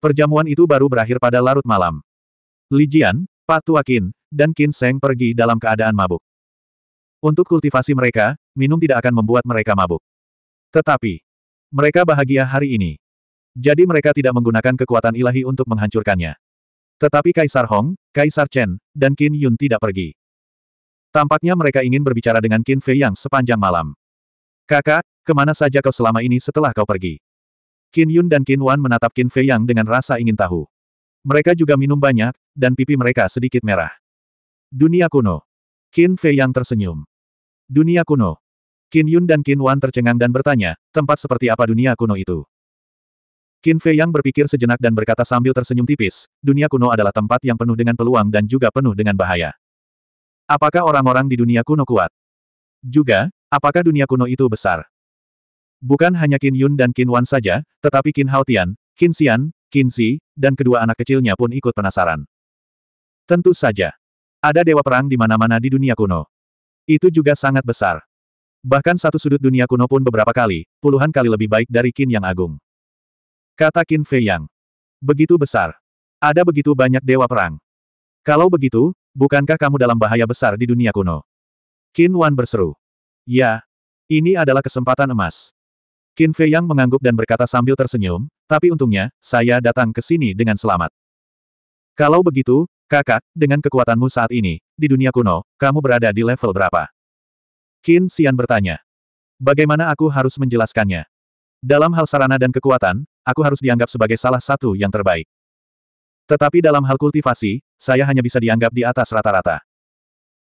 Perjamuan itu baru berakhir pada larut malam. Li Jian, Lijian, Patuakin, dan Qin Seng pergi dalam keadaan mabuk. Untuk kultivasi mereka, minum tidak akan membuat mereka mabuk. Tetapi, mereka bahagia hari ini. Jadi mereka tidak menggunakan kekuatan ilahi untuk menghancurkannya. Tetapi Kaisar Hong, Kaisar Chen, dan Qin Yun tidak pergi. Tampaknya mereka ingin berbicara dengan Qin Fei yang sepanjang malam. Kakak, kemana saja kau selama ini setelah kau pergi? Qin Yun dan Qin Wan menatap Qin Fei Yang dengan rasa ingin tahu. Mereka juga minum banyak, dan pipi mereka sedikit merah. Dunia kuno. Qin Fei Yang tersenyum. Dunia kuno. Qin Yun dan Qin Wan tercengang dan bertanya, tempat seperti apa dunia kuno itu? Qin Fei Yang berpikir sejenak dan berkata sambil tersenyum tipis, dunia kuno adalah tempat yang penuh dengan peluang dan juga penuh dengan bahaya. Apakah orang-orang di dunia kuno kuat? Juga, apakah dunia kuno itu besar? Bukan hanya Qin Yun dan Qin Wan saja, tetapi Qin Haotian, Qin Xian, Qin Xi, dan kedua anak kecilnya pun ikut penasaran. Tentu saja. Ada dewa perang di mana-mana di dunia kuno. Itu juga sangat besar. Bahkan satu sudut dunia kuno pun beberapa kali, puluhan kali lebih baik dari Qin Yang Agung. Kata Qin Fei Yang. Begitu besar. Ada begitu banyak dewa perang. Kalau begitu, bukankah kamu dalam bahaya besar di dunia kuno? Qin Wan berseru. Ya. Ini adalah kesempatan emas. Qin Fei Yang mengangguk dan berkata sambil tersenyum, tapi untungnya, saya datang ke sini dengan selamat. Kalau begitu, kakak, dengan kekuatanmu saat ini, di dunia kuno, kamu berada di level berapa? Qin Xian bertanya. Bagaimana aku harus menjelaskannya? Dalam hal sarana dan kekuatan, aku harus dianggap sebagai salah satu yang terbaik. Tetapi dalam hal kultivasi, saya hanya bisa dianggap di atas rata-rata.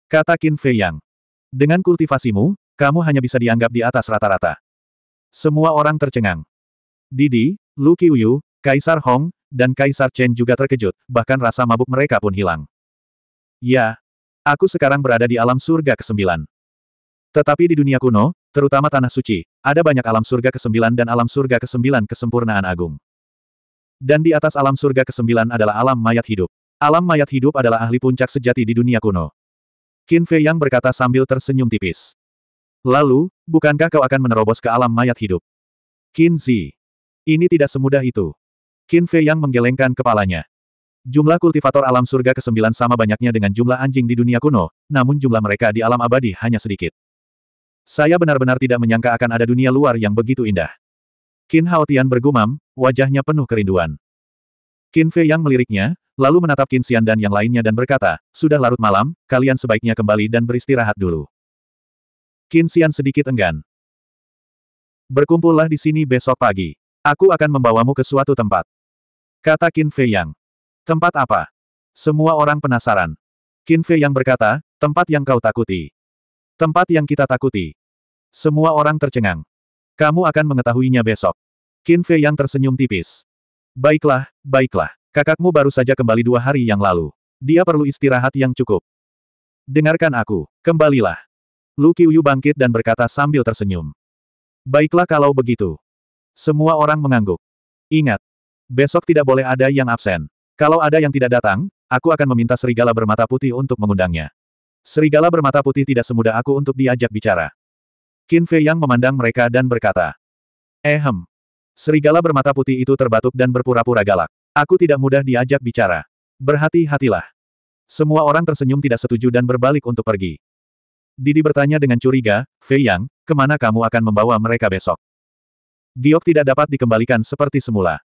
Kata Qin Fei Yang. Dengan kultivasimu, kamu hanya bisa dianggap di atas rata-rata. Semua orang tercengang. Didi, Lu Qiuyu, Kaisar Hong, dan Kaisar Chen juga terkejut, bahkan rasa mabuk mereka pun hilang. Ya, aku sekarang berada di alam surga kesembilan. Tetapi di dunia kuno, terutama Tanah Suci, ada banyak alam surga kesembilan dan alam surga kesembilan kesempurnaan agung. Dan di atas alam surga kesembilan adalah alam mayat hidup. Alam mayat hidup adalah ahli puncak sejati di dunia kuno. Qin Fei Yang berkata sambil tersenyum tipis. Lalu, bukankah kau akan menerobos ke alam mayat hidup? Qin Zi. Ini tidak semudah itu. Qin Fei yang menggelengkan kepalanya. Jumlah kultivator alam surga ke-9 sama banyaknya dengan jumlah anjing di dunia kuno, namun jumlah mereka di alam abadi hanya sedikit. Saya benar-benar tidak menyangka akan ada dunia luar yang begitu indah. Qin Haotian bergumam, wajahnya penuh kerinduan. Qin Fei yang meliriknya, lalu menatap Qin Xian dan yang lainnya dan berkata, Sudah larut malam, kalian sebaiknya kembali dan beristirahat dulu. Qin Xian sedikit enggan. Berkumpullah di sini besok pagi. Aku akan membawamu ke suatu tempat. Kata Qin Fei Yang. Tempat apa? Semua orang penasaran. Qin Fei Yang berkata, tempat yang kau takuti. Tempat yang kita takuti. Semua orang tercengang. Kamu akan mengetahuinya besok. Qin Fei Yang tersenyum tipis. Baiklah, baiklah. Kakakmu baru saja kembali dua hari yang lalu. Dia perlu istirahat yang cukup. Dengarkan aku. Kembalilah. Lu Qiuyu bangkit dan berkata sambil tersenyum. Baiklah kalau begitu. Semua orang mengangguk. Ingat, besok tidak boleh ada yang absen. Kalau ada yang tidak datang, aku akan meminta serigala bermata putih untuk mengundangnya. Serigala bermata putih tidak semudah aku untuk diajak bicara. Qin Fei Yang memandang mereka dan berkata, Ehem. Eh, serigala bermata putih itu terbatuk dan berpura-pura galak. Aku tidak mudah diajak bicara. Berhati-hatilah. Semua orang tersenyum tidak setuju dan berbalik untuk pergi. Didi bertanya dengan curiga, Fei Yang, kemana kamu akan membawa mereka besok? Giok tidak dapat dikembalikan seperti semula.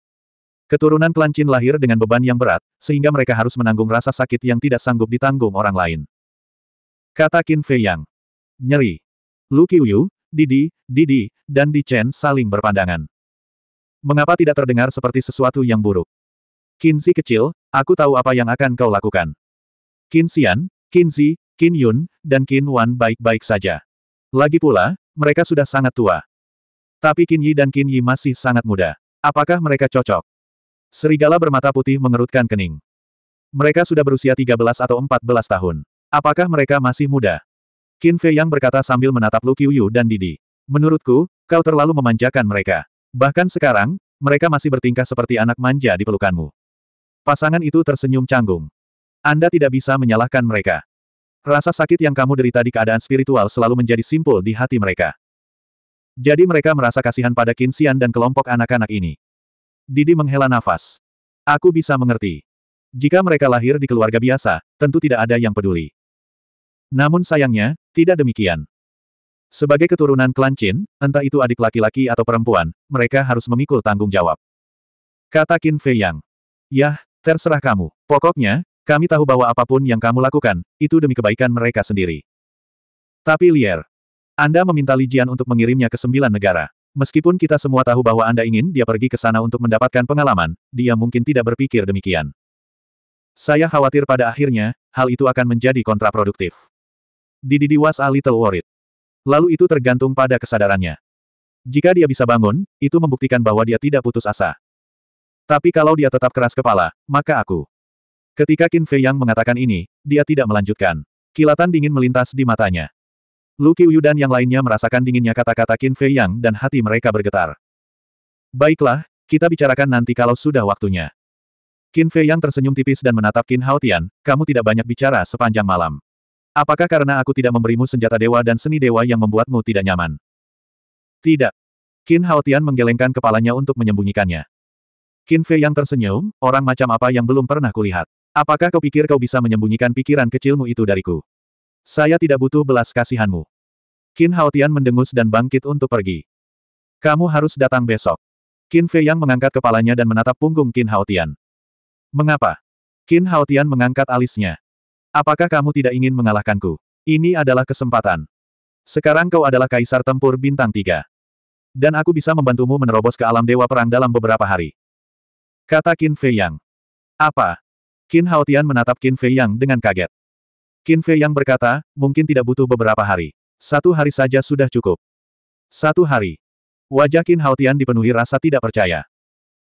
Keturunan klan Qin lahir dengan beban yang berat, sehingga mereka harus menanggung rasa sakit yang tidak sanggup ditanggung orang lain. Kata Qin Fei Yang. Nyeri. Lu Qiuyu, Didi, Didi, dan Di Chen saling berpandangan. Mengapa tidak terdengar seperti sesuatu yang buruk? Si kecil, aku tahu apa yang akan kau lakukan. Xian, Qin Si. Qin Yun, dan Qin Wan baik-baik saja. Lagi pula, mereka sudah sangat tua. Tapi Qin Yi dan Qin Yi masih sangat muda. Apakah mereka cocok? Serigala bermata putih mengerutkan kening. Mereka sudah berusia 13 atau 14 tahun. Apakah mereka masih muda? Qin Fei Yang berkata sambil menatap Lu Qiuyu dan Didi. Menurutku, kau terlalu memanjakan mereka. Bahkan sekarang, mereka masih bertingkah seperti anak manja di pelukanmu. Pasangan itu tersenyum canggung. Anda tidak bisa menyalahkan mereka. Rasa sakit yang kamu derita di keadaan spiritual selalu menjadi simpul di hati mereka. Jadi mereka merasa kasihan pada Kinsian dan kelompok anak-anak ini. Didi menghela nafas. Aku bisa mengerti. Jika mereka lahir di keluarga biasa, tentu tidak ada yang peduli. Namun sayangnya, tidak demikian. Sebagai keturunan klan Qin, entah itu adik laki-laki atau perempuan, mereka harus memikul tanggung jawab. Kata Qin Fei Yang. Yah, terserah kamu. Pokoknya, kami tahu bahwa apapun yang kamu lakukan, itu demi kebaikan mereka sendiri. Tapi Lier, Anda meminta Lijian untuk mengirimnya ke sembilan negara. Meskipun kita semua tahu bahwa Anda ingin dia pergi ke sana untuk mendapatkan pengalaman, dia mungkin tidak berpikir demikian. Saya khawatir pada akhirnya, hal itu akan menjadi kontraproduktif. Dididi was a little worried. Lalu itu tergantung pada kesadarannya. Jika dia bisa bangun, itu membuktikan bahwa dia tidak putus asa. Tapi kalau dia tetap keras kepala, maka aku Ketika Qin Fei Yang mengatakan ini, dia tidak melanjutkan. Kilatan dingin melintas di matanya. Lu Qiuyu dan yang lainnya merasakan dinginnya kata-kata Qin Fei Yang dan hati mereka bergetar. Baiklah, kita bicarakan nanti kalau sudah waktunya. Qin Fei Yang tersenyum tipis dan menatap Qin Haotian, kamu tidak banyak bicara sepanjang malam. Apakah karena aku tidak memberimu senjata dewa dan seni dewa yang membuatmu tidak nyaman? Tidak. Qin Haotian menggelengkan kepalanya untuk menyembunyikannya. Qin Fei Yang tersenyum, orang macam apa yang belum pernah kulihat. Apakah kau pikir kau bisa menyembunyikan pikiran kecilmu itu dariku? Saya tidak butuh belas kasihanmu. Qin Haotian mendengus dan bangkit untuk pergi. Kamu harus datang besok. Qin Fei Yang mengangkat kepalanya dan menatap punggung Qin Haotian. Mengapa? Qin Haotian mengangkat alisnya. Apakah kamu tidak ingin mengalahkanku? Ini adalah kesempatan. Sekarang kau adalah kaisar tempur bintang tiga. Dan aku bisa membantumu menerobos ke alam dewa perang dalam beberapa hari. Kata Qin Fei Yang. Apa? Qin Haotian menatap Qin Fei Yang dengan kaget. Qin Fei Yang berkata, mungkin tidak butuh beberapa hari. Satu hari saja sudah cukup. Satu hari. Wajah Qin Haotian dipenuhi rasa tidak percaya.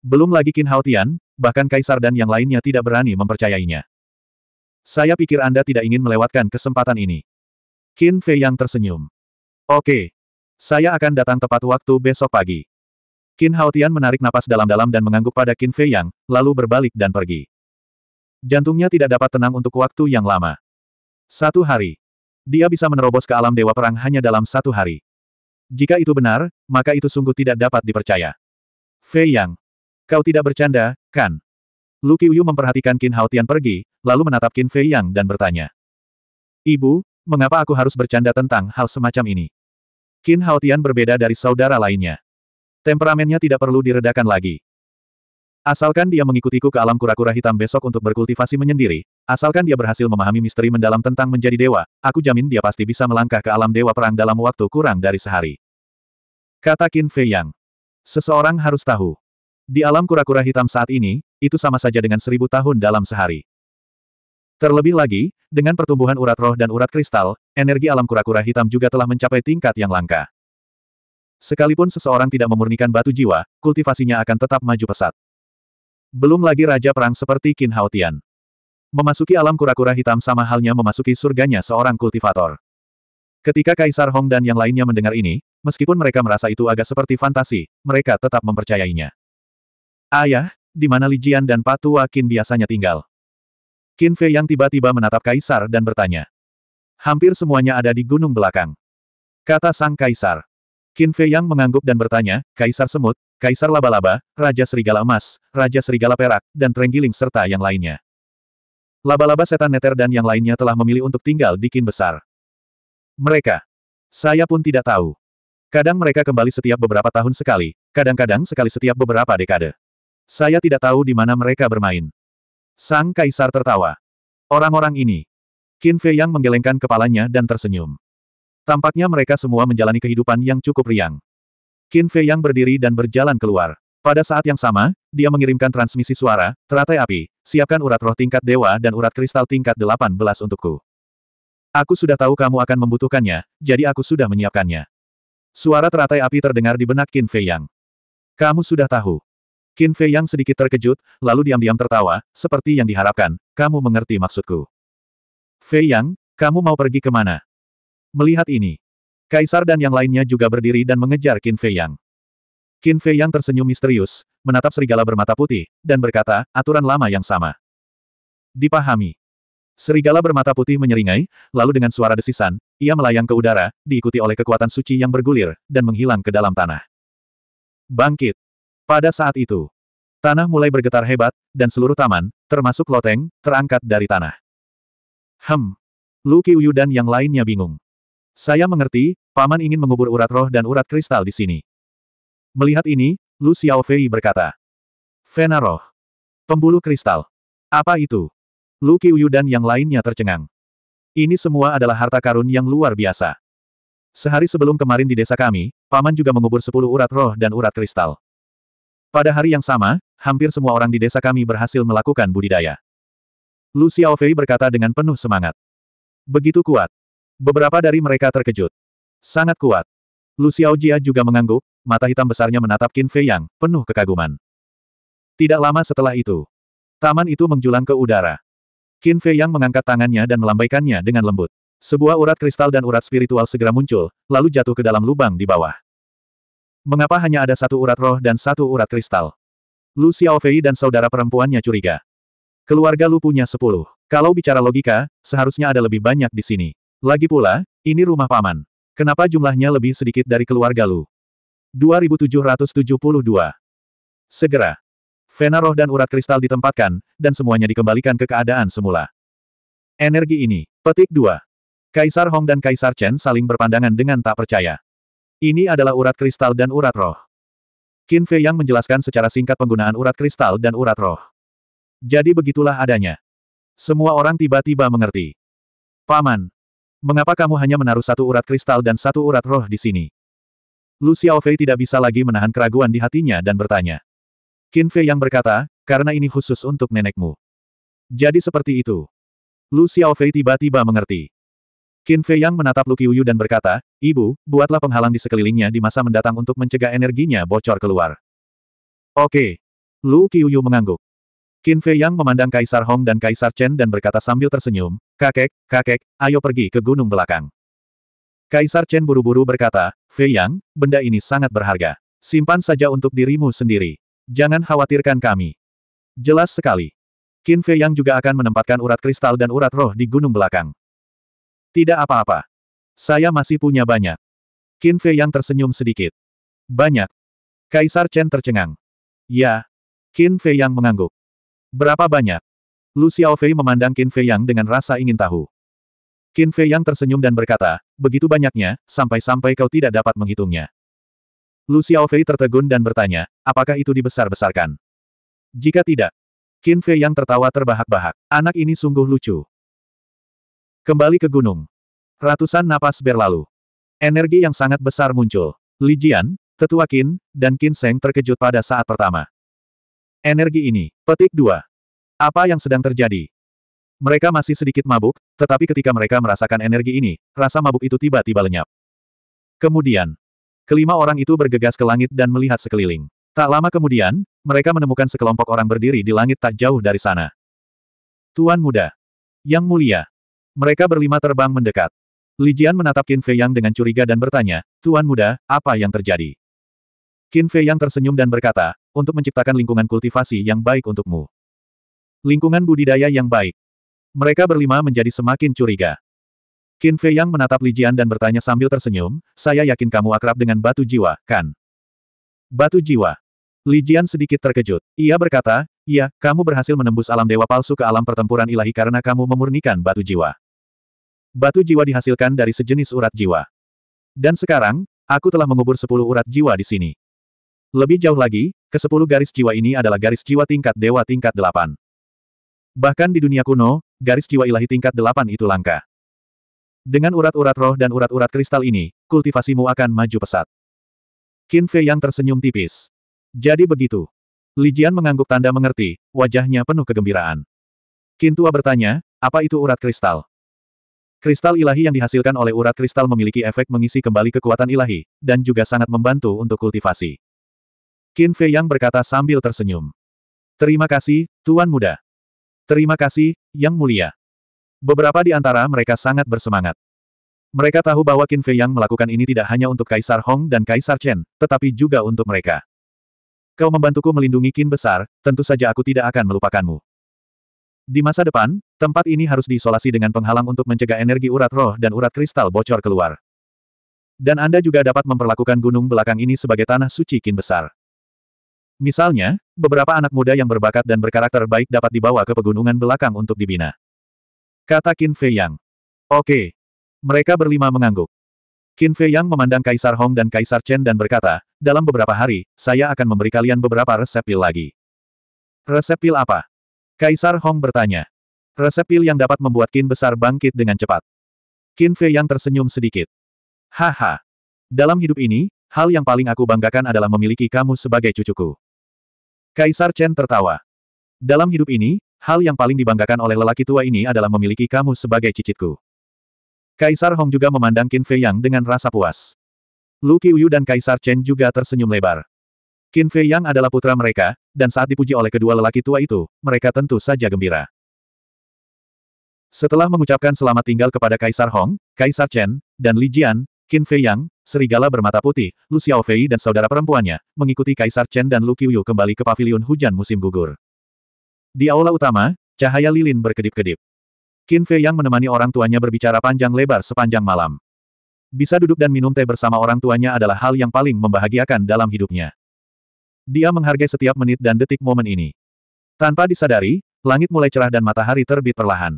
Belum lagi Qin Haotian, bahkan Kaisar dan yang lainnya tidak berani mempercayainya. Saya pikir Anda tidak ingin melewatkan kesempatan ini. Qin Fei Yang tersenyum. Oke. Saya akan datang tepat waktu besok pagi. Qin Haotian menarik napas dalam-dalam dan mengangguk pada Qin Fei Yang, lalu berbalik dan pergi. Jantungnya tidak dapat tenang untuk waktu yang lama. Satu hari. Dia bisa menerobos ke alam Dewa Perang hanya dalam satu hari. Jika itu benar, maka itu sungguh tidak dapat dipercaya. Fei Yang. Kau tidak bercanda, kan? Lu Qiuyu memperhatikan Qin Haotian pergi, lalu menatap Qin Fei Yang dan bertanya. Ibu, mengapa aku harus bercanda tentang hal semacam ini? Qin Haotian berbeda dari saudara lainnya. Temperamennya tidak perlu diredakan lagi. Asalkan dia mengikutiku ke alam kura-kura hitam besok untuk berkultivasi menyendiri, asalkan dia berhasil memahami misteri mendalam tentang menjadi dewa, aku jamin dia pasti bisa melangkah ke alam dewa perang dalam waktu kurang dari sehari. Kata Qin Fei Yang. Seseorang harus tahu. Di alam kura-kura hitam saat ini, itu sama saja dengan seribu tahun dalam sehari. Terlebih lagi, dengan pertumbuhan urat roh dan urat kristal, energi alam kura-kura hitam juga telah mencapai tingkat yang langka. Sekalipun seseorang tidak memurnikan batu jiwa, kultivasinya akan tetap maju pesat. Belum lagi raja perang seperti Qin Haotian. Memasuki alam kura-kura hitam sama halnya memasuki surganya seorang kultivator. Ketika Kaisar Hong dan yang lainnya mendengar ini, meskipun mereka merasa itu agak seperti fantasi, mereka tetap mempercayainya. Ayah, di mana Li Jian dan Patua Qin biasanya tinggal? Qin Fei yang tiba-tiba menatap Kaisar dan bertanya. Hampir semuanya ada di gunung belakang. Kata sang Kaisar. Qin Fei Yang mengangguk dan bertanya, Kaisar Semut, Kaisar Laba-Laba, Raja Serigala Emas, Raja Serigala Perak, dan Trenggiling serta yang lainnya. Laba-laba setan neter dan yang lainnya telah memilih untuk tinggal di Qin Besar. Mereka. Saya pun tidak tahu. Kadang mereka kembali setiap beberapa tahun sekali, kadang-kadang sekali setiap beberapa dekade. Saya tidak tahu di mana mereka bermain. Sang Kaisar tertawa. Orang-orang ini. Qin Fei Yang menggelengkan kepalanya dan tersenyum. Tampaknya mereka semua menjalani kehidupan yang cukup riang. Qin Fei Yang berdiri dan berjalan keluar. Pada saat yang sama, dia mengirimkan transmisi suara, teratai api, siapkan urat roh tingkat dewa dan urat kristal tingkat 18 untukku. Aku sudah tahu kamu akan membutuhkannya, jadi aku sudah menyiapkannya. Suara teratai api terdengar di benak Qin Fei Yang. Kamu sudah tahu. Qin Fei Yang sedikit terkejut, lalu diam-diam tertawa, seperti yang diharapkan, kamu mengerti maksudku. Fei Yang, kamu mau pergi kemana? Melihat ini, Kaisar dan yang lainnya juga berdiri dan mengejar Qin Fei Yang. Qin Fei Yang tersenyum misterius, menatap serigala bermata putih, dan berkata, aturan lama yang sama. Dipahami. Serigala bermata putih menyeringai, lalu dengan suara desisan, ia melayang ke udara, diikuti oleh kekuatan suci yang bergulir, dan menghilang ke dalam tanah. Bangkit. Pada saat itu, tanah mulai bergetar hebat, dan seluruh taman, termasuk loteng, terangkat dari tanah. Hem. Lu Qiuyu dan yang lainnya bingung. Saya mengerti, Paman ingin mengubur urat roh dan urat kristal di sini. Melihat ini, Lu Xiaofei berkata. Vena roh. Pembuluh kristal. Apa itu? Lu Qiuyu dan yang lainnya tercengang. Ini semua adalah harta karun yang luar biasa. Sehari sebelum kemarin di desa kami, Paman juga mengubur sepuluh urat roh dan urat kristal. Pada hari yang sama, hampir semua orang di desa kami berhasil melakukan budidaya. Lu Xiaofei berkata dengan penuh semangat. Begitu kuat, Beberapa dari mereka terkejut. Sangat kuat. Lu Xiaojia juga mengangguk, mata hitam besarnya menatap Qin Fei Yang, penuh kekaguman. Tidak lama setelah itu, taman itu menjulang ke udara. Qin Fei Yang mengangkat tangannya dan melambaikannya dengan lembut. Sebuah urat kristal dan urat spiritual segera muncul, lalu jatuh ke dalam lubang di bawah. Mengapa hanya ada satu urat roh dan satu urat kristal? Lu Xiaofei dan saudara perempuannya curiga. Keluarga Lu punya sepuluh. Kalau bicara logika, seharusnya ada lebih banyak di sini. Lagi pula, ini rumah paman. Kenapa jumlahnya lebih sedikit dari keluarga Lu? 2772. Segera. Vena roh dan urat kristal ditempatkan, dan semuanya dikembalikan ke keadaan semula. Energi ini. Petik 2. Kaisar Hong dan Kaisar Chen saling berpandangan dengan tak percaya. Ini adalah urat kristal dan urat roh. Qin Fei yang menjelaskan secara singkat penggunaan urat kristal dan urat roh. Jadi begitulah adanya. Semua orang tiba-tiba mengerti. Paman, Mengapa kamu hanya menaruh satu urat kristal dan satu urat roh di sini? Lu Xiaofei tidak bisa lagi menahan keraguan di hatinya dan bertanya. Qin Fei yang berkata, karena ini khusus untuk nenekmu. Jadi seperti itu. Lu Xiaofei tiba-tiba mengerti. Qin Fei yang menatap Lu Qiuyu dan berkata, Ibu, buatlah penghalang di sekelilingnya di masa mendatang untuk mencegah energinya bocor keluar. Oke. Lu Qiuyu mengangguk. Qin Fei yang memandang Kaisar Hong dan Kaisar Chen dan berkata sambil tersenyum, Kakek, kakek, ayo pergi ke gunung belakang. Kaisar Chen buru-buru berkata, Fei Yang, benda ini sangat berharga. Simpan saja untuk dirimu sendiri. Jangan khawatirkan kami. Jelas sekali. Qin Fei Yang juga akan menempatkan urat kristal dan urat roh di gunung belakang. Tidak apa-apa. Saya masih punya banyak. Qin Fei Yang tersenyum sedikit. Banyak. Kaisar Chen tercengang. Ya. Qin Fei Yang mengangguk. Berapa banyak? Lu Xiaofei memandang Qin Fei Yang dengan rasa ingin tahu. Qin Fei Yang tersenyum dan berkata, begitu banyaknya, sampai-sampai kau tidak dapat menghitungnya. Lu Xiaofei tertegun dan bertanya, apakah itu dibesar-besarkan? Jika tidak, Qin Fei Yang tertawa terbahak-bahak. Anak ini sungguh lucu. Kembali ke gunung. Ratusan napas berlalu. Energi yang sangat besar muncul. Li Jian, Tetua Qin, dan Qin Seng terkejut pada saat pertama. Energi ini, petik dua. Apa yang sedang terjadi? Mereka masih sedikit mabuk, tetapi ketika mereka merasakan energi ini, rasa mabuk itu tiba-tiba lenyap. Kemudian, kelima orang itu bergegas ke langit dan melihat sekeliling. Tak lama kemudian, mereka menemukan sekelompok orang berdiri di langit tak jauh dari sana. Tuan muda. Yang mulia. Mereka berlima terbang mendekat. Li Jian menatap Qin Fei Yang dengan curiga dan bertanya, Tuan muda, apa yang terjadi? Qin Fei Yang tersenyum dan berkata, untuk menciptakan lingkungan kultivasi yang baik untukmu. Lingkungan budidaya yang baik. Mereka berlima menjadi semakin curiga. Qin Fei Yang menatap Li Jian dan bertanya sambil tersenyum, saya yakin kamu akrab dengan batu jiwa, kan? Batu jiwa. Li Jian sedikit terkejut. Ia berkata, iya, kamu berhasil menembus alam dewa palsu ke alam pertempuran ilahi karena kamu memurnikan batu jiwa. Batu jiwa dihasilkan dari sejenis urat jiwa. Dan sekarang, aku telah mengubur sepuluh urat jiwa di sini. Lebih jauh lagi, kesepuluh garis jiwa ini adalah garis jiwa tingkat dewa tingkat delapan. Bahkan di dunia kuno, garis jiwa ilahi tingkat delapan itu langka. Dengan urat-urat roh dan urat-urat kristal ini, kultivasimu akan maju pesat. Qin Fei yang tersenyum tipis. Jadi begitu. Li Jian mengangguk tanda mengerti, wajahnya penuh kegembiraan. Qin Tua bertanya, apa itu urat kristal? Kristal ilahi yang dihasilkan oleh urat kristal memiliki efek mengisi kembali kekuatan ilahi, dan juga sangat membantu untuk kultivasi. Qin Fei yang berkata sambil tersenyum. Terima kasih, Tuan Muda. Terima kasih, Yang Mulia. Beberapa di antara mereka sangat bersemangat. Mereka tahu bahwa Qin Fei Yang melakukan ini tidak hanya untuk Kaisar Hong dan Kaisar Chen, tetapi juga untuk mereka. Kau membantuku melindungi Qin besar, tentu saja aku tidak akan melupakanmu. Di masa depan, tempat ini harus diisolasi dengan penghalang untuk mencegah energi urat roh dan urat kristal bocor keluar. Dan Anda juga dapat memperlakukan gunung belakang ini sebagai tanah suci Qin besar. Misalnya, beberapa anak muda yang berbakat dan berkarakter baik dapat dibawa ke pegunungan belakang untuk dibina. Kata Qin Fei Yang. Oke. Mereka berlima mengangguk. Qin Fei Yang memandang Kaisar Hong dan Kaisar Chen dan berkata, dalam beberapa hari, saya akan memberi kalian beberapa resep pil lagi. Resep pil apa? Kaisar Hong bertanya. Resep pil yang dapat membuat Qin besar bangkit dengan cepat. Qin Fei Yang tersenyum sedikit. Haha. Dalam hidup ini, hal yang paling aku banggakan adalah memiliki kamu sebagai cucuku. Kaisar Chen tertawa. Dalam hidup ini, hal yang paling dibanggakan oleh lelaki tua ini adalah memiliki kamu sebagai cicitku. Kaisar Hong juga memandang Qin Fei Yang dengan rasa puas. Lu Qiuyu dan Kaisar Chen juga tersenyum lebar. Qin Fei Yang adalah putra mereka, dan saat dipuji oleh kedua lelaki tua itu, mereka tentu saja gembira. Setelah mengucapkan selamat tinggal kepada Kaisar Hong, Kaisar Chen, dan Li Jian, Qin Fei Yang, Serigala bermata putih, Lu Xiaofei dan saudara perempuannya, mengikuti Kaisar Chen dan Lu Qiuyu kembali ke paviliun hujan musim gugur. Di aula utama, cahaya lilin berkedip-kedip. Qin Fei yang menemani orang tuanya berbicara panjang lebar sepanjang malam. Bisa duduk dan minum teh bersama orang tuanya adalah hal yang paling membahagiakan dalam hidupnya. Dia menghargai setiap menit dan detik momen ini. Tanpa disadari, langit mulai cerah dan matahari terbit perlahan.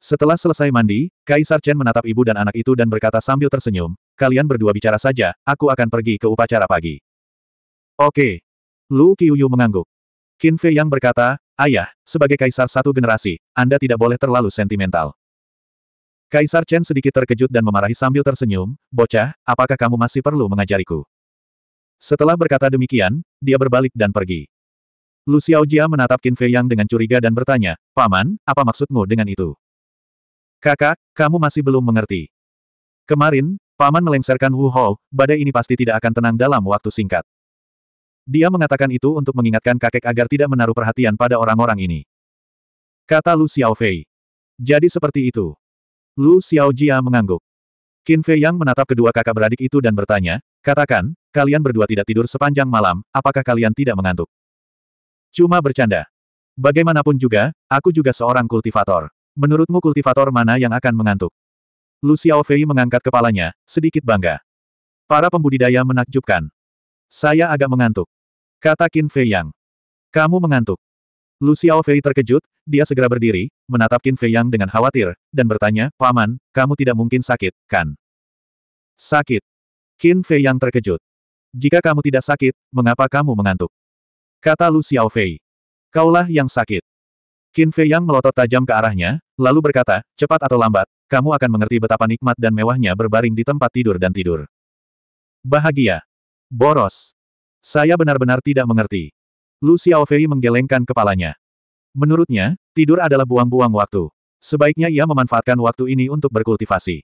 Setelah selesai mandi, Kaisar Chen menatap ibu dan anak itu dan berkata sambil tersenyum, Kalian berdua bicara saja, aku akan pergi ke upacara pagi. Oke. Lu Qiuyu mengangguk. Qin Fei yang berkata, Ayah, sebagai kaisar satu generasi, Anda tidak boleh terlalu sentimental. Kaisar Chen sedikit terkejut dan memarahi sambil tersenyum, Bocah, apakah kamu masih perlu mengajariku? Setelah berkata demikian, dia berbalik dan pergi. Lu Xiaojia menatap Qin Fei Yang dengan curiga dan bertanya, Paman, apa maksudmu dengan itu? Kakak, kamu masih belum mengerti. Kemarin, Paman melengsarkan Wu Hou, badai ini pasti tidak akan tenang dalam waktu singkat. Dia mengatakan itu untuk mengingatkan kakek agar tidak menaruh perhatian pada orang-orang ini. Kata Lu Xiao Fei, Jadi seperti itu. Lu Xiao Jia mengangguk. Qin Fei Yang menatap kedua kakak beradik itu dan bertanya, katakan, kalian berdua tidak tidur sepanjang malam, apakah kalian tidak mengantuk? Cuma bercanda. Bagaimanapun juga, aku juga seorang kultivator. Menurutmu kultivator mana yang akan mengantuk? Lu Xiaofei mengangkat kepalanya, sedikit bangga. Para pembudidaya menakjubkan. Saya agak mengantuk. Kata Qin Fei Yang. Kamu mengantuk. Lu Xiaofei terkejut, dia segera berdiri, menatap Qin Fei Yang dengan khawatir, dan bertanya, Paman, kamu tidak mungkin sakit, kan? Sakit. Qin Fei Yang terkejut. Jika kamu tidak sakit, mengapa kamu mengantuk? Kata Lu Xiaofei. Kaulah yang sakit. Qin Fei Yang melotot tajam ke arahnya, Lalu berkata, cepat atau lambat, kamu akan mengerti betapa nikmat dan mewahnya berbaring di tempat tidur dan tidur. Bahagia. Boros. Saya benar-benar tidak mengerti. Lu Xiaofei menggelengkan kepalanya. Menurutnya, tidur adalah buang-buang waktu. Sebaiknya ia memanfaatkan waktu ini untuk berkultivasi.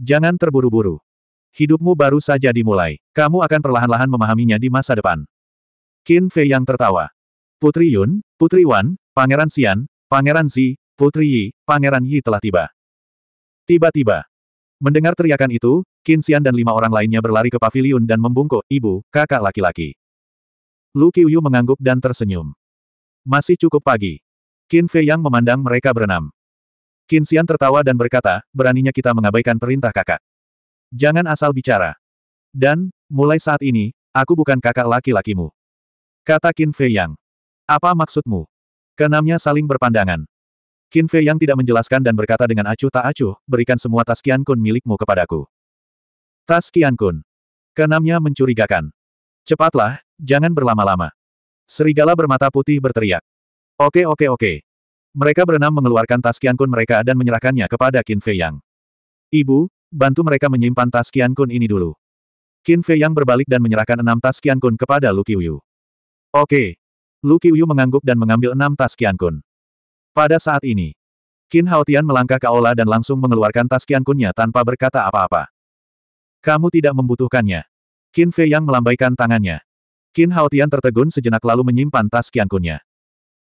Jangan terburu-buru. Hidupmu baru saja dimulai. Kamu akan perlahan-lahan memahaminya di masa depan. Qin Fei yang tertawa. Putri Yun, Putri Wan, Pangeran Xian, Pangeran Zi, Putri Yi, Pangeran Yi telah tiba. Tiba-tiba. Mendengar teriakan itu, Qin Xian dan lima orang lainnya berlari ke pavilion dan membungkuk, ibu, kakak laki-laki. Lu Qiuyu mengangguk dan tersenyum. Masih cukup pagi. Qin Fei Yang memandang mereka berenam. Qin Xian tertawa dan berkata, beraninya kita mengabaikan perintah kakak. Jangan asal bicara. Dan, mulai saat ini, aku bukan kakak laki-lakimu. Kata Qin Fei Yang. Apa maksudmu? Kenamnya saling berpandangan. Qin Fei yang tidak menjelaskan dan berkata dengan acuh tak acuh, berikan semua tas Qian Kun milikmu kepadaku. Tas Qian Kun. kenamnya mencurigakan. Cepatlah, jangan berlama-lama. Serigala bermata putih berteriak. Oke oke oke. Mereka berenam mengeluarkan tas Qian Kun mereka dan menyerahkannya kepada Qin Fei Yang. Ibu, bantu mereka menyimpan tas Qian Kun ini dulu. Qin Fei Yang berbalik dan menyerahkan enam tas Qian Kun kepada Lu Qiuyu. Oke. Lu Qiuyu mengangguk dan mengambil enam tas Qian Kun. Pada saat ini, Qin Haotian melangkah ke aula dan langsung mengeluarkan tas Qiankunnya tanpa berkata apa-apa. Kamu tidak membutuhkannya. Qin Fei yang melambaikan tangannya. Qin Haotian tertegun sejenak lalu menyimpan tas Qiankunnya.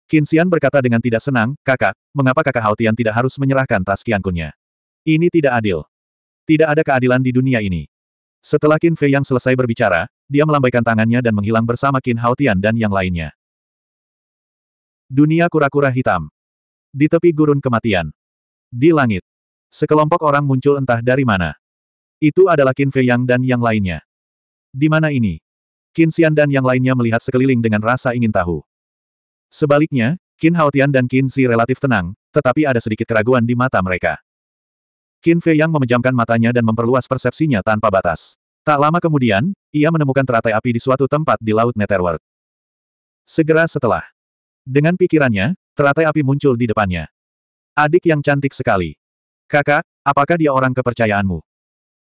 Qin Xian berkata dengan tidak senang, kakak, mengapa kakak Haotian tidak harus menyerahkan tas Qiankunnya? Ini tidak adil. Tidak ada keadilan di dunia ini. Setelah Qin Fei yang selesai berbicara, dia melambaikan tangannya dan menghilang bersama Qin Haotian dan yang lainnya. Dunia kura-kura hitam. Di tepi gurun kematian. Di langit. Sekelompok orang muncul entah dari mana. Itu adalah Qin Fei Yang dan yang lainnya. Di mana ini? Qin Xian dan yang lainnya melihat sekeliling dengan rasa ingin tahu. Sebaliknya, Qin Tian dan Qin Si relatif tenang, tetapi ada sedikit keraguan di mata mereka. Qin Fei Yang memejamkan matanya dan memperluas persepsinya tanpa batas. Tak lama kemudian, ia menemukan teratai api di suatu tempat di Laut Netherworld. Segera setelah. Dengan pikirannya, Teratai api muncul di depannya. Adik yang cantik sekali. Kakak, apakah dia orang kepercayaanmu?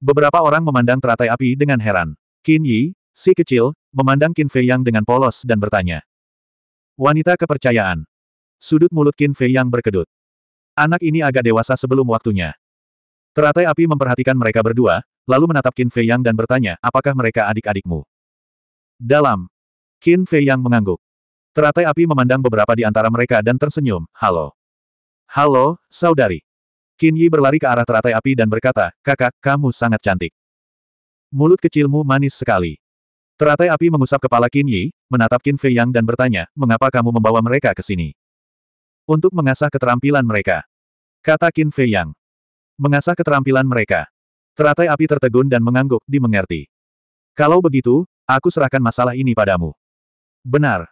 Beberapa orang memandang teratai api dengan heran. Qin Yi, si kecil, memandang Qin Fei Yang dengan polos dan bertanya. Wanita kepercayaan. Sudut mulut Qin Fei Yang berkedut. Anak ini agak dewasa sebelum waktunya. Teratai api memperhatikan mereka berdua, lalu menatap Qin Fei Yang dan bertanya, apakah mereka adik-adikmu? Dalam. Qin Fei Yang mengangguk. Teratai api memandang beberapa di antara mereka dan tersenyum, halo. Halo, saudari. Qin Yi berlari ke arah teratai api dan berkata, kakak, kamu sangat cantik. Mulut kecilmu manis sekali. Teratai api mengusap kepala Qin Yi, menatap Qin Fei Yang dan bertanya, mengapa kamu membawa mereka ke sini? Untuk mengasah keterampilan mereka. Kata Qin Fei Yang. Mengasah keterampilan mereka. Teratai api tertegun dan mengangguk, dimengerti. Kalau begitu, aku serahkan masalah ini padamu. Benar,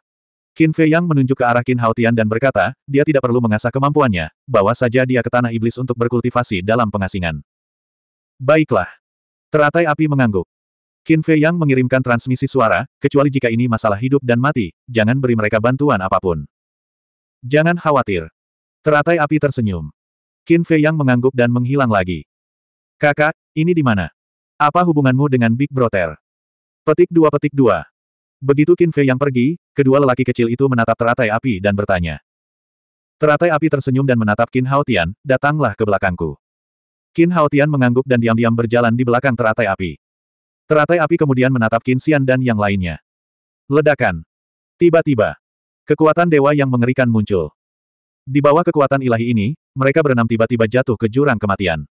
Qin Fei Yang menunjuk ke arah Qin Haotian dan berkata, dia tidak perlu mengasah kemampuannya, bawa saja dia ke tanah iblis untuk berkultivasi dalam pengasingan. Baiklah. Teratai api mengangguk. Qin Fei Yang mengirimkan transmisi suara, kecuali jika ini masalah hidup dan mati, jangan beri mereka bantuan apapun. Jangan khawatir. Teratai api tersenyum. Qin Fei Yang mengangguk dan menghilang lagi. Kakak, ini di mana? Apa hubunganmu dengan Big Brother? Petik dua petik dua. Begitu Qin Fei yang pergi, kedua lelaki kecil itu menatap teratai api dan bertanya. Teratai api tersenyum dan menatap Qin Hao Tian, datanglah ke belakangku. Qin Hao Tian mengangguk dan diam-diam berjalan di belakang teratai api. Teratai api kemudian menatap Qin Xian dan yang lainnya. Ledakan. Tiba-tiba. Kekuatan dewa yang mengerikan muncul. Di bawah kekuatan ilahi ini, mereka berenam tiba-tiba jatuh ke jurang kematian.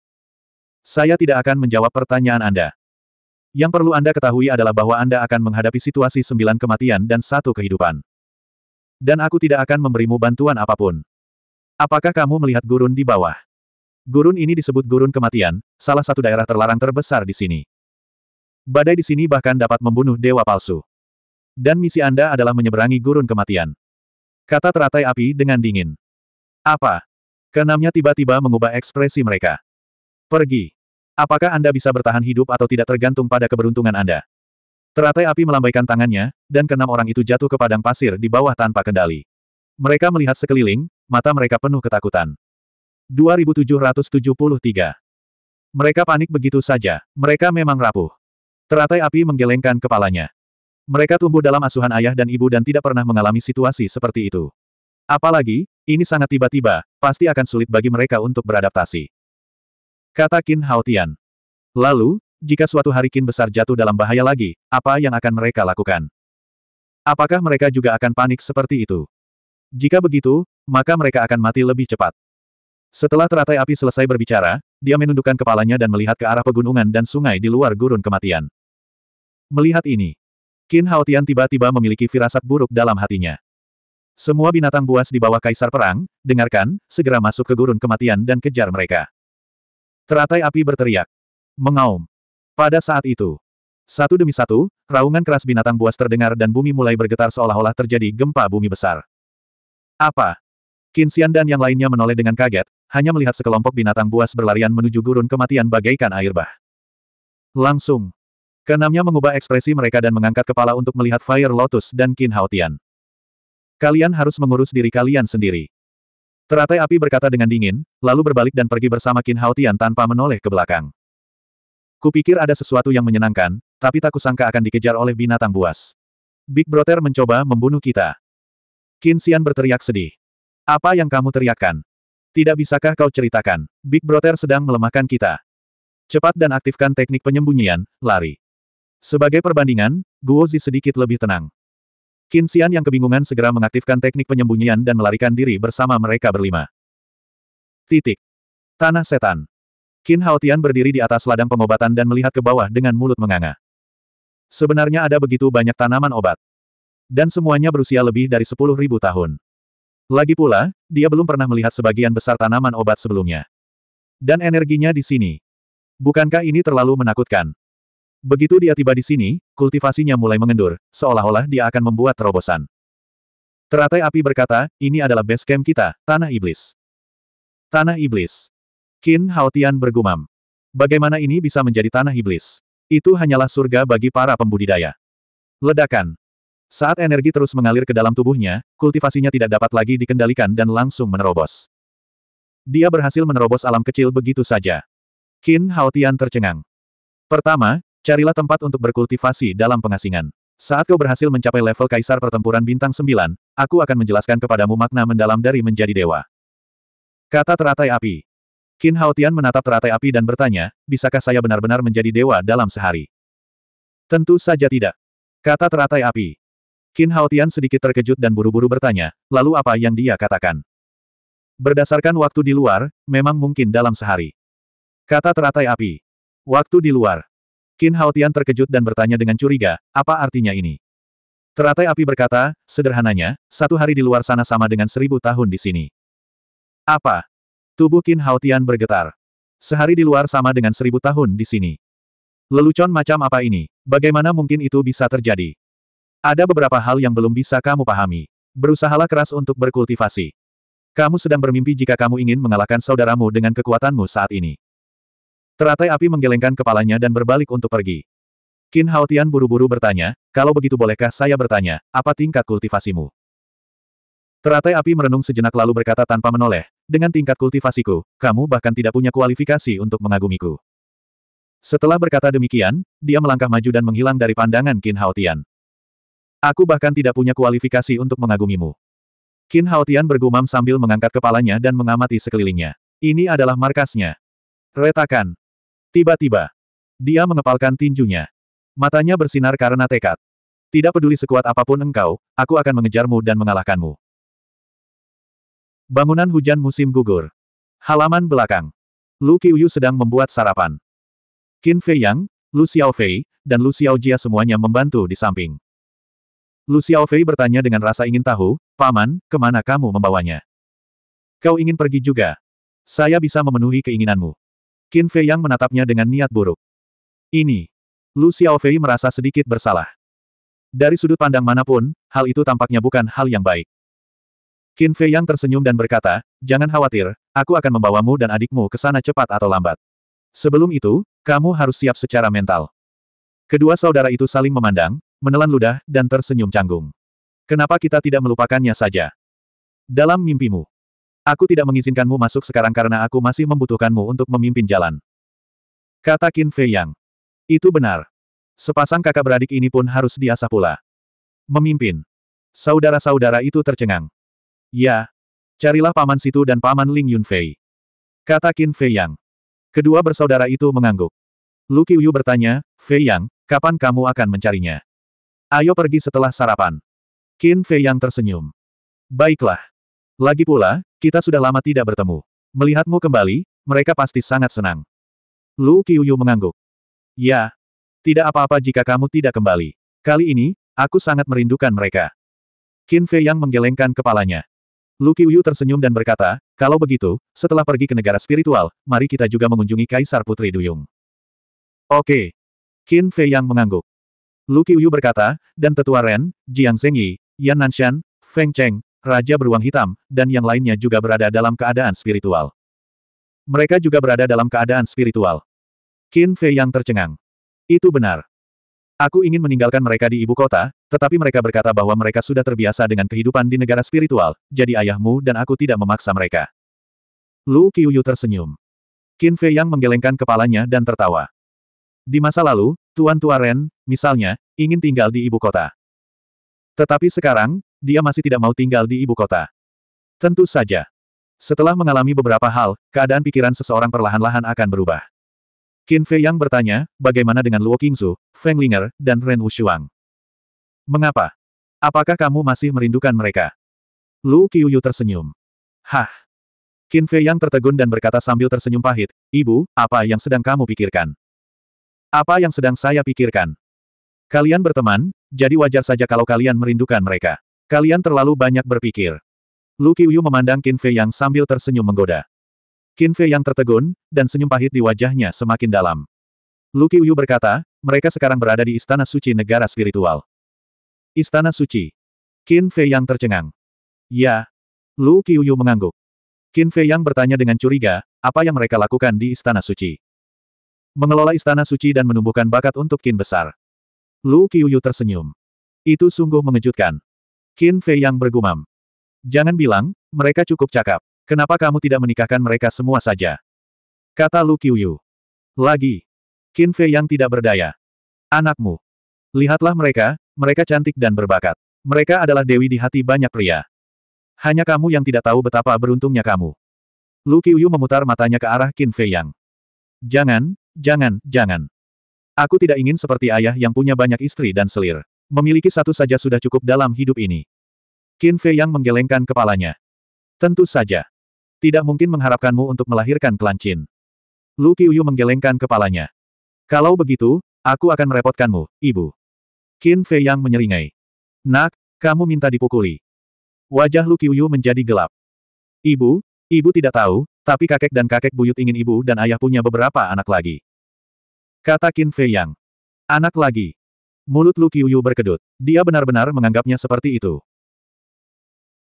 Saya tidak akan menjawab pertanyaan Anda. Yang perlu Anda ketahui adalah bahwa Anda akan menghadapi situasi sembilan kematian dan satu kehidupan. Dan aku tidak akan memberimu bantuan apapun. Apakah kamu melihat gurun di bawah? Gurun ini disebut gurun kematian, salah satu daerah terlarang terbesar di sini. Badai di sini bahkan dapat membunuh dewa palsu. Dan misi Anda adalah menyeberangi gurun kematian. Kata teratai api dengan dingin. Apa? Kenamnya tiba-tiba mengubah ekspresi mereka. Pergi. Apakah Anda bisa bertahan hidup atau tidak tergantung pada keberuntungan Anda? Teratai api melambaikan tangannya, dan keenam orang itu jatuh ke padang pasir di bawah tanpa kendali. Mereka melihat sekeliling, mata mereka penuh ketakutan. 2773 Mereka panik begitu saja, mereka memang rapuh. Teratai api menggelengkan kepalanya. Mereka tumbuh dalam asuhan ayah dan ibu dan tidak pernah mengalami situasi seperti itu. Apalagi, ini sangat tiba-tiba, pasti akan sulit bagi mereka untuk beradaptasi. Kata Qin Haotian. Lalu, jika suatu hari Qin besar jatuh dalam bahaya lagi, apa yang akan mereka lakukan? Apakah mereka juga akan panik seperti itu? Jika begitu, maka mereka akan mati lebih cepat. Setelah teratai api selesai berbicara, dia menundukkan kepalanya dan melihat ke arah pegunungan dan sungai di luar gurun kematian. Melihat ini, Qin Haotian tiba-tiba memiliki firasat buruk dalam hatinya. Semua binatang buas di bawah kaisar perang, dengarkan, segera masuk ke gurun kematian dan kejar mereka. Teratai api berteriak. Mengaum. Pada saat itu, satu demi satu, raungan keras binatang buas terdengar dan bumi mulai bergetar seolah-olah terjadi gempa bumi besar. Apa? Kinsian dan yang lainnya menoleh dengan kaget, hanya melihat sekelompok binatang buas berlarian menuju gurun kematian bagaikan air bah. Langsung. Kenamnya mengubah ekspresi mereka dan mengangkat kepala untuk melihat Fire Lotus dan Qin Haotian. Kalian harus mengurus diri kalian sendiri. Teratai api berkata dengan dingin, lalu berbalik dan pergi bersama Qin Haotian tanpa menoleh ke belakang. Kupikir ada sesuatu yang menyenangkan, tapi tak kusangka akan dikejar oleh binatang buas. Big Brother mencoba membunuh kita. Qin Xian berteriak sedih. Apa yang kamu teriakkan? Tidak bisakah kau ceritakan? Big Brother sedang melemahkan kita. Cepat dan aktifkan teknik penyembunyian, lari. Sebagai perbandingan, Guozi sedikit lebih tenang. Qin Xian yang kebingungan segera mengaktifkan teknik penyembunyian dan melarikan diri bersama mereka berlima. Titik. Tanah Setan. Qin Haotian berdiri di atas ladang pengobatan dan melihat ke bawah dengan mulut menganga. Sebenarnya ada begitu banyak tanaman obat. Dan semuanya berusia lebih dari 10.000 tahun. Lagi pula, dia belum pernah melihat sebagian besar tanaman obat sebelumnya. Dan energinya di sini. Bukankah ini terlalu menakutkan? Begitu dia tiba di sini, kultivasinya mulai mengendur, seolah-olah dia akan membuat terobosan. Teratai api berkata, ini adalah base camp kita, Tanah Iblis. Tanah Iblis. Qin Haotian bergumam. Bagaimana ini bisa menjadi Tanah Iblis? Itu hanyalah surga bagi para pembudidaya. Ledakan. Saat energi terus mengalir ke dalam tubuhnya, kultivasinya tidak dapat lagi dikendalikan dan langsung menerobos. Dia berhasil menerobos alam kecil begitu saja. Qin Haotian tercengang. Pertama, Carilah tempat untuk berkultivasi dalam pengasingan. Saat kau berhasil mencapai level kaisar pertempuran bintang 9, aku akan menjelaskan kepadamu makna mendalam dari menjadi dewa. Kata teratai api. Qin Haotian menatap teratai api dan bertanya, bisakah saya benar-benar menjadi dewa dalam sehari? Tentu saja tidak. Kata teratai api. Qin Haotian sedikit terkejut dan buru-buru bertanya, lalu apa yang dia katakan? Berdasarkan waktu di luar, memang mungkin dalam sehari. Kata teratai api. Waktu di luar. Qin Haotian terkejut dan bertanya dengan curiga, apa artinya ini? Teratai api berkata, sederhananya, satu hari di luar sana sama dengan seribu tahun di sini. Apa? Tubuh Qin Haotian bergetar. Sehari di luar sama dengan seribu tahun di sini. Lelucon macam apa ini? Bagaimana mungkin itu bisa terjadi? Ada beberapa hal yang belum bisa kamu pahami. Berusahalah keras untuk berkultivasi. Kamu sedang bermimpi jika kamu ingin mengalahkan saudaramu dengan kekuatanmu saat ini. Teratai api menggelengkan kepalanya dan berbalik untuk pergi. Qin Haotian buru-buru bertanya, kalau begitu bolehkah saya bertanya, apa tingkat kultivasimu? Teratai api merenung sejenak lalu berkata tanpa menoleh, dengan tingkat kultivasiku, kamu bahkan tidak punya kualifikasi untuk mengagumiku. Setelah berkata demikian, dia melangkah maju dan menghilang dari pandangan Qin Haotian. Aku bahkan tidak punya kualifikasi untuk mengagumimu. Qin Haotian bergumam sambil mengangkat kepalanya dan mengamati sekelilingnya. Ini adalah markasnya. Retakan. Tiba-tiba, dia mengepalkan tinjunya. Matanya bersinar karena tekad. Tidak peduli sekuat apapun engkau, aku akan mengejarmu dan mengalahkanmu. Bangunan hujan musim gugur. Halaman belakang. Lu Qiuyu sedang membuat sarapan. Qin Fei Yang, Lu Xiaofei, dan Lu Xiaojia semuanya membantu di samping. Lu Xiaofei bertanya dengan rasa ingin tahu, Paman, kemana kamu membawanya? Kau ingin pergi juga? Saya bisa memenuhi keinginanmu. Qin Fei Yang menatapnya dengan niat buruk. Ini. Lu Xiaofei merasa sedikit bersalah. Dari sudut pandang manapun, hal itu tampaknya bukan hal yang baik. Qin Fei Yang tersenyum dan berkata, Jangan khawatir, aku akan membawamu dan adikmu ke sana cepat atau lambat. Sebelum itu, kamu harus siap secara mental. Kedua saudara itu saling memandang, menelan ludah, dan tersenyum canggung. Kenapa kita tidak melupakannya saja? Dalam mimpimu, Aku tidak mengizinkanmu masuk sekarang karena aku masih membutuhkanmu untuk memimpin jalan. Kata Qin Fei Yang. Itu benar. Sepasang kakak beradik ini pun harus diasah pula. Memimpin. Saudara-saudara itu tercengang. Ya. Carilah paman situ dan paman Ling Yun Fei. Kata Qin Fei Yang. Kedua bersaudara itu mengangguk. Lu Qiuyu bertanya, Fei Yang, kapan kamu akan mencarinya? Ayo pergi setelah sarapan. Qin Fei Yang tersenyum. Baiklah. Lagi pula, kita sudah lama tidak bertemu. Melihatmu kembali, mereka pasti sangat senang. Lu Qiuyu mengangguk. Ya. Tidak apa-apa jika kamu tidak kembali. Kali ini, aku sangat merindukan mereka. Qin Fei yang menggelengkan kepalanya. Lu Qiuyu tersenyum dan berkata, kalau begitu, setelah pergi ke negara spiritual, mari kita juga mengunjungi Kaisar Putri Duyung. Oke. Qin Fei yang mengangguk. Lu Qiuyu berkata, dan tetua Ren, Jiang Zhengyi, Yan Nanshan, Feng Cheng, Raja Beruang Hitam, dan yang lainnya juga berada dalam keadaan spiritual. Mereka juga berada dalam keadaan spiritual. Qin Fei yang tercengang. Itu benar. Aku ingin meninggalkan mereka di ibu kota, tetapi mereka berkata bahwa mereka sudah terbiasa dengan kehidupan di negara spiritual, jadi ayahmu dan aku tidak memaksa mereka. Lu Qiuyu tersenyum. Qin Fei Yang menggelengkan kepalanya dan tertawa. Di masa lalu, Tuan Tua Ren, misalnya, ingin tinggal di ibu kota. Tetapi sekarang, dia masih tidak mau tinggal di ibu kota. Tentu saja. Setelah mengalami beberapa hal, keadaan pikiran seseorang perlahan-lahan akan berubah. Qin Fei yang bertanya, bagaimana dengan Luo Qingzu, Feng Linger, dan Ren Wushuang? Mengapa? Apakah kamu masih merindukan mereka? Lu Qiuyu tersenyum. Hah! Qin Fei yang tertegun dan berkata sambil tersenyum pahit, Ibu, apa yang sedang kamu pikirkan? Apa yang sedang saya pikirkan? Kalian berteman, jadi wajar saja kalau kalian merindukan mereka. Kalian terlalu banyak berpikir. Lu Qiyu memandang Qin Fei Yang sambil tersenyum menggoda. Qin Fei Yang tertegun, dan senyum pahit di wajahnya semakin dalam. Lu Qiyu berkata, mereka sekarang berada di Istana Suci Negara Spiritual. Istana Suci. Qin Fei Yang tercengang. Ya. Lu Qiyu mengangguk. Qin Fei Yang bertanya dengan curiga, apa yang mereka lakukan di Istana Suci. Mengelola Istana Suci dan menumbuhkan bakat untuk Qin besar. Lu Qiyu tersenyum. Itu sungguh mengejutkan. Qin Fei yang bergumam. Jangan bilang, mereka cukup cakap. Kenapa kamu tidak menikahkan mereka semua saja? Kata Lu Qiuyu. Lagi. Qin Fei yang tidak berdaya. Anakmu. Lihatlah mereka, mereka cantik dan berbakat. Mereka adalah dewi di hati banyak pria. Hanya kamu yang tidak tahu betapa beruntungnya kamu. Lu Qiuyu memutar matanya ke arah Qin Fei Yang. Jangan, jangan, jangan. Aku tidak ingin seperti ayah yang punya banyak istri dan selir. Memiliki satu saja sudah cukup dalam hidup ini. Qin Fei yang menggelengkan kepalanya. Tentu saja. Tidak mungkin mengharapkanmu untuk melahirkan Qin. Lu Qiuyu menggelengkan kepalanya. Kalau begitu, aku akan merepotkanmu, ibu. Qin Fei yang menyeringai. Nak, kamu minta dipukuli. Wajah Lu Qiuyu menjadi gelap. Ibu, ibu tidak tahu, tapi kakek dan kakek buyut ingin ibu dan ayah punya beberapa anak lagi. Kata Qin Fei Yang. Anak lagi. Mulut Lu Qiuyu berkedut. Dia benar-benar menganggapnya seperti itu.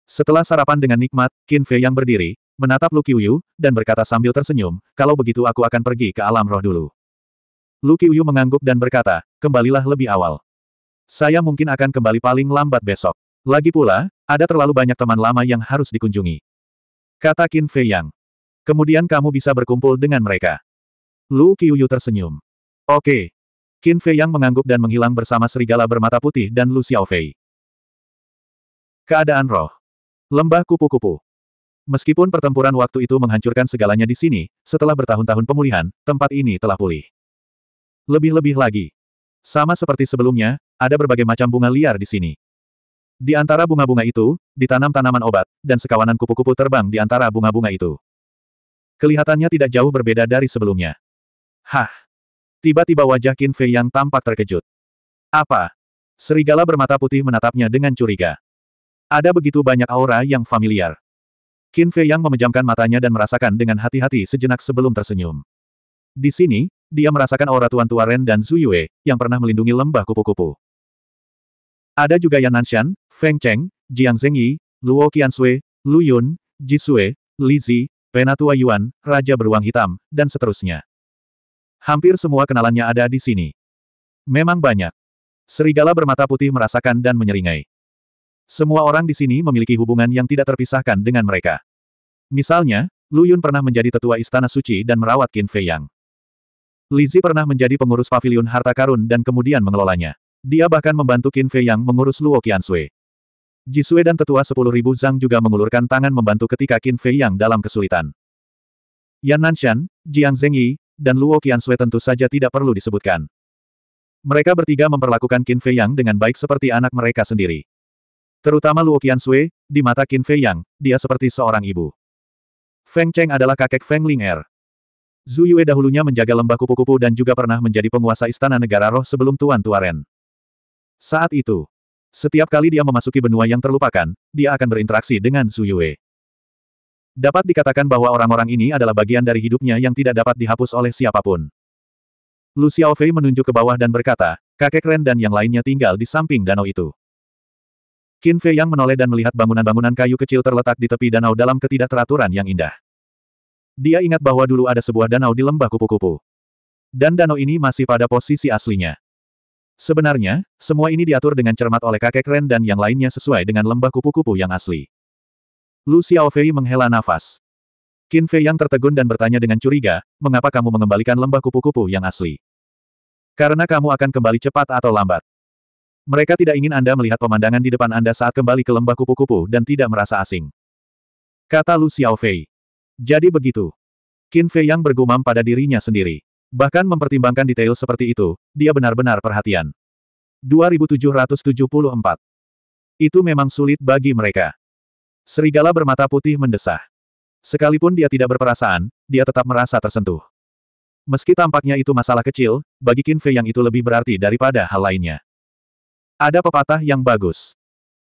Setelah sarapan dengan nikmat, Qin Fei yang berdiri, menatap Lu Qiuyu, dan berkata sambil tersenyum, kalau begitu aku akan pergi ke alam roh dulu. Lu Qiuyu mengangguk dan berkata, kembalilah lebih awal. Saya mungkin akan kembali paling lambat besok. Lagi pula, ada terlalu banyak teman lama yang harus dikunjungi. Kata Qin Fei Yang. Kemudian kamu bisa berkumpul dengan mereka. Lu Qiuyu tersenyum. Oke, Qin Fei yang mengangguk dan menghilang bersama serigala bermata putih dan Lu Fei. Keadaan roh. Lembah kupu-kupu. Meskipun pertempuran waktu itu menghancurkan segalanya di sini, setelah bertahun-tahun pemulihan, tempat ini telah pulih. Lebih-lebih lagi. Sama seperti sebelumnya, ada berbagai macam bunga liar di sini. Di antara bunga-bunga itu, ditanam tanaman obat, dan sekawanan kupu-kupu terbang di antara bunga-bunga itu. Kelihatannya tidak jauh berbeda dari sebelumnya. Hah! Tiba-tiba wajah Qin Fei yang tampak terkejut. Apa? Serigala bermata putih menatapnya dengan curiga. Ada begitu banyak aura yang familiar. Qin Fei yang memejamkan matanya dan merasakan dengan hati-hati sejenak sebelum tersenyum. Di sini, dia merasakan aura Tuan Tua Ren dan Zhu Yue, yang pernah melindungi lembah kupu-kupu. Ada juga Yan Nanshan, Feng Cheng, Jiang Zhengyi, Luo Sui, Lu Yun, Ji Sui, Li Zi, Penatua Yuan, Raja Beruang Hitam, dan seterusnya. Hampir semua kenalannya ada di sini. Memang banyak. Serigala bermata putih merasakan dan menyeringai. Semua orang di sini memiliki hubungan yang tidak terpisahkan dengan mereka. Misalnya, Lu Yun pernah menjadi tetua Istana Suci dan merawat Qin Fei Yang. Lizi pernah menjadi pengurus pavilion harta karun dan kemudian mengelolanya. Dia bahkan membantu Qin Fei Yang mengurus Luo Ji Jisue dan tetua 10.000 Zhang juga mengulurkan tangan membantu ketika Qin Fei Yang dalam kesulitan. Yan Nanshan, Jiang Zhengyi, dan Luo Qiansui tentu saja tidak perlu disebutkan. Mereka bertiga memperlakukan Qin Fei Yang dengan baik seperti anak mereka sendiri. Terutama Luo Qiansui, di mata Qin Fei Yang, dia seperti seorang ibu. Feng Cheng adalah kakek Feng Ling Er. Zhu Yue dahulunya menjaga lembah kupu-kupu dan juga pernah menjadi penguasa istana negara roh sebelum Tuan Tuaren. Saat itu, setiap kali dia memasuki benua yang terlupakan, dia akan berinteraksi dengan Zhu Yue. Dapat dikatakan bahwa orang-orang ini adalah bagian dari hidupnya yang tidak dapat dihapus oleh siapapun. Lu Xiaofei menunjuk ke bawah dan berkata, kakek Ren dan yang lainnya tinggal di samping danau itu. Qin Fei yang menoleh dan melihat bangunan-bangunan kayu kecil terletak di tepi danau dalam ketidakteraturan yang indah. Dia ingat bahwa dulu ada sebuah danau di lembah kupu-kupu. Dan danau ini masih pada posisi aslinya. Sebenarnya, semua ini diatur dengan cermat oleh kakek Ren dan yang lainnya sesuai dengan lembah kupu-kupu yang asli. Lu Xiaofei menghela nafas. Qin Fei yang tertegun dan bertanya dengan curiga, mengapa kamu mengembalikan lembah kupu-kupu yang asli? Karena kamu akan kembali cepat atau lambat. Mereka tidak ingin Anda melihat pemandangan di depan Anda saat kembali ke lembah kupu-kupu dan tidak merasa asing. Kata Lu Xiaofei. Jadi begitu. Qin Fei yang bergumam pada dirinya sendiri. Bahkan mempertimbangkan detail seperti itu, dia benar-benar perhatian. 2774. Itu memang sulit bagi mereka. Serigala bermata putih mendesah. Sekalipun dia tidak berperasaan, dia tetap merasa tersentuh. Meski tampaknya itu masalah kecil, bagi Qin Fei yang itu lebih berarti daripada hal lainnya. Ada pepatah yang bagus.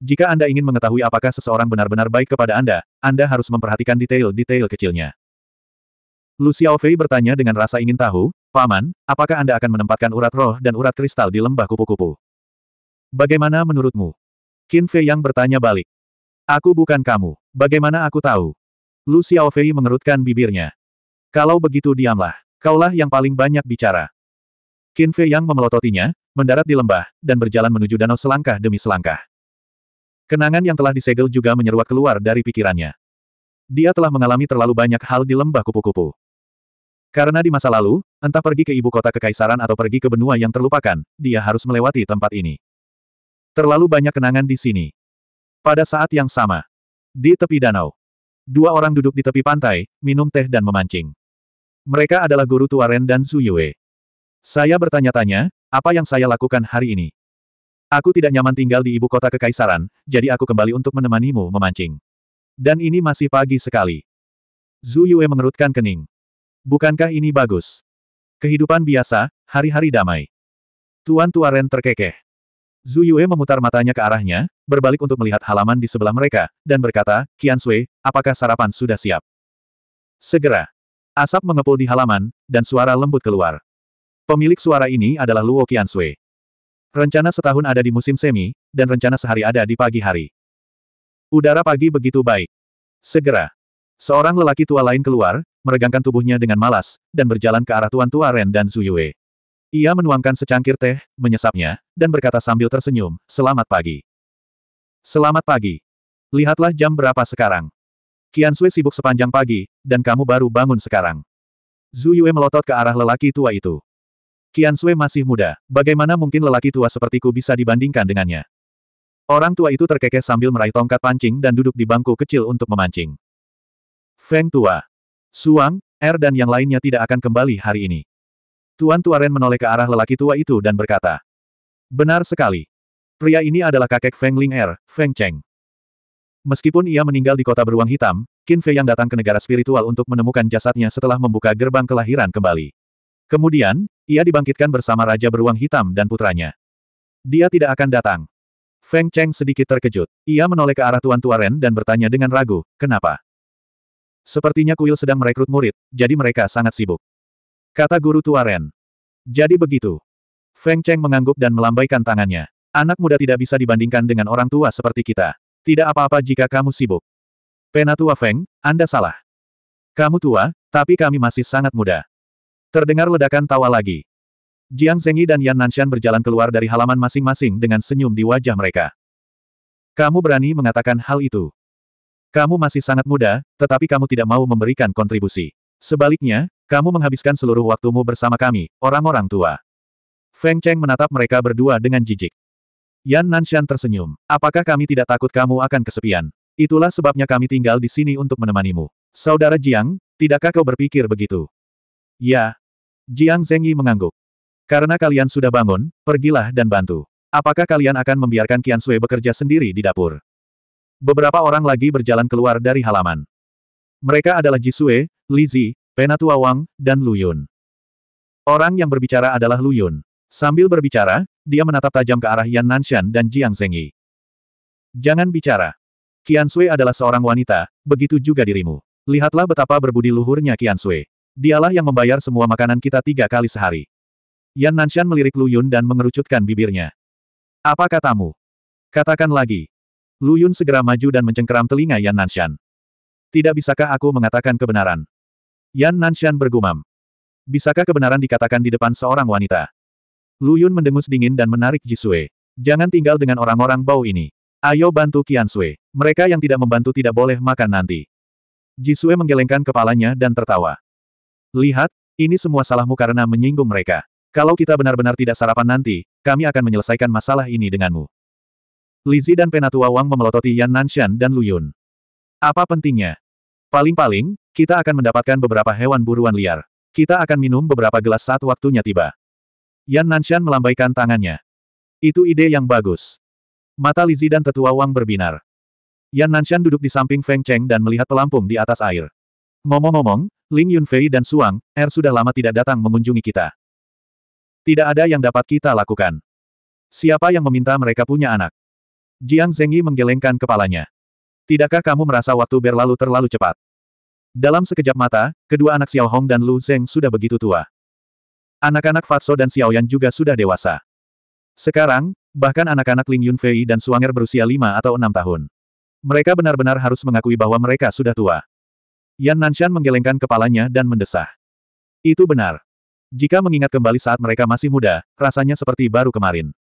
Jika Anda ingin mengetahui apakah seseorang benar-benar baik kepada Anda, Anda harus memperhatikan detail-detail kecilnya. Lu Xiaofei bertanya dengan rasa ingin tahu, Paman, apakah Anda akan menempatkan urat roh dan urat kristal di lembah kupu-kupu? Bagaimana menurutmu? Qin Fei yang bertanya balik. Aku bukan kamu. Bagaimana aku tahu? Lu Xiaofei mengerutkan bibirnya. Kalau begitu diamlah. Kaulah yang paling banyak bicara. Qin Fei yang memelototinya, mendarat di lembah, dan berjalan menuju danau selangkah demi selangkah. Kenangan yang telah disegel juga menyeruak keluar dari pikirannya. Dia telah mengalami terlalu banyak hal di lembah kupu-kupu. Karena di masa lalu, entah pergi ke ibu kota kekaisaran atau pergi ke benua yang terlupakan, dia harus melewati tempat ini. Terlalu banyak kenangan di sini. Pada saat yang sama, di tepi danau, dua orang duduk di tepi pantai, minum teh dan memancing. Mereka adalah guru tua Ren dan Zhu Yue. Saya bertanya-tanya, apa yang saya lakukan hari ini? Aku tidak nyaman tinggal di ibu kota kekaisaran, jadi aku kembali untuk menemanimu memancing. Dan ini masih pagi sekali. Zhu Yue mengerutkan kening. Bukankah ini bagus? Kehidupan biasa, hari-hari damai. Tuan Tua Ren terkekeh. Zhu Yue memutar matanya ke arahnya, berbalik untuk melihat halaman di sebelah mereka, dan berkata, Qian Sui, apakah sarapan sudah siap? Segera. Asap mengepul di halaman, dan suara lembut keluar. Pemilik suara ini adalah Luo Qian Sui. Rencana setahun ada di musim semi, dan rencana sehari ada di pagi hari. Udara pagi begitu baik. Segera. Seorang lelaki tua lain keluar, meregangkan tubuhnya dengan malas, dan berjalan ke arah Tuan Tua Ren dan Zhu Yue. Ia menuangkan secangkir teh, menyesapnya, dan berkata sambil tersenyum, Selamat pagi. Selamat pagi. Lihatlah jam berapa sekarang. Qian Sui sibuk sepanjang pagi, dan kamu baru bangun sekarang. Zhu Yue melotot ke arah lelaki tua itu. Qian Sui masih muda, bagaimana mungkin lelaki tua sepertiku bisa dibandingkan dengannya? Orang tua itu terkekeh sambil meraih tongkat pancing dan duduk di bangku kecil untuk memancing. Feng tua. Suang, Er dan yang lainnya tidak akan kembali hari ini. Tuan Tuaren menoleh ke arah lelaki tua itu dan berkata. Benar sekali. Pria ini adalah kakek Feng Ling Er, Feng Cheng. Meskipun ia meninggal di kota beruang hitam, Qin Fei yang datang ke negara spiritual untuk menemukan jasadnya setelah membuka gerbang kelahiran kembali. Kemudian, ia dibangkitkan bersama Raja Beruang Hitam dan putranya. Dia tidak akan datang. Feng Cheng sedikit terkejut. Ia menoleh ke arah Tuan Tuaren dan bertanya dengan ragu, kenapa? Sepertinya kuil sedang merekrut murid, jadi mereka sangat sibuk. Kata guru tua Ren. Jadi begitu. Feng Cheng mengangguk dan melambaikan tangannya. Anak muda tidak bisa dibandingkan dengan orang tua seperti kita. Tidak apa-apa jika kamu sibuk. Penatua Feng, Anda salah. Kamu tua, tapi kami masih sangat muda. Terdengar ledakan tawa lagi. Jiang Zengyi dan Yan Nanshan berjalan keluar dari halaman masing-masing dengan senyum di wajah mereka. Kamu berani mengatakan hal itu. Kamu masih sangat muda, tetapi kamu tidak mau memberikan kontribusi. Sebaliknya, kamu menghabiskan seluruh waktumu bersama kami, orang-orang tua. Feng Cheng menatap mereka berdua dengan jijik. Yan Nanshan tersenyum. Apakah kami tidak takut kamu akan kesepian? Itulah sebabnya kami tinggal di sini untuk menemanimu. Saudara Jiang, tidakkah kau berpikir begitu? Ya. Jiang Zengyi mengangguk. Karena kalian sudah bangun, pergilah dan bantu. Apakah kalian akan membiarkan Qian Sui bekerja sendiri di dapur? Beberapa orang lagi berjalan keluar dari halaman. Mereka adalah Sui, Li Zi, Penatua Wang, dan Lu Yun. Orang yang berbicara adalah Lu Yun. Sambil berbicara, dia menatap tajam ke arah Yan Nanshan dan Jiang Zengyi. Jangan bicara. Qian Sui adalah seorang wanita, begitu juga dirimu. Lihatlah betapa berbudi luhurnya Qian Sui. Dialah yang membayar semua makanan kita tiga kali sehari. Yan Nanshan melirik Lu Yun dan mengerucutkan bibirnya. Apa katamu? Katakan lagi. Lu Yun segera maju dan mencengkeram telinga Yan Nanshan. Tidak bisakah aku mengatakan kebenaran? Yan Nanshan bergumam. Bisakah kebenaran dikatakan di depan seorang wanita? Lu Yun mendengus dingin dan menarik Jisue. Jangan tinggal dengan orang-orang bau ini. Ayo bantu Qian Sui. Mereka yang tidak membantu tidak boleh makan nanti. Jisue menggelengkan kepalanya dan tertawa. Lihat, ini semua salahmu karena menyinggung mereka. Kalau kita benar-benar tidak sarapan nanti, kami akan menyelesaikan masalah ini denganmu. Lizzie dan Penatua Wang memelototi Yan Nanshan dan Lu Yun. Apa pentingnya? Paling-paling, kita akan mendapatkan beberapa hewan buruan liar. Kita akan minum beberapa gelas saat waktunya tiba. Yan Nanshan melambaikan tangannya. Itu ide yang bagus. Mata Lizi dan tetua Wang berbinar. Yan Nanshan duduk di samping Feng Cheng dan melihat pelampung di atas air. Ngomong-ngomong, Ling Yunfei dan Suang, Er sudah lama tidak datang mengunjungi kita. Tidak ada yang dapat kita lakukan. Siapa yang meminta mereka punya anak? Jiang Zengyi menggelengkan kepalanya. Tidakkah kamu merasa waktu berlalu terlalu cepat? Dalam sekejap mata, kedua anak Xiao Hong dan Lu Zeng sudah begitu tua. Anak-anak Fatso dan Xiao Yan juga sudah dewasa. Sekarang, bahkan anak-anak Ling Yunfei dan Suanger berusia lima atau enam tahun. Mereka benar-benar harus mengakui bahwa mereka sudah tua. Yan Nanshan menggelengkan kepalanya dan mendesah. Itu benar. Jika mengingat kembali saat mereka masih muda, rasanya seperti baru kemarin.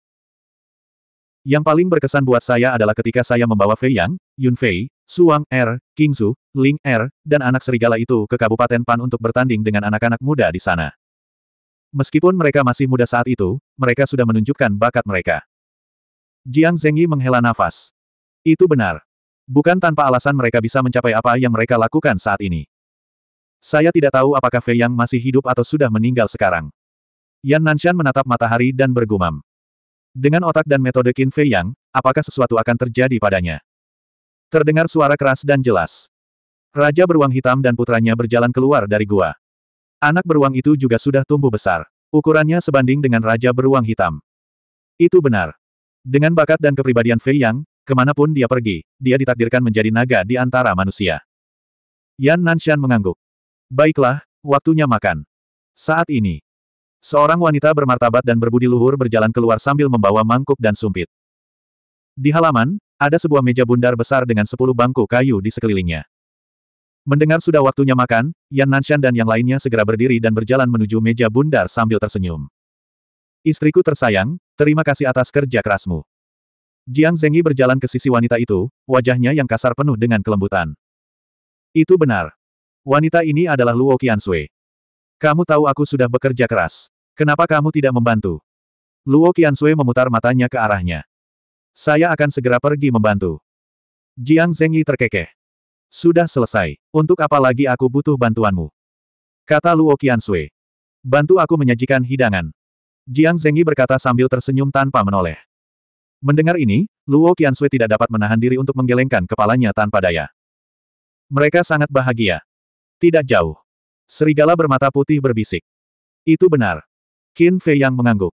Yang paling berkesan buat saya adalah ketika saya membawa Fei Yang, Yunfei. Suang Er, Kingzu, Ling Er, dan anak serigala itu ke Kabupaten Pan untuk bertanding dengan anak-anak muda di sana. Meskipun mereka masih muda saat itu, mereka sudah menunjukkan bakat mereka. Jiang Zengyi menghela nafas. Itu benar. Bukan tanpa alasan mereka bisa mencapai apa yang mereka lakukan saat ini. Saya tidak tahu apakah Fei Yang masih hidup atau sudah meninggal sekarang. Yan Nanshan menatap matahari dan bergumam. Dengan otak dan metode Qin Fei Yang, apakah sesuatu akan terjadi padanya? Terdengar suara keras dan jelas. Raja beruang hitam dan putranya berjalan keluar dari gua. Anak beruang itu juga sudah tumbuh besar. Ukurannya sebanding dengan Raja beruang hitam. Itu benar. Dengan bakat dan kepribadian Fei Yang, kemanapun dia pergi, dia ditakdirkan menjadi naga di antara manusia. Yan Nanshan mengangguk. Baiklah, waktunya makan. Saat ini, seorang wanita bermartabat dan berbudi luhur berjalan keluar sambil membawa mangkuk dan sumpit. Di halaman, ada sebuah meja bundar besar dengan sepuluh bangku kayu di sekelilingnya. Mendengar sudah waktunya makan, Yan Nanshan dan yang lainnya segera berdiri dan berjalan menuju meja bundar sambil tersenyum. Istriku tersayang, terima kasih atas kerja kerasmu. Jiang Zengyi berjalan ke sisi wanita itu, wajahnya yang kasar penuh dengan kelembutan. Itu benar. Wanita ini adalah Luo Qiansui. Kamu tahu aku sudah bekerja keras. Kenapa kamu tidak membantu? Luo Qiansui memutar matanya ke arahnya. Saya akan segera pergi membantu. Jiang Zengyi terkekeh. Sudah selesai. Untuk apa lagi aku butuh bantuanmu? Kata Luo Qiansui. Bantu aku menyajikan hidangan. Jiang Zengyi berkata sambil tersenyum tanpa menoleh. Mendengar ini, Luo Qiansui tidak dapat menahan diri untuk menggelengkan kepalanya tanpa daya. Mereka sangat bahagia. Tidak jauh. Serigala bermata putih berbisik. Itu benar. Qin Fei yang mengangguk.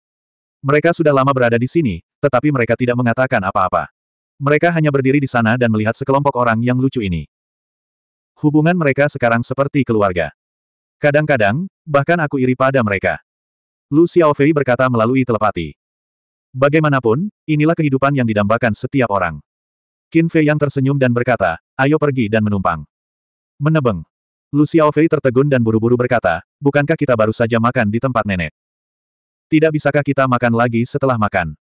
Mereka sudah lama berada di sini, tetapi mereka tidak mengatakan apa-apa. Mereka hanya berdiri di sana dan melihat sekelompok orang yang lucu ini. Hubungan mereka sekarang seperti keluarga. Kadang-kadang, bahkan aku iri pada mereka. Lu Xiaofei berkata melalui telepati. Bagaimanapun, inilah kehidupan yang didambakan setiap orang. Qin Fei yang tersenyum dan berkata, ayo pergi dan menumpang. Menebeng. Lu Xiaofei tertegun dan buru-buru berkata, bukankah kita baru saja makan di tempat nenek? Tidak bisakah kita makan lagi setelah makan?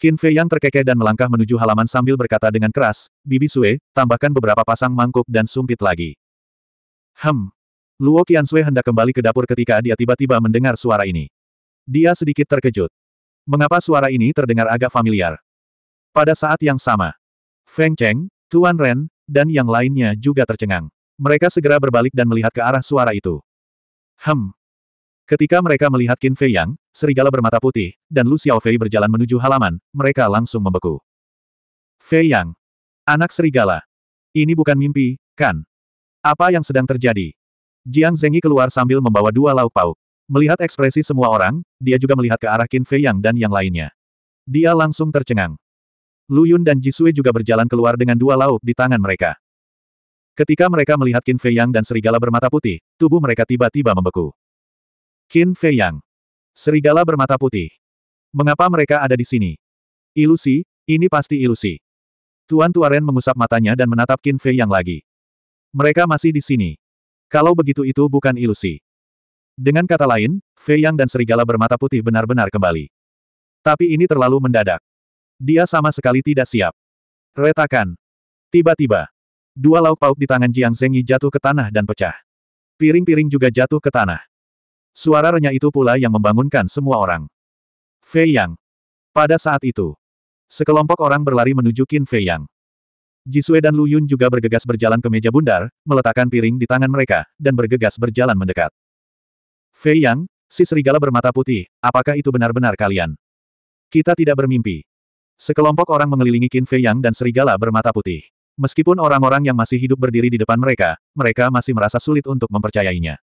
Qin Fei yang terkekeh dan melangkah menuju halaman sambil berkata dengan keras, Bibi Sue, tambahkan beberapa pasang mangkuk dan sumpit lagi. Hem. Luo Qian Sue hendak kembali ke dapur ketika dia tiba-tiba mendengar suara ini. Dia sedikit terkejut. Mengapa suara ini terdengar agak familiar? Pada saat yang sama, Feng Cheng, Tuan Ren, dan yang lainnya juga tercengang. Mereka segera berbalik dan melihat ke arah suara itu. Hem, Ketika mereka melihat Qin Fei Yang, serigala bermata putih, dan Lu Fei berjalan menuju halaman, mereka langsung membeku. Fei Yang. Anak serigala. Ini bukan mimpi, kan? Apa yang sedang terjadi? Jiang Zengyi keluar sambil membawa dua lauk pauk. Melihat ekspresi semua orang, dia juga melihat ke arah Qin Fei Yang dan yang lainnya. Dia langsung tercengang. Lu Yun dan Jisue juga berjalan keluar dengan dua lauk di tangan mereka. Ketika mereka melihat Qin Fei Yang dan serigala bermata putih, tubuh mereka tiba-tiba membeku. Qin Fei Yang. Serigala bermata putih. Mengapa mereka ada di sini? Ilusi, ini pasti ilusi. Tuan Tuaren mengusap matanya dan menatap Qin Fei Yang lagi. Mereka masih di sini. Kalau begitu itu bukan ilusi. Dengan kata lain, Fei Yang dan serigala bermata putih benar-benar kembali. Tapi ini terlalu mendadak. Dia sama sekali tidak siap. Retakan. Tiba-tiba, dua lauk pauk di tangan Jiang Zengyi jatuh ke tanah dan pecah. Piring-piring juga jatuh ke tanah. Suara renyah itu pula yang membangunkan semua orang. Fei Yang. Pada saat itu, sekelompok orang berlari menuju Qin Fei Yang. Jisue dan Lu Yun juga bergegas berjalan ke meja bundar, meletakkan piring di tangan mereka, dan bergegas berjalan mendekat. Fei Yang, si serigala bermata putih, apakah itu benar-benar kalian? Kita tidak bermimpi. Sekelompok orang mengelilingi Qin Fei Yang dan serigala bermata putih. Meskipun orang-orang yang masih hidup berdiri di depan mereka, mereka masih merasa sulit untuk mempercayainya.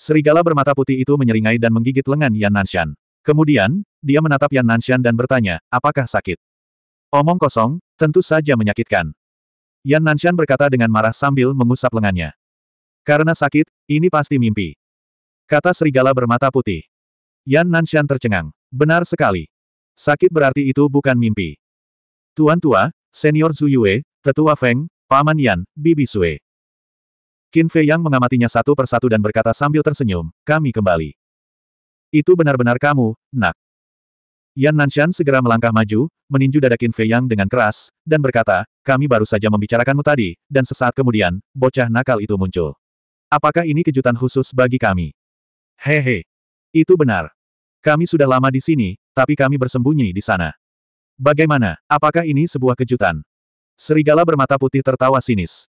Serigala bermata putih itu menyeringai dan menggigit lengan Yan Nanshan. Kemudian, dia menatap Yan Nanshan dan bertanya, apakah sakit? Omong kosong, tentu saja menyakitkan. Yan Nanshan berkata dengan marah sambil mengusap lengannya. Karena sakit, ini pasti mimpi. Kata serigala bermata putih. Yan Nanshan tercengang. Benar sekali. Sakit berarti itu bukan mimpi. Tuan tua, senior Zuyue, tetua Feng, paman Yan, bibi Sue. Qin Fei Yang mengamatinya satu persatu dan berkata sambil tersenyum, kami kembali. Itu benar-benar kamu, nak. Yan Nanshan segera melangkah maju, meninju dada Qin Fei Yang dengan keras, dan berkata, kami baru saja membicarakanmu tadi, dan sesaat kemudian, bocah nakal itu muncul. Apakah ini kejutan khusus bagi kami? Hehe. Itu benar. Kami sudah lama di sini, tapi kami bersembunyi di sana. Bagaimana, apakah ini sebuah kejutan? Serigala bermata putih tertawa sinis.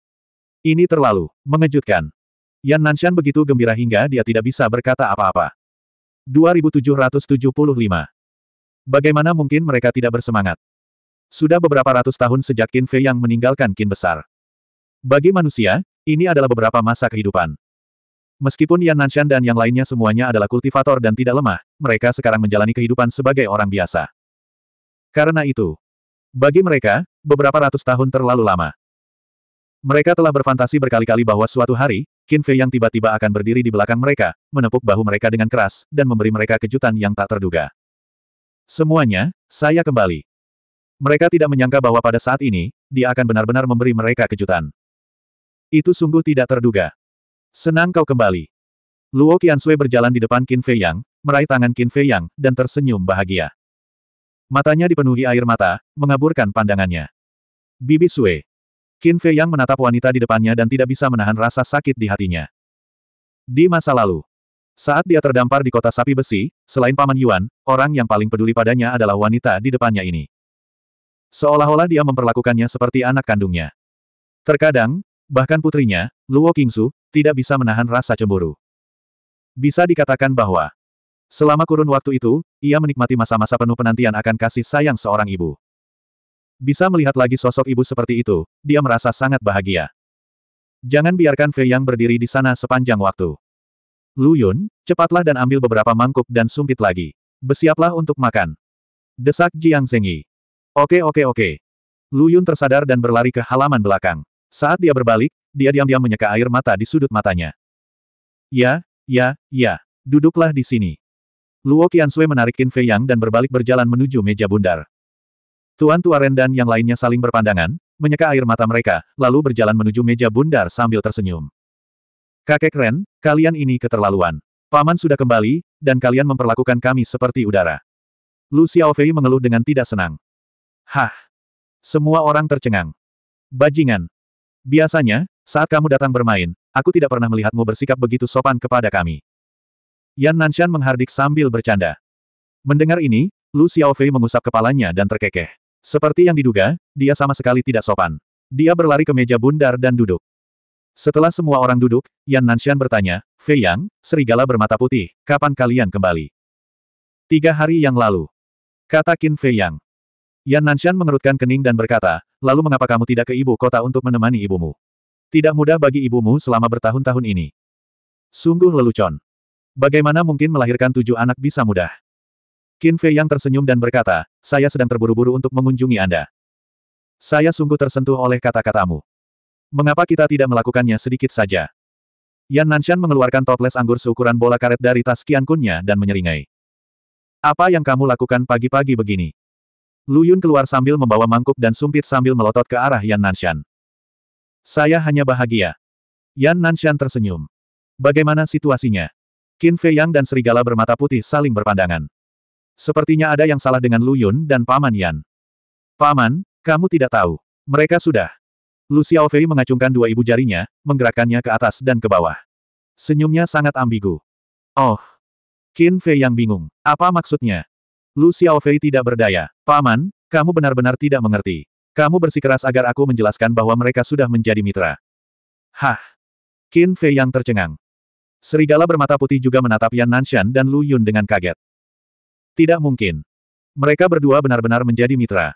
Ini terlalu mengejutkan. Yan Nanshan begitu gembira hingga dia tidak bisa berkata apa-apa. 2775. Bagaimana mungkin mereka tidak bersemangat? Sudah beberapa ratus tahun sejak Qin Fei yang meninggalkan Qin besar. Bagi manusia, ini adalah beberapa masa kehidupan. Meskipun Yan Nanshan dan yang lainnya semuanya adalah kultivator dan tidak lemah, mereka sekarang menjalani kehidupan sebagai orang biasa. Karena itu, bagi mereka, beberapa ratus tahun terlalu lama. Mereka telah berfantasi berkali-kali bahwa suatu hari, Qin Fei yang tiba-tiba akan berdiri di belakang mereka, menepuk bahu mereka dengan keras, dan memberi mereka kejutan yang tak terduga. Semuanya, saya kembali. Mereka tidak menyangka bahwa pada saat ini, dia akan benar-benar memberi mereka kejutan. Itu sungguh tidak terduga. Senang kau kembali. Luo Qiansui berjalan di depan Qin Fei Yang, meraih tangan Qin Fei Yang, dan tersenyum bahagia. Matanya dipenuhi air mata, mengaburkan pandangannya. Bibi Sui, Qin Fei Yang menatap wanita di depannya dan tidak bisa menahan rasa sakit di hatinya. Di masa lalu, saat dia terdampar di kota sapi besi, selain Paman Yuan, orang yang paling peduli padanya adalah wanita di depannya ini. Seolah-olah dia memperlakukannya seperti anak kandungnya. Terkadang, bahkan putrinya, Luo Qingsu, tidak bisa menahan rasa cemburu. Bisa dikatakan bahwa Selama kurun waktu itu, ia menikmati masa-masa penuh penantian akan kasih sayang seorang ibu. Bisa melihat lagi sosok ibu seperti itu, dia merasa sangat bahagia. Jangan biarkan Fei Yang berdiri di sana sepanjang waktu. Lu Yun, cepatlah dan ambil beberapa mangkuk dan sumpit lagi. Bersiaplah untuk makan. Desak Jiang Zengyi. Oke oke oke. Lu Yun tersadar dan berlari ke halaman belakang. Saat dia berbalik, dia diam-diam menyeka air mata di sudut matanya. Ya, ya, ya, duduklah di sini. Luo Qiansui menarik Qin Fei Yang dan berbalik berjalan menuju meja bundar. Tuan Tua Ren dan yang lainnya saling berpandangan, menyeka air mata mereka, lalu berjalan menuju meja bundar sambil tersenyum. Kakek Ren, kalian ini keterlaluan. Paman sudah kembali, dan kalian memperlakukan kami seperti udara. Lu Xiaofei mengeluh dengan tidak senang. Hah! Semua orang tercengang. Bajingan! Biasanya, saat kamu datang bermain, aku tidak pernah melihatmu bersikap begitu sopan kepada kami. Yan Nanshan menghardik sambil bercanda. Mendengar ini, Lu Xiaofei mengusap kepalanya dan terkekeh. Seperti yang diduga, dia sama sekali tidak sopan. Dia berlari ke meja bundar dan duduk. Setelah semua orang duduk, Yan Nanshan bertanya, Fei Yang, serigala bermata putih, kapan kalian kembali? Tiga hari yang lalu. Kata Qin Fei Yang. Yan Nanshan mengerutkan kening dan berkata, lalu mengapa kamu tidak ke ibu kota untuk menemani ibumu? Tidak mudah bagi ibumu selama bertahun-tahun ini. Sungguh lelucon. Bagaimana mungkin melahirkan tujuh anak bisa mudah? Qin Fei Yang tersenyum dan berkata, saya sedang terburu-buru untuk mengunjungi Anda. Saya sungguh tersentuh oleh kata-katamu. Mengapa kita tidak melakukannya sedikit saja? Yan Nanshan mengeluarkan toples anggur seukuran bola karet dari tas kiankunnya dan menyeringai. Apa yang kamu lakukan pagi-pagi begini? Lu Yun keluar sambil membawa mangkuk dan sumpit sambil melotot ke arah Yan Nanshan. Saya hanya bahagia. Yan Nanshan tersenyum. Bagaimana situasinya? Qin Fei Yang dan Serigala bermata putih saling berpandangan. Sepertinya ada yang salah dengan Lu Yun dan Paman Yan. Paman, kamu tidak tahu. Mereka sudah. Lu Xiaofei mengacungkan dua ibu jarinya, menggerakkannya ke atas dan ke bawah. Senyumnya sangat ambigu. Oh. Qin Fei yang bingung. Apa maksudnya? Lu Xiaofei tidak berdaya. Paman, kamu benar-benar tidak mengerti. Kamu bersikeras agar aku menjelaskan bahwa mereka sudah menjadi mitra. Hah. Qin Fei yang tercengang. Serigala bermata putih juga menatap Yan Nanshan dan Lu Yun dengan kaget. Tidak mungkin. Mereka berdua benar-benar menjadi mitra.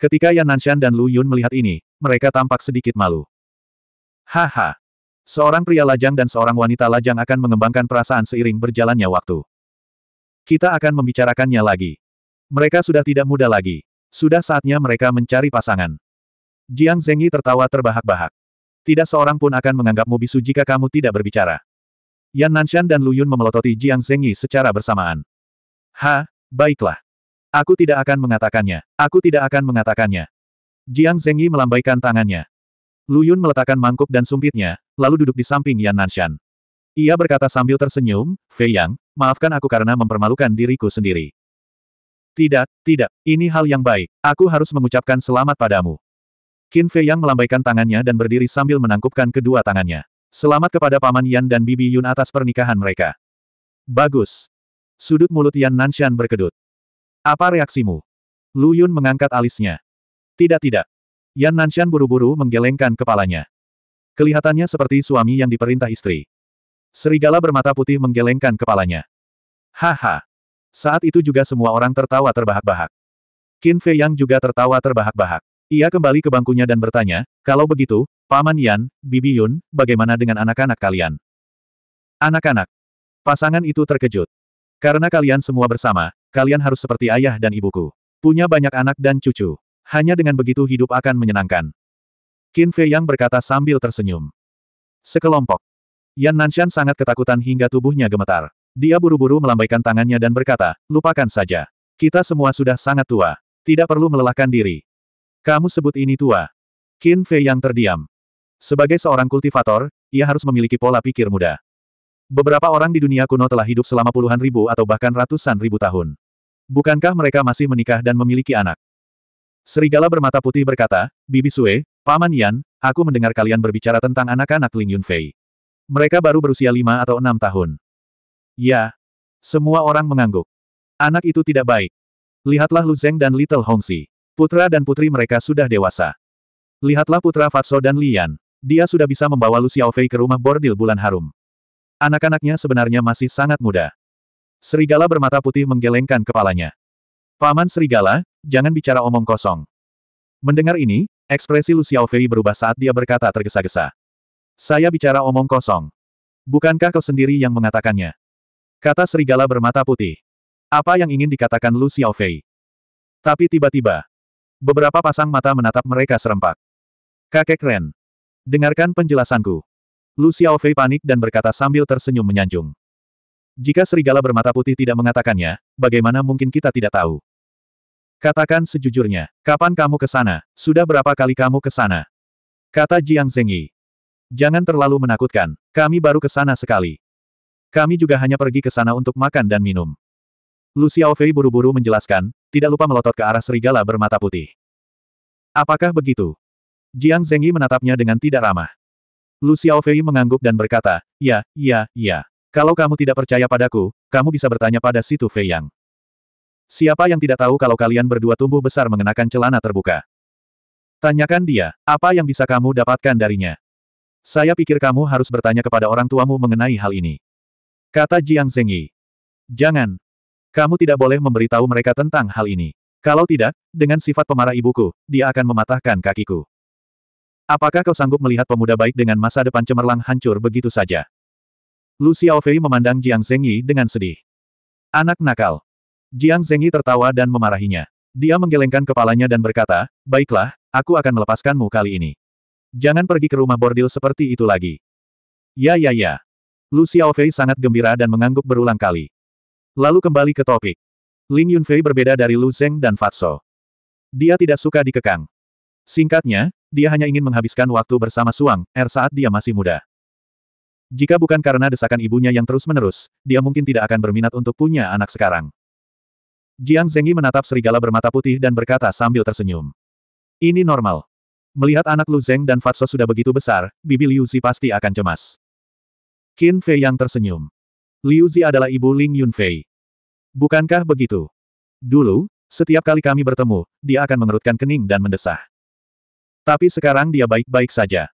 Ketika Yan Nanshan dan Lu Yun melihat ini, mereka tampak sedikit malu. Haha. Seorang pria lajang dan seorang wanita lajang akan mengembangkan perasaan seiring berjalannya waktu. Kita akan membicarakannya lagi. Mereka sudah tidak muda lagi. Sudah saatnya mereka mencari pasangan. Jiang Zengyi tertawa terbahak-bahak. Tidak seorang pun akan menganggapmu bisu jika kamu tidak berbicara. Yan Nanshan dan Lu Yun memelototi Jiang Zengyi secara bersamaan. Ha, baiklah. Aku tidak akan mengatakannya. Aku tidak akan mengatakannya. Jiang Zengyi melambaikan tangannya. Lu Yun meletakkan mangkuk dan sumpitnya, lalu duduk di samping Yan Nanshan. Ia berkata sambil tersenyum, Fei Yang, maafkan aku karena mempermalukan diriku sendiri. Tidak, tidak, ini hal yang baik. Aku harus mengucapkan selamat padamu. Qin Fei Yang melambaikan tangannya dan berdiri sambil menangkupkan kedua tangannya. Selamat kepada Paman Yan dan Bibi Yun atas pernikahan mereka. Bagus, Sudut mulut Yan Nanshan berkedut. Apa reaksimu? Lu Yun mengangkat alisnya. Tidak-tidak. Yan Nanshan buru-buru menggelengkan kepalanya. Kelihatannya seperti suami yang diperintah istri. Serigala bermata putih menggelengkan kepalanya. Haha. Saat itu juga semua orang tertawa terbahak-bahak. Qin Fei Yang juga tertawa terbahak-bahak. Ia kembali ke bangkunya dan bertanya, kalau begitu, Paman Yan, Bibi Yun, bagaimana dengan anak-anak kalian? Anak-anak. Pasangan itu terkejut. Karena kalian semua bersama, kalian harus seperti ayah dan ibuku. Punya banyak anak dan cucu. Hanya dengan begitu hidup akan menyenangkan. Qin Fei Yang berkata sambil tersenyum. Sekelompok. Yan Nanshan sangat ketakutan hingga tubuhnya gemetar. Dia buru-buru melambaikan tangannya dan berkata, lupakan saja. Kita semua sudah sangat tua. Tidak perlu melelahkan diri. Kamu sebut ini tua. Qin Fei yang terdiam. Sebagai seorang kultivator, ia harus memiliki pola pikir muda. Beberapa orang di dunia kuno telah hidup selama puluhan ribu atau bahkan ratusan ribu tahun. Bukankah mereka masih menikah dan memiliki anak? Serigala bermata putih berkata, Bibi Sue, Paman Yan, aku mendengar kalian berbicara tentang anak-anak Ling Yunfei. Mereka baru berusia lima atau enam tahun. Ya. Semua orang mengangguk. Anak itu tidak baik. Lihatlah Lu Zeng dan Little Hongxi. Putra dan putri mereka sudah dewasa. Lihatlah putra Fatso dan Lian. Dia sudah bisa membawa Lu Xiaofei ke rumah bordil bulan harum. Anak-anaknya sebenarnya masih sangat muda. Serigala bermata putih menggelengkan kepalanya. Paman Serigala, jangan bicara omong kosong. Mendengar ini, ekspresi Lu Xiaofei berubah saat dia berkata tergesa-gesa. Saya bicara omong kosong. Bukankah kau sendiri yang mengatakannya? Kata Serigala bermata putih. Apa yang ingin dikatakan Lu Xiaofei? Tapi tiba-tiba, beberapa pasang mata menatap mereka serempak. Kakek Ren, dengarkan penjelasanku. Lu Xiaofei panik dan berkata sambil tersenyum menyanjung. Jika serigala bermata putih tidak mengatakannya, bagaimana mungkin kita tidak tahu? Katakan sejujurnya, kapan kamu ke sana? Sudah berapa kali kamu ke sana? Kata Jiang Zengyi. Jangan terlalu menakutkan, kami baru ke sana sekali. Kami juga hanya pergi ke sana untuk makan dan minum. Lu Xiaofei buru-buru menjelaskan, tidak lupa melotot ke arah serigala bermata putih. Apakah begitu? Jiang Zengyi menatapnya dengan tidak ramah. Lu Xiaofei mengangguk dan berkata, ya, ya, ya. Kalau kamu tidak percaya padaku, kamu bisa bertanya pada situ Fei Yang. Siapa yang tidak tahu kalau kalian berdua tumbuh besar mengenakan celana terbuka? Tanyakan dia, apa yang bisa kamu dapatkan darinya? Saya pikir kamu harus bertanya kepada orang tuamu mengenai hal ini. Kata Jiang Zhengyi. Jangan. Kamu tidak boleh memberitahu mereka tentang hal ini. Kalau tidak, dengan sifat pemarah ibuku, dia akan mematahkan kakiku. Apakah kau sanggup melihat pemuda baik dengan masa depan cemerlang hancur begitu saja? Lu Xiaofei memandang Jiang Zengyi dengan sedih. Anak nakal. Jiang Zengyi tertawa dan memarahinya. Dia menggelengkan kepalanya dan berkata, Baiklah, aku akan melepaskanmu kali ini. Jangan pergi ke rumah bordil seperti itu lagi. Ya ya ya. Lu Xiaofei sangat gembira dan mengangguk berulang kali. Lalu kembali ke topik. Ling Yunfei berbeda dari Lu Zeng dan Fatso. Dia tidak suka dikekang. Singkatnya, dia hanya ingin menghabiskan waktu bersama Suang, Er saat dia masih muda. Jika bukan karena desakan ibunya yang terus-menerus, dia mungkin tidak akan berminat untuk punya anak sekarang. Jiang Zengyi menatap serigala bermata putih dan berkata sambil tersenyum. Ini normal. Melihat anak Lu Zeng dan Fatso sudah begitu besar, bibi Liu Zi pasti akan cemas. Qin Fei yang tersenyum. Liu Zi adalah ibu Ling Yun Fei. Bukankah begitu? Dulu, setiap kali kami bertemu, dia akan mengerutkan kening dan mendesah. Tapi sekarang dia baik-baik saja.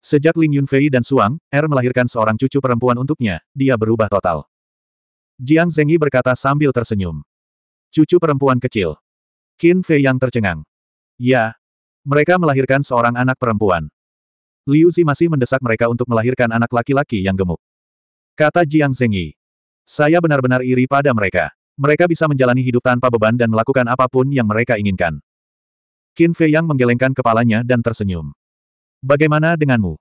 Sejak Ling Yunfei dan Suang, Er melahirkan seorang cucu perempuan untuknya, dia berubah total. Jiang Zengyi berkata sambil tersenyum. Cucu perempuan kecil. Qin Fei yang tercengang. Ya. Mereka melahirkan seorang anak perempuan. Liu Zi masih mendesak mereka untuk melahirkan anak laki-laki yang gemuk. Kata Jiang Zengyi. Saya benar-benar iri pada mereka. Mereka bisa menjalani hidup tanpa beban dan melakukan apapun yang mereka inginkan. Qin Fei Yang menggelengkan kepalanya dan tersenyum. Bagaimana denganmu?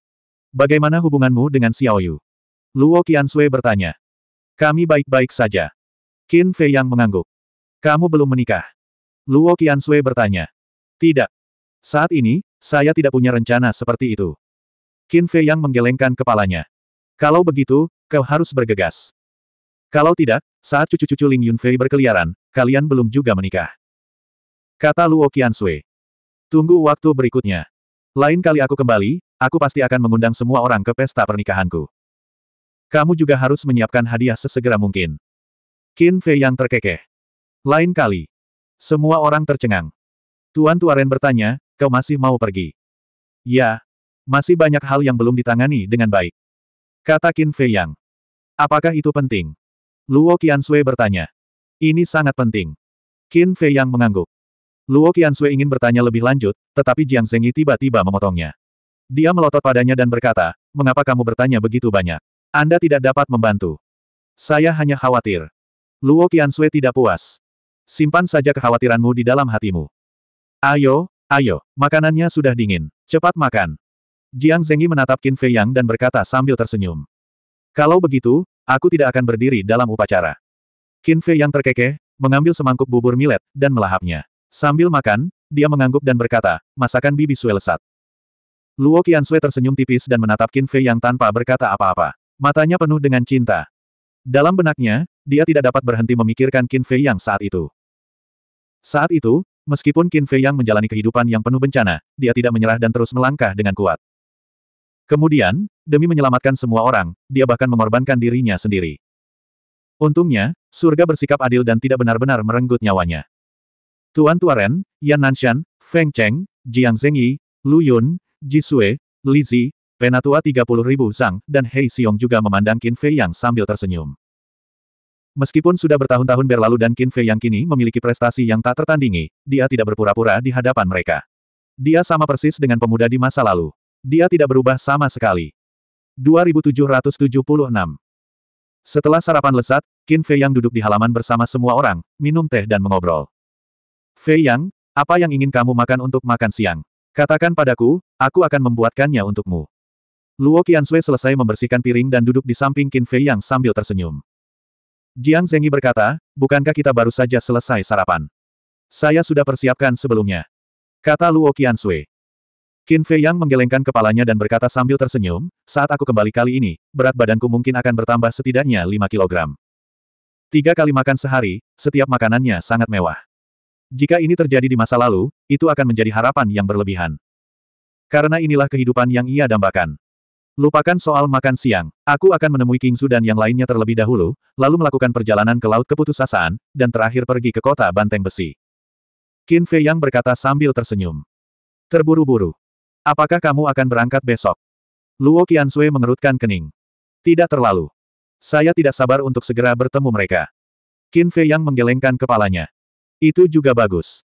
Bagaimana hubunganmu dengan Xiao Yu? Luo Sui bertanya. Kami baik-baik saja. Qin Fei Yang mengangguk. Kamu belum menikah? Luo Sui bertanya. Tidak. Saat ini, saya tidak punya rencana seperti itu. Qin Fei Yang menggelengkan kepalanya. Kalau begitu, kau harus bergegas. Kalau tidak, saat cucu-cucu Ling Yunfei berkeliaran, kalian belum juga menikah. Kata Luo Sui. Tunggu waktu berikutnya. Lain kali aku kembali, aku pasti akan mengundang semua orang ke pesta pernikahanku. Kamu juga harus menyiapkan hadiah sesegera mungkin. Qin Fei yang terkekeh. Lain kali. Semua orang tercengang. Tuan Tuaren bertanya, kau masih mau pergi? Ya. Masih banyak hal yang belum ditangani dengan baik. Kata Qin Fei Yang. Apakah itu penting? Luo Qianxue bertanya. Ini sangat penting. Qin Fei Yang mengangguk. Luo Qiansui ingin bertanya lebih lanjut, tetapi Jiang Zengyi tiba-tiba memotongnya. Dia melotot padanya dan berkata, mengapa kamu bertanya begitu banyak? Anda tidak dapat membantu. Saya hanya khawatir. Luo Qiansui tidak puas. Simpan saja kekhawatiranmu di dalam hatimu. Ayo, ayo, makanannya sudah dingin. Cepat makan. Jiang Zengyi menatap Qin Fei Yang dan berkata sambil tersenyum. Kalau begitu, aku tidak akan berdiri dalam upacara. Qin Fei Yang terkekeh, mengambil semangkuk bubur milet, dan melahapnya. Sambil makan, dia mengangguk dan berkata, masakan bibi Sue lesat. Luo Sui tersenyum tipis dan menatap Qin Fei yang tanpa berkata apa-apa. Matanya penuh dengan cinta. Dalam benaknya, dia tidak dapat berhenti memikirkan Qin Fei yang saat itu. Saat itu, meskipun Qin Fei yang menjalani kehidupan yang penuh bencana, dia tidak menyerah dan terus melangkah dengan kuat. Kemudian, demi menyelamatkan semua orang, dia bahkan mengorbankan dirinya sendiri. Untungnya, surga bersikap adil dan tidak benar-benar merenggut nyawanya. Tuan Tuaren, Yan Nanshan, Feng Cheng, Jiang Zengyi, Lu Yun, Ji Sui, Li Zi, Penatua 30 ribu Zhang, dan Hei Xiong juga memandang Qin Fei Yang sambil tersenyum. Meskipun sudah bertahun-tahun berlalu dan Qin Fei Yang kini memiliki prestasi yang tak tertandingi, dia tidak berpura-pura di hadapan mereka. Dia sama persis dengan pemuda di masa lalu. Dia tidak berubah sama sekali. 2776 Setelah sarapan lesat, Qin Fei Yang duduk di halaman bersama semua orang, minum teh dan mengobrol. Fei Yang, apa yang ingin kamu makan untuk makan siang? Katakan padaku, aku akan membuatkannya untukmu. Luo Qiansui selesai membersihkan piring dan duduk di samping Qin Fei Yang sambil tersenyum. Jiang Zengyi berkata, bukankah kita baru saja selesai sarapan? Saya sudah persiapkan sebelumnya. Kata Luo Qiansui. Qin Fei Yang menggelengkan kepalanya dan berkata sambil tersenyum, saat aku kembali kali ini, berat badanku mungkin akan bertambah setidaknya 5 kilogram. Tiga kali makan sehari, setiap makanannya sangat mewah. Jika ini terjadi di masa lalu, itu akan menjadi harapan yang berlebihan. Karena inilah kehidupan yang ia dambakan. Lupakan soal makan siang, aku akan menemui King Su dan yang lainnya terlebih dahulu, lalu melakukan perjalanan ke Laut Keputusasaan, dan terakhir pergi ke kota Banteng Besi. Qin Fei Yang berkata sambil tersenyum. Terburu-buru. Apakah kamu akan berangkat besok? Luo Qiansui mengerutkan kening. Tidak terlalu. Saya tidak sabar untuk segera bertemu mereka. Qin Fei Yang menggelengkan kepalanya. Itu juga bagus.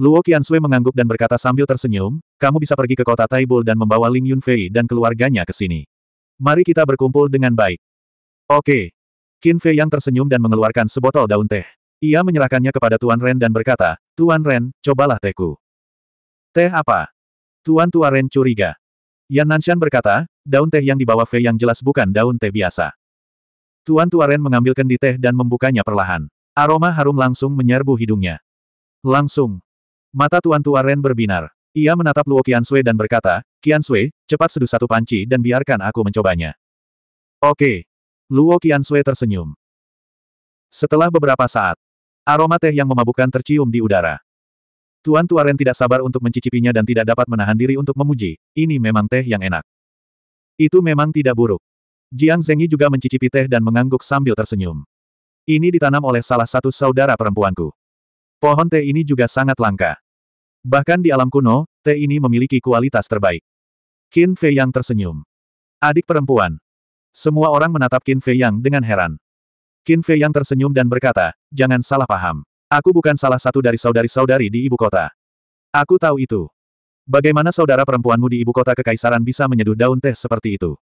Luo Qiansui mengangguk dan berkata sambil tersenyum, kamu bisa pergi ke kota Taibul dan membawa Ling Yunfei dan keluarganya ke sini. Mari kita berkumpul dengan baik. Oke. Qin Fei yang tersenyum dan mengeluarkan sebotol daun teh. Ia menyerahkannya kepada Tuan Ren dan berkata, Tuan Ren, cobalah tehku. Teh apa? Tuan Tua Ren curiga. Yan Nanshan berkata, daun teh yang dibawa Fei yang jelas bukan daun teh biasa. Tuan Tua Ren mengambil kendi teh dan membukanya perlahan. Aroma harum langsung menyerbu hidungnya. Langsung. Mata Tuan Tua Ren berbinar. Ia menatap Luo Qiansui dan berkata, Qiansui, cepat seduh satu panci dan biarkan aku mencobanya. Oke. Luo Qiansui tersenyum. Setelah beberapa saat, aroma teh yang memabukkan tercium di udara. Tuan Tua Ren tidak sabar untuk mencicipinya dan tidak dapat menahan diri untuk memuji, ini memang teh yang enak. Itu memang tidak buruk. Jiang Zengyi juga mencicipi teh dan mengangguk sambil tersenyum. Ini ditanam oleh salah satu saudara perempuanku. Pohon teh ini juga sangat langka. Bahkan di alam kuno, teh ini memiliki kualitas terbaik. Qin Fei Yang tersenyum. Adik perempuan. Semua orang menatap Qin Fei Yang dengan heran. Qin Fei Yang tersenyum dan berkata, jangan salah paham. Aku bukan salah satu dari saudari-saudari di ibu kota. Aku tahu itu. Bagaimana saudara perempuanmu di ibu kota kekaisaran bisa menyeduh daun teh seperti itu?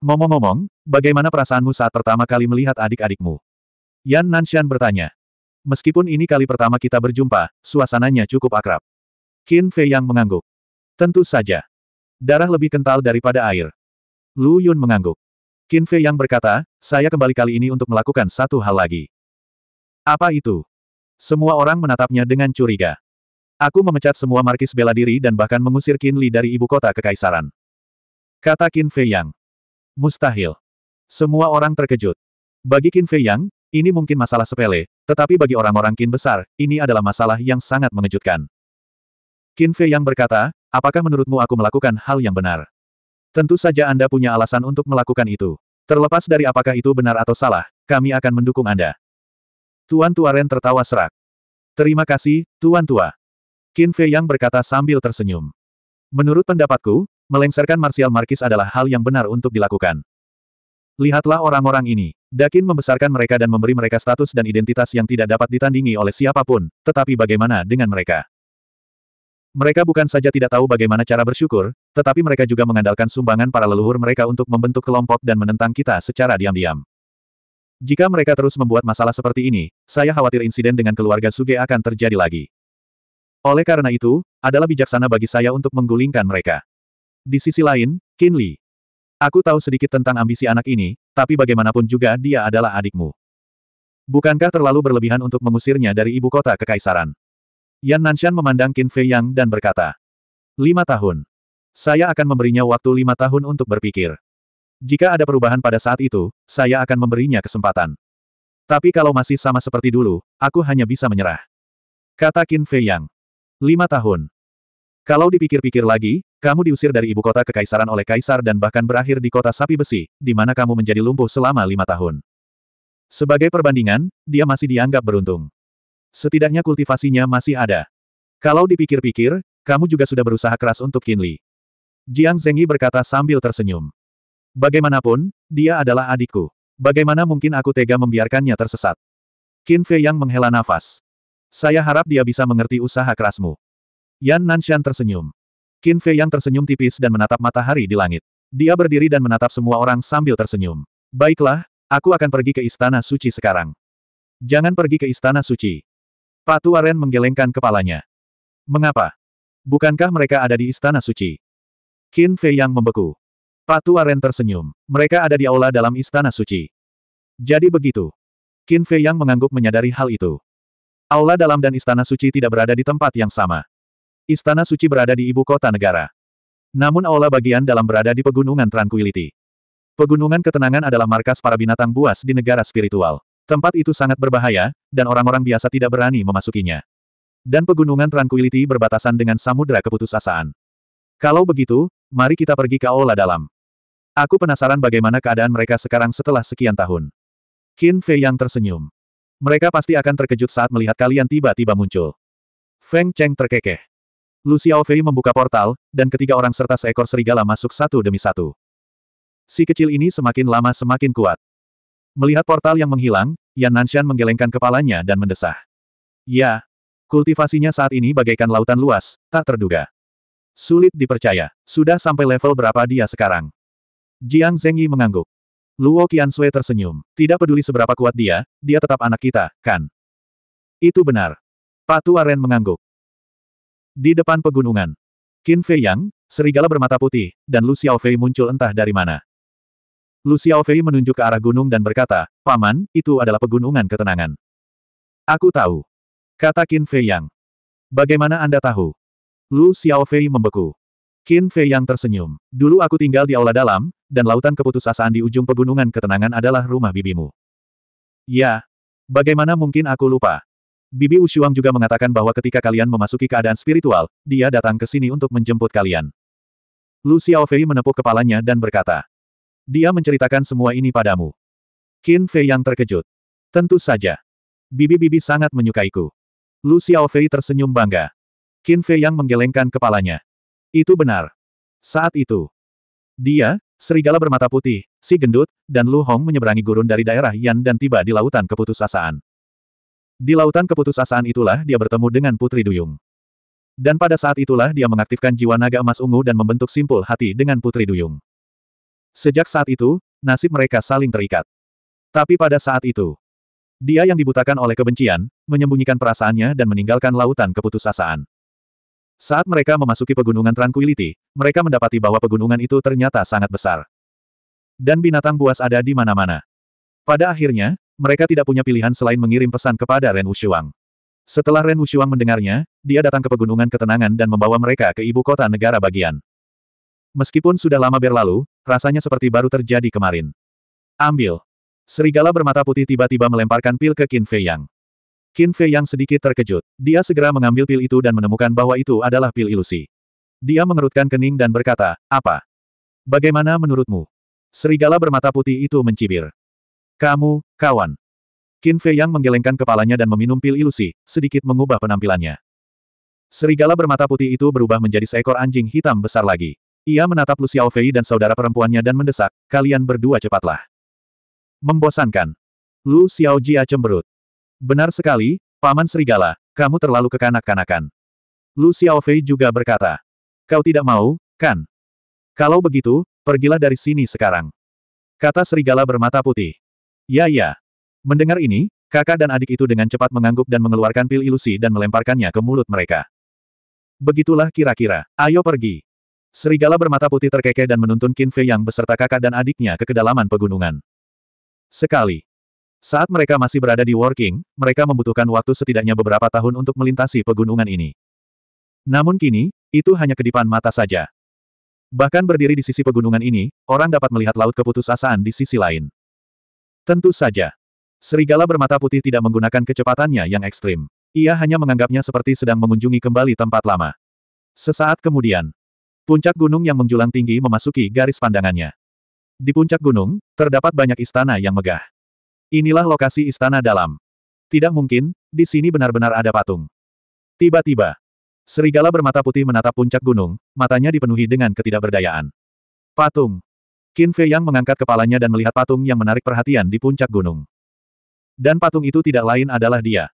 Ngomong-ngomong, bagaimana perasaanmu saat pertama kali melihat adik-adikmu? Yan Nanshan bertanya. Meskipun ini kali pertama kita berjumpa, suasananya cukup akrab. Qin Fei yang mengangguk. Tentu saja. Darah lebih kental daripada air. Lu Yun mengangguk. Qin Fei yang berkata, saya kembali kali ini untuk melakukan satu hal lagi. Apa itu? Semua orang menatapnya dengan curiga. Aku memecat semua markis bela diri dan bahkan mengusir Qin Li dari ibu kota kekaisaran. Kata Qin Fei Yang. Mustahil. Semua orang terkejut. Bagi Qin Fei Yang, ini mungkin masalah sepele, tetapi bagi orang-orang Qin besar, ini adalah masalah yang sangat mengejutkan. Qin Fei yang berkata, apakah menurutmu aku melakukan hal yang benar? Tentu saja Anda punya alasan untuk melakukan itu. Terlepas dari apakah itu benar atau salah, kami akan mendukung Anda. Tuan Tua Ren tertawa serak. Terima kasih, Tuan Tua. Qin Fei yang berkata sambil tersenyum. Menurut pendapatku, melengsarkan Marsial Markis adalah hal yang benar untuk dilakukan. Lihatlah orang-orang ini. Dakin membesarkan mereka dan memberi mereka status dan identitas yang tidak dapat ditandingi oleh siapapun, tetapi bagaimana dengan mereka? Mereka bukan saja tidak tahu bagaimana cara bersyukur, tetapi mereka juga mengandalkan sumbangan para leluhur mereka untuk membentuk kelompok dan menentang kita secara diam-diam. Jika mereka terus membuat masalah seperti ini, saya khawatir insiden dengan keluarga Suge akan terjadi lagi. Oleh karena itu, adalah bijaksana bagi saya untuk menggulingkan mereka. Di sisi lain, Kinli. Aku tahu sedikit tentang ambisi anak ini, tapi bagaimanapun juga dia adalah adikmu. Bukankah terlalu berlebihan untuk mengusirnya dari ibu kota kekaisaran? Yan Nanshan memandang Qin Fei Yang dan berkata, Lima tahun. Saya akan memberinya waktu lima tahun untuk berpikir. Jika ada perubahan pada saat itu, saya akan memberinya kesempatan. Tapi kalau masih sama seperti dulu, aku hanya bisa menyerah. Kata Qin Fei Yang. Lima tahun. Kalau dipikir-pikir lagi, kamu diusir dari ibu kota kekaisaran oleh kaisar dan bahkan berakhir di kota sapi besi, di mana kamu menjadi lumpuh selama lima tahun. Sebagai perbandingan, dia masih dianggap beruntung. Setidaknya kultivasinya masih ada. Kalau dipikir-pikir, kamu juga sudah berusaha keras untuk Kinli. Jiang Zengyi berkata sambil tersenyum. Bagaimanapun, dia adalah adikku. Bagaimana mungkin aku tega membiarkannya tersesat? Qin Fei yang menghela nafas. Saya harap dia bisa mengerti usaha kerasmu. Yan Nanshan tersenyum. Qin Fei yang tersenyum tipis dan menatap matahari di langit. Dia berdiri dan menatap semua orang sambil tersenyum. Baiklah, aku akan pergi ke Istana Suci sekarang. Jangan pergi ke Istana Suci. Pak Aren menggelengkan kepalanya. Mengapa? Bukankah mereka ada di Istana Suci? Qin Fei yang membeku. Pak Aren tersenyum. Mereka ada di aula dalam Istana Suci. Jadi begitu. Qin Fei yang mengangguk menyadari hal itu. Aula dalam dan Istana Suci tidak berada di tempat yang sama. Istana Suci berada di ibu kota negara. Namun aula bagian dalam berada di Pegunungan Tranquility. Pegunungan Ketenangan adalah markas para binatang buas di negara spiritual. Tempat itu sangat berbahaya, dan orang-orang biasa tidak berani memasukinya. Dan Pegunungan Tranquility berbatasan dengan Samudra Keputusasaan. Kalau begitu, mari kita pergi ke aula dalam. Aku penasaran bagaimana keadaan mereka sekarang setelah sekian tahun. Qin Fei yang tersenyum. Mereka pasti akan terkejut saat melihat kalian tiba-tiba muncul. Feng Cheng terkekeh. Lucia Xiaofei membuka portal, dan ketiga orang serta seekor serigala masuk satu demi satu. Si kecil ini semakin lama semakin kuat. Melihat portal yang menghilang, Yan Nanshan menggelengkan kepalanya dan mendesah. Ya, kultivasinya saat ini bagaikan lautan luas, tak terduga. Sulit dipercaya, sudah sampai level berapa dia sekarang. Jiang Zengyi mengangguk. Luo Qiansui tersenyum. Tidak peduli seberapa kuat dia, dia tetap anak kita, kan? Itu benar. Patu Aren mengangguk. Di depan pegunungan. Qin Fei Yang, serigala bermata putih, dan Lu Fei muncul entah dari mana. Lu Fei menunjuk ke arah gunung dan berkata, Paman, itu adalah pegunungan ketenangan. Aku tahu. Kata Qin Fei Yang. Bagaimana Anda tahu? Lu Fei membeku. Qin Fei Yang tersenyum. Dulu aku tinggal di aula dalam, dan lautan keputusasaan di ujung pegunungan ketenangan adalah rumah bibimu. Ya. Bagaimana mungkin aku lupa? Bibi Ushuang juga mengatakan bahwa ketika kalian memasuki keadaan spiritual, dia datang ke sini untuk menjemput kalian. Lu Xiaofei menepuk kepalanya dan berkata. Dia menceritakan semua ini padamu. Qin Fei yang terkejut. Tentu saja. Bibi-bibi sangat menyukaiku. Lu Xiaofei tersenyum bangga. Qin Fei yang menggelengkan kepalanya. Itu benar. Saat itu. Dia, serigala bermata putih, si gendut, dan Lu Hong menyeberangi gurun dari daerah Yan dan tiba di lautan keputusasaan. Di lautan keputusasaan itulah dia bertemu dengan Putri Duyung. Dan pada saat itulah dia mengaktifkan jiwa naga emas ungu dan membentuk simpul hati dengan Putri Duyung. Sejak saat itu, nasib mereka saling terikat. Tapi pada saat itu, dia yang dibutakan oleh kebencian, menyembunyikan perasaannya dan meninggalkan lautan keputusasaan. Saat mereka memasuki pegunungan Tranquility, mereka mendapati bahwa pegunungan itu ternyata sangat besar. Dan binatang buas ada di mana-mana. Pada akhirnya, mereka tidak punya pilihan selain mengirim pesan kepada Ren Wushuang. Setelah Ren Wushuang mendengarnya, dia datang ke Pegunungan Ketenangan dan membawa mereka ke ibu kota negara bagian. Meskipun sudah lama berlalu, rasanya seperti baru terjadi kemarin. Ambil. Serigala bermata putih tiba-tiba melemparkan pil ke Qin Fei Yang. Qin Fei Yang sedikit terkejut. Dia segera mengambil pil itu dan menemukan bahwa itu adalah pil ilusi. Dia mengerutkan kening dan berkata, apa? Bagaimana menurutmu? Serigala bermata putih itu mencibir. Kamu, kawan. Qin Fei Yang menggelengkan kepalanya dan meminum pil ilusi, sedikit mengubah penampilannya. Serigala bermata putih itu berubah menjadi seekor anjing hitam besar lagi. Ia menatap Lu Xiao Fei dan saudara perempuannya dan mendesak, kalian berdua cepatlah. Membosankan. Lu Xiao Jia cemberut. Benar sekali, Paman Serigala, kamu terlalu kekanak-kanakan. Lu Xiao Fei juga berkata. Kau tidak mau, kan? Kalau begitu, pergilah dari sini sekarang. Kata Serigala bermata putih. Ya ya. Mendengar ini, kakak dan adik itu dengan cepat mengangguk dan mengeluarkan pil ilusi dan melemparkannya ke mulut mereka. Begitulah kira-kira. Ayo pergi. Serigala bermata putih terkekeh dan menuntun Qin Fei yang beserta kakak dan adiknya ke kedalaman pegunungan. Sekali. Saat mereka masih berada di Working, mereka membutuhkan waktu setidaknya beberapa tahun untuk melintasi pegunungan ini. Namun kini, itu hanya kedipan mata saja. Bahkan berdiri di sisi pegunungan ini, orang dapat melihat laut keputusasaan di sisi lain. Tentu saja. Serigala bermata putih tidak menggunakan kecepatannya yang ekstrim. Ia hanya menganggapnya seperti sedang mengunjungi kembali tempat lama. Sesaat kemudian, puncak gunung yang menjulang tinggi memasuki garis pandangannya. Di puncak gunung, terdapat banyak istana yang megah. Inilah lokasi istana dalam. Tidak mungkin, di sini benar-benar ada patung. Tiba-tiba, serigala bermata putih menatap puncak gunung, matanya dipenuhi dengan ketidakberdayaan. Patung, Qin Fei Yang mengangkat kepalanya dan melihat patung yang menarik perhatian di puncak gunung. Dan patung itu tidak lain adalah dia.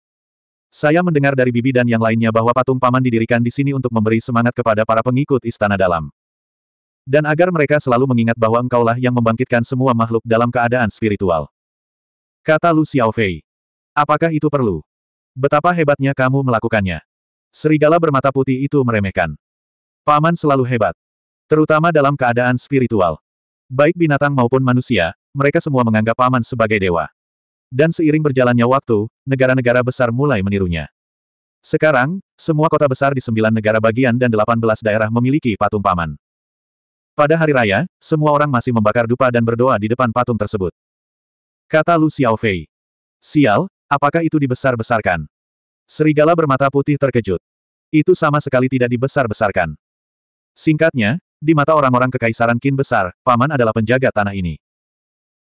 Saya mendengar dari Bibi dan yang lainnya bahwa patung paman didirikan di sini untuk memberi semangat kepada para pengikut istana dalam. Dan agar mereka selalu mengingat bahwa engkaulah yang membangkitkan semua makhluk dalam keadaan spiritual. Kata Lu Xiaofei. Apakah itu perlu? Betapa hebatnya kamu melakukannya. Serigala bermata putih itu meremehkan. Paman selalu hebat. Terutama dalam keadaan spiritual. Baik binatang maupun manusia, mereka semua menganggap paman sebagai dewa. Dan seiring berjalannya waktu, negara-negara besar mulai menirunya. Sekarang, semua kota besar di sembilan negara bagian dan delapan belas daerah memiliki patung paman. Pada hari raya, semua orang masih membakar dupa dan berdoa di depan patung tersebut. Kata Lu Xiaofei. Sial, apakah itu dibesar-besarkan? Serigala bermata putih terkejut. Itu sama sekali tidak dibesar-besarkan. Singkatnya, di mata orang-orang kekaisaran Qin besar, paman adalah penjaga tanah ini.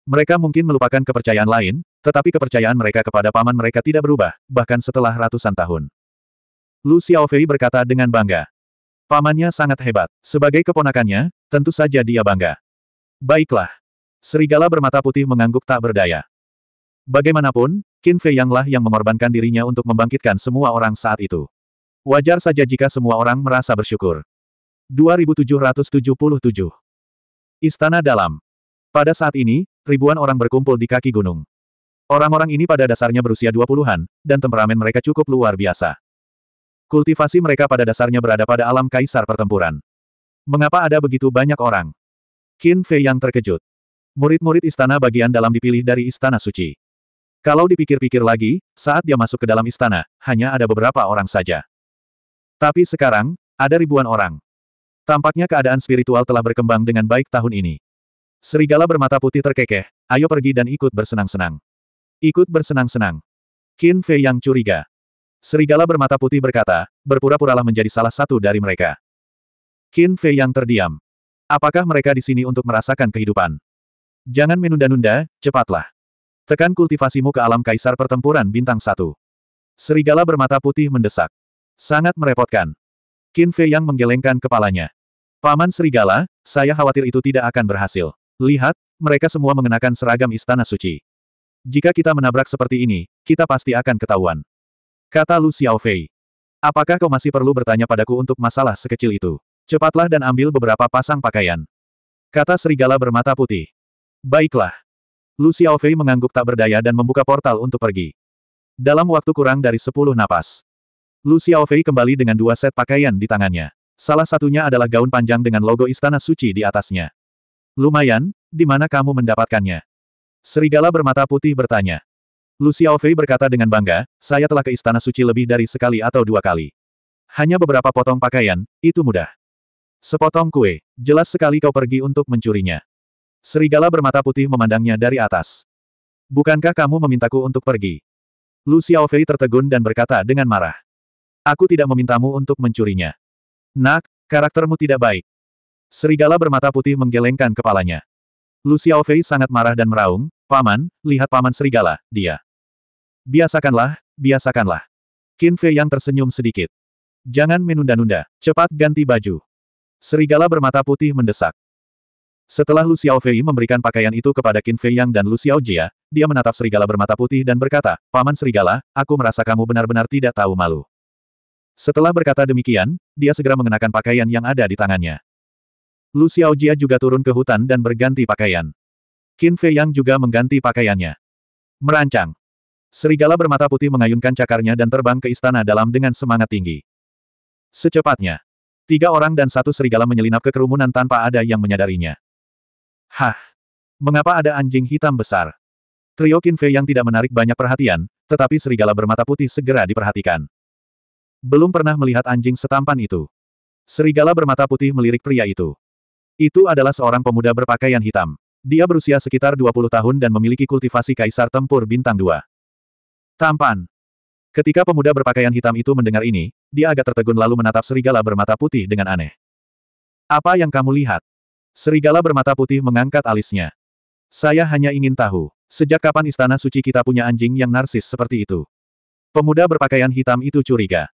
Mereka mungkin melupakan kepercayaan lain, tetapi kepercayaan mereka kepada paman mereka tidak berubah, bahkan setelah ratusan tahun. Lu Xiaofei berkata dengan bangga. Pamannya sangat hebat. Sebagai keponakannya, tentu saja dia bangga. Baiklah. Serigala bermata putih mengangguk tak berdaya. Bagaimanapun, Qin Fei Yanglah yang mengorbankan dirinya untuk membangkitkan semua orang saat itu. Wajar saja jika semua orang merasa bersyukur. 2777. Istana Dalam. Pada saat ini, ribuan orang berkumpul di kaki gunung. Orang-orang ini pada dasarnya berusia 20-an, dan temperamen mereka cukup luar biasa. Kultivasi mereka pada dasarnya berada pada alam kaisar pertempuran. Mengapa ada begitu banyak orang? Qin Fei yang terkejut. Murid-murid istana bagian dalam dipilih dari istana suci. Kalau dipikir-pikir lagi, saat dia masuk ke dalam istana, hanya ada beberapa orang saja. Tapi sekarang, ada ribuan orang. Tampaknya keadaan spiritual telah berkembang dengan baik tahun ini. Serigala bermata putih terkekeh, ayo pergi dan ikut bersenang-senang. Ikut bersenang-senang. Qin Fei yang curiga. Serigala bermata putih berkata, berpura-puralah menjadi salah satu dari mereka. Qin Fei yang terdiam. Apakah mereka di sini untuk merasakan kehidupan? Jangan menunda-nunda, cepatlah. Tekan kultivasimu ke alam kaisar pertempuran bintang satu. Serigala bermata putih mendesak. Sangat merepotkan. Qin Fei yang menggelengkan kepalanya. Paman Serigala, saya khawatir itu tidak akan berhasil. Lihat, mereka semua mengenakan seragam istana suci. Jika kita menabrak seperti ini, kita pasti akan ketahuan. Kata Lu Xiaofei. Apakah kau masih perlu bertanya padaku untuk masalah sekecil itu? Cepatlah dan ambil beberapa pasang pakaian. Kata serigala bermata putih. Baiklah. Lu Xiaofei mengangguk tak berdaya dan membuka portal untuk pergi. Dalam waktu kurang dari sepuluh napas, Lu Xiaofei kembali dengan dua set pakaian di tangannya. Salah satunya adalah gaun panjang dengan logo Istana Suci di atasnya. Lumayan, di mana kamu mendapatkannya? Serigala bermata putih bertanya. Lu Xiaofei berkata dengan bangga, saya telah ke Istana Suci lebih dari sekali atau dua kali. Hanya beberapa potong pakaian, itu mudah. Sepotong kue, jelas sekali kau pergi untuk mencurinya. Serigala bermata putih memandangnya dari atas. Bukankah kamu memintaku untuk pergi? Lu Xiaofei tertegun dan berkata dengan marah. Aku tidak memintamu untuk mencurinya. Nak, karaktermu tidak baik. Serigala bermata putih menggelengkan kepalanya. Lucia sangat marah dan meraung, Paman, lihat Paman Serigala, dia. Biasakanlah, biasakanlah. Qin Fei yang tersenyum sedikit. Jangan menunda-nunda, cepat ganti baju. Serigala bermata putih mendesak. Setelah Lucia memberikan pakaian itu kepada Qin Fei Yang dan Lucia Ojia, dia menatap serigala bermata putih dan berkata, Paman Serigala, aku merasa kamu benar-benar tidak tahu malu. Setelah berkata demikian, dia segera mengenakan pakaian yang ada di tangannya. Lu Xiaojia juga turun ke hutan dan berganti pakaian. Qin Fei Yang juga mengganti pakaiannya. Merancang. Serigala bermata putih mengayunkan cakarnya dan terbang ke istana dalam dengan semangat tinggi. Secepatnya. Tiga orang dan satu serigala menyelinap ke kerumunan tanpa ada yang menyadarinya. Hah. Mengapa ada anjing hitam besar? Trio Qin Fei yang tidak menarik banyak perhatian, tetapi serigala bermata putih segera diperhatikan. Belum pernah melihat anjing setampan itu. Serigala bermata putih melirik pria itu. Itu adalah seorang pemuda berpakaian hitam. Dia berusia sekitar 20 tahun dan memiliki kultivasi kaisar tempur bintang 2. Tampan. Ketika pemuda berpakaian hitam itu mendengar ini, dia agak tertegun lalu menatap serigala bermata putih dengan aneh. Apa yang kamu lihat? Serigala bermata putih mengangkat alisnya. Saya hanya ingin tahu, sejak kapan istana suci kita punya anjing yang narsis seperti itu? Pemuda berpakaian hitam itu curiga.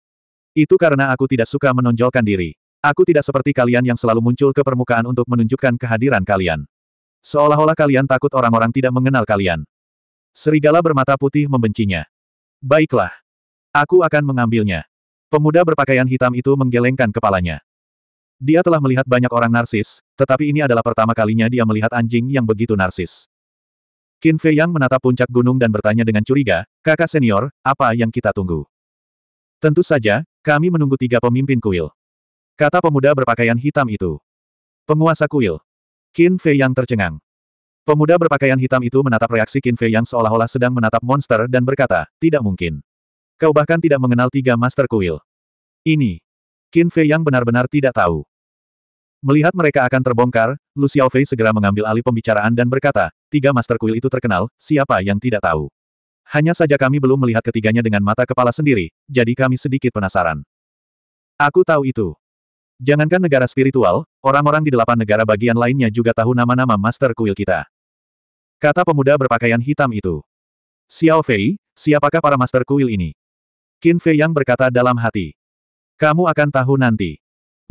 Itu karena aku tidak suka menonjolkan diri. Aku tidak seperti kalian yang selalu muncul ke permukaan untuk menunjukkan kehadiran kalian. Seolah-olah kalian takut orang-orang tidak mengenal kalian. Serigala bermata putih membencinya. Baiklah. Aku akan mengambilnya. Pemuda berpakaian hitam itu menggelengkan kepalanya. Dia telah melihat banyak orang narsis, tetapi ini adalah pertama kalinya dia melihat anjing yang begitu narsis. Qin Fei Yang menatap puncak gunung dan bertanya dengan curiga, kakak senior, apa yang kita tunggu? Tentu saja, kami menunggu tiga pemimpin kuil. Kata pemuda berpakaian hitam itu. Penguasa kuil. Qin Fei yang tercengang. Pemuda berpakaian hitam itu menatap reaksi Qin Fei yang seolah-olah sedang menatap monster dan berkata, tidak mungkin. Kau bahkan tidak mengenal tiga master kuil. Ini. Qin Fei yang benar-benar tidak tahu. Melihat mereka akan terbongkar, Lu Xiaofei segera mengambil alih pembicaraan dan berkata, tiga master kuil itu terkenal, siapa yang tidak tahu. Hanya saja kami belum melihat ketiganya dengan mata kepala sendiri, jadi kami sedikit penasaran. Aku tahu itu. Jangankan negara spiritual, orang-orang di delapan negara bagian lainnya juga tahu nama-nama Master Kuil kita. Kata pemuda berpakaian hitam itu. Xiao Fei, siapakah para Master Kuil ini? Qin Fei yang berkata dalam hati. Kamu akan tahu nanti.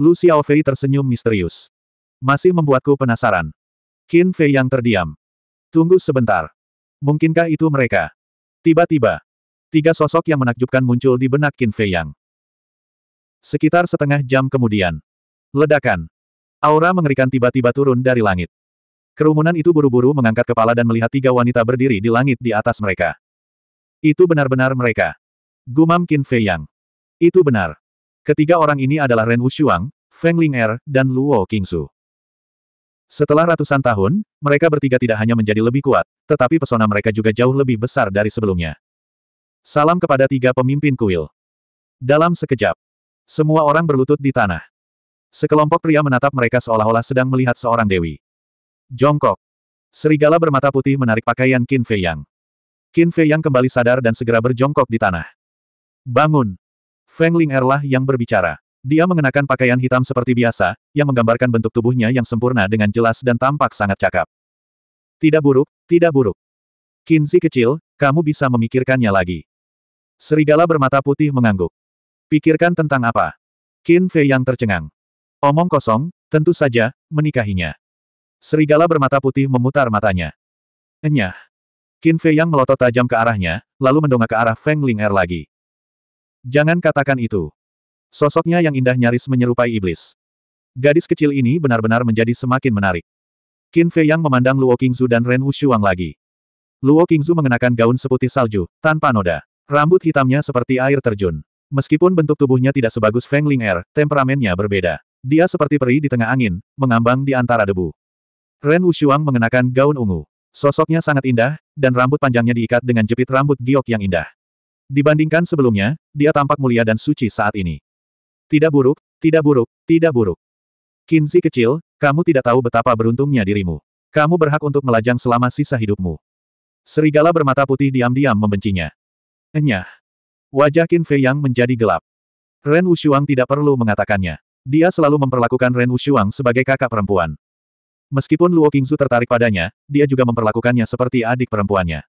Lu Xiao Fei tersenyum misterius. Masih membuatku penasaran. Qin Fei yang terdiam. Tunggu sebentar. Mungkinkah itu mereka? Tiba-tiba, tiga sosok yang menakjubkan muncul di benak Qin Fei Yang. Sekitar setengah jam kemudian, ledakan. Aura mengerikan tiba-tiba turun dari langit. Kerumunan itu buru-buru mengangkat kepala dan melihat tiga wanita berdiri di langit di atas mereka. Itu benar-benar mereka. Gumam Qin Fei Yang. Itu benar. Ketiga orang ini adalah Ren Wushuang, Feng Ling Er, dan Luo Qingsu. Setelah ratusan tahun, mereka bertiga tidak hanya menjadi lebih kuat, tetapi pesona mereka juga jauh lebih besar dari sebelumnya. Salam kepada tiga pemimpin kuil. Dalam sekejap, semua orang berlutut di tanah. Sekelompok pria menatap mereka seolah-olah sedang melihat seorang dewi. Jongkok. Serigala bermata putih menarik pakaian Qin Fei Yang. Qin Fei Yang kembali sadar dan segera berjongkok di tanah. Bangun! Feng Ling Erlah yang berbicara. Dia mengenakan pakaian hitam seperti biasa, yang menggambarkan bentuk tubuhnya yang sempurna dengan jelas dan tampak sangat cakap. Tidak buruk, tidak buruk. Kinzi kecil, kamu bisa memikirkannya lagi. Serigala bermata putih mengangguk. Pikirkan tentang apa? Qin Fei yang tercengang. Omong kosong, tentu saja, menikahinya. Serigala bermata putih memutar matanya. Enyah. Qin Fei yang melotot tajam ke arahnya, lalu mendongak ke arah Feng Ling Er lagi. Jangan katakan itu. Sosoknya yang indah nyaris menyerupai iblis. Gadis kecil ini benar-benar menjadi semakin menarik. Qin Fei Yang memandang Luo Qingzu dan Ren Wushuang lagi. Luo Qingzu mengenakan gaun seputih salju, tanpa noda. Rambut hitamnya seperti air terjun. Meskipun bentuk tubuhnya tidak sebagus Feng Ling Er, temperamennya berbeda. Dia seperti peri di tengah angin, mengambang di antara debu. Ren Wushuang mengenakan gaun ungu. Sosoknya sangat indah, dan rambut panjangnya diikat dengan jepit rambut giok yang indah. Dibandingkan sebelumnya, dia tampak mulia dan suci saat ini. Tidak buruk, tidak buruk, tidak buruk. Kinzi kecil, kamu tidak tahu betapa beruntungnya dirimu. Kamu berhak untuk melajang selama sisa hidupmu. Serigala bermata putih diam-diam membencinya. Enyah. Wajah Qin Fei Yang menjadi gelap. Ren Wushuang tidak perlu mengatakannya. Dia selalu memperlakukan Ren Wushuang sebagai kakak perempuan. Meskipun Luo Qingzu tertarik padanya, dia juga memperlakukannya seperti adik perempuannya.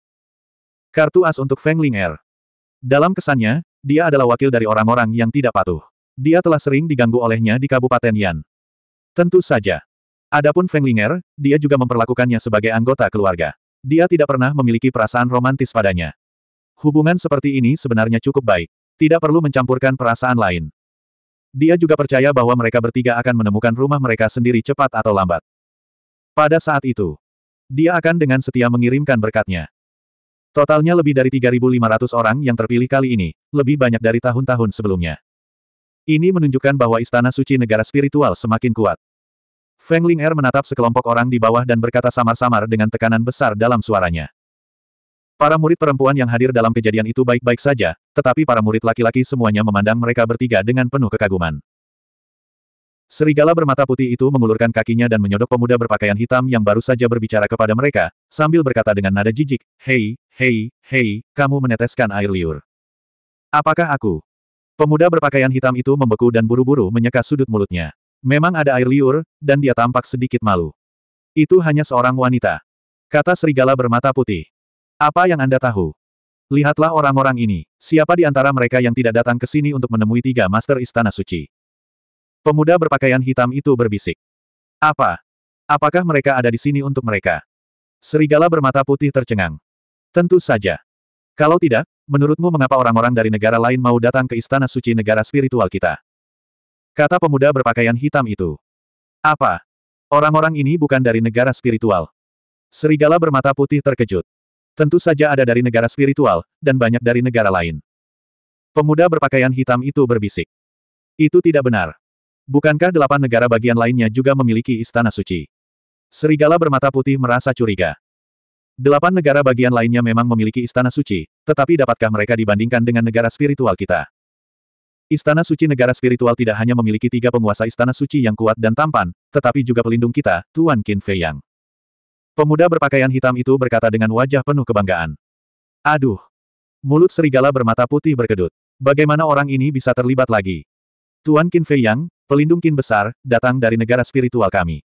Kartu as untuk Feng Ling Er. Dalam kesannya, dia adalah wakil dari orang-orang yang tidak patuh. Dia telah sering diganggu olehnya di Kabupaten Yan. Tentu saja. Adapun Feng Linger, dia juga memperlakukannya sebagai anggota keluarga. Dia tidak pernah memiliki perasaan romantis padanya. Hubungan seperti ini sebenarnya cukup baik. Tidak perlu mencampurkan perasaan lain. Dia juga percaya bahwa mereka bertiga akan menemukan rumah mereka sendiri cepat atau lambat. Pada saat itu, dia akan dengan setia mengirimkan berkatnya. Totalnya lebih dari 3.500 orang yang terpilih kali ini, lebih banyak dari tahun-tahun sebelumnya. Ini menunjukkan bahwa istana suci negara spiritual semakin kuat. Feng Ling Er menatap sekelompok orang di bawah dan berkata samar-samar dengan tekanan besar dalam suaranya. Para murid perempuan yang hadir dalam kejadian itu baik-baik saja, tetapi para murid laki-laki semuanya memandang mereka bertiga dengan penuh kekaguman. Serigala bermata putih itu mengulurkan kakinya dan menyodok pemuda berpakaian hitam yang baru saja berbicara kepada mereka, sambil berkata dengan nada jijik, Hei, hei, hei, kamu meneteskan air liur. Apakah aku? Pemuda berpakaian hitam itu membeku dan buru-buru menyeka sudut mulutnya. Memang ada air liur, dan dia tampak sedikit malu. Itu hanya seorang wanita. Kata serigala bermata putih. Apa yang Anda tahu? Lihatlah orang-orang ini, siapa di antara mereka yang tidak datang ke sini untuk menemui tiga master istana suci? Pemuda berpakaian hitam itu berbisik. Apa? Apakah mereka ada di sini untuk mereka? Serigala bermata putih tercengang. Tentu saja. Kalau tidak, Menurutmu mengapa orang-orang dari negara lain mau datang ke istana suci negara spiritual kita? Kata pemuda berpakaian hitam itu. Apa? Orang-orang ini bukan dari negara spiritual. Serigala bermata putih terkejut. Tentu saja ada dari negara spiritual, dan banyak dari negara lain. Pemuda berpakaian hitam itu berbisik. Itu tidak benar. Bukankah delapan negara bagian lainnya juga memiliki istana suci? Serigala bermata putih merasa curiga. Delapan negara bagian lainnya memang memiliki istana suci, tetapi dapatkah mereka dibandingkan dengan negara spiritual kita? Istana suci negara spiritual tidak hanya memiliki tiga penguasa istana suci yang kuat dan tampan, tetapi juga pelindung kita, Tuan Qin Fei Yang. Pemuda berpakaian hitam itu berkata dengan wajah penuh kebanggaan. Aduh! Mulut serigala bermata putih berkedut. Bagaimana orang ini bisa terlibat lagi? Tuan Qin Fei Yang, pelindung Qin besar, datang dari negara spiritual kami.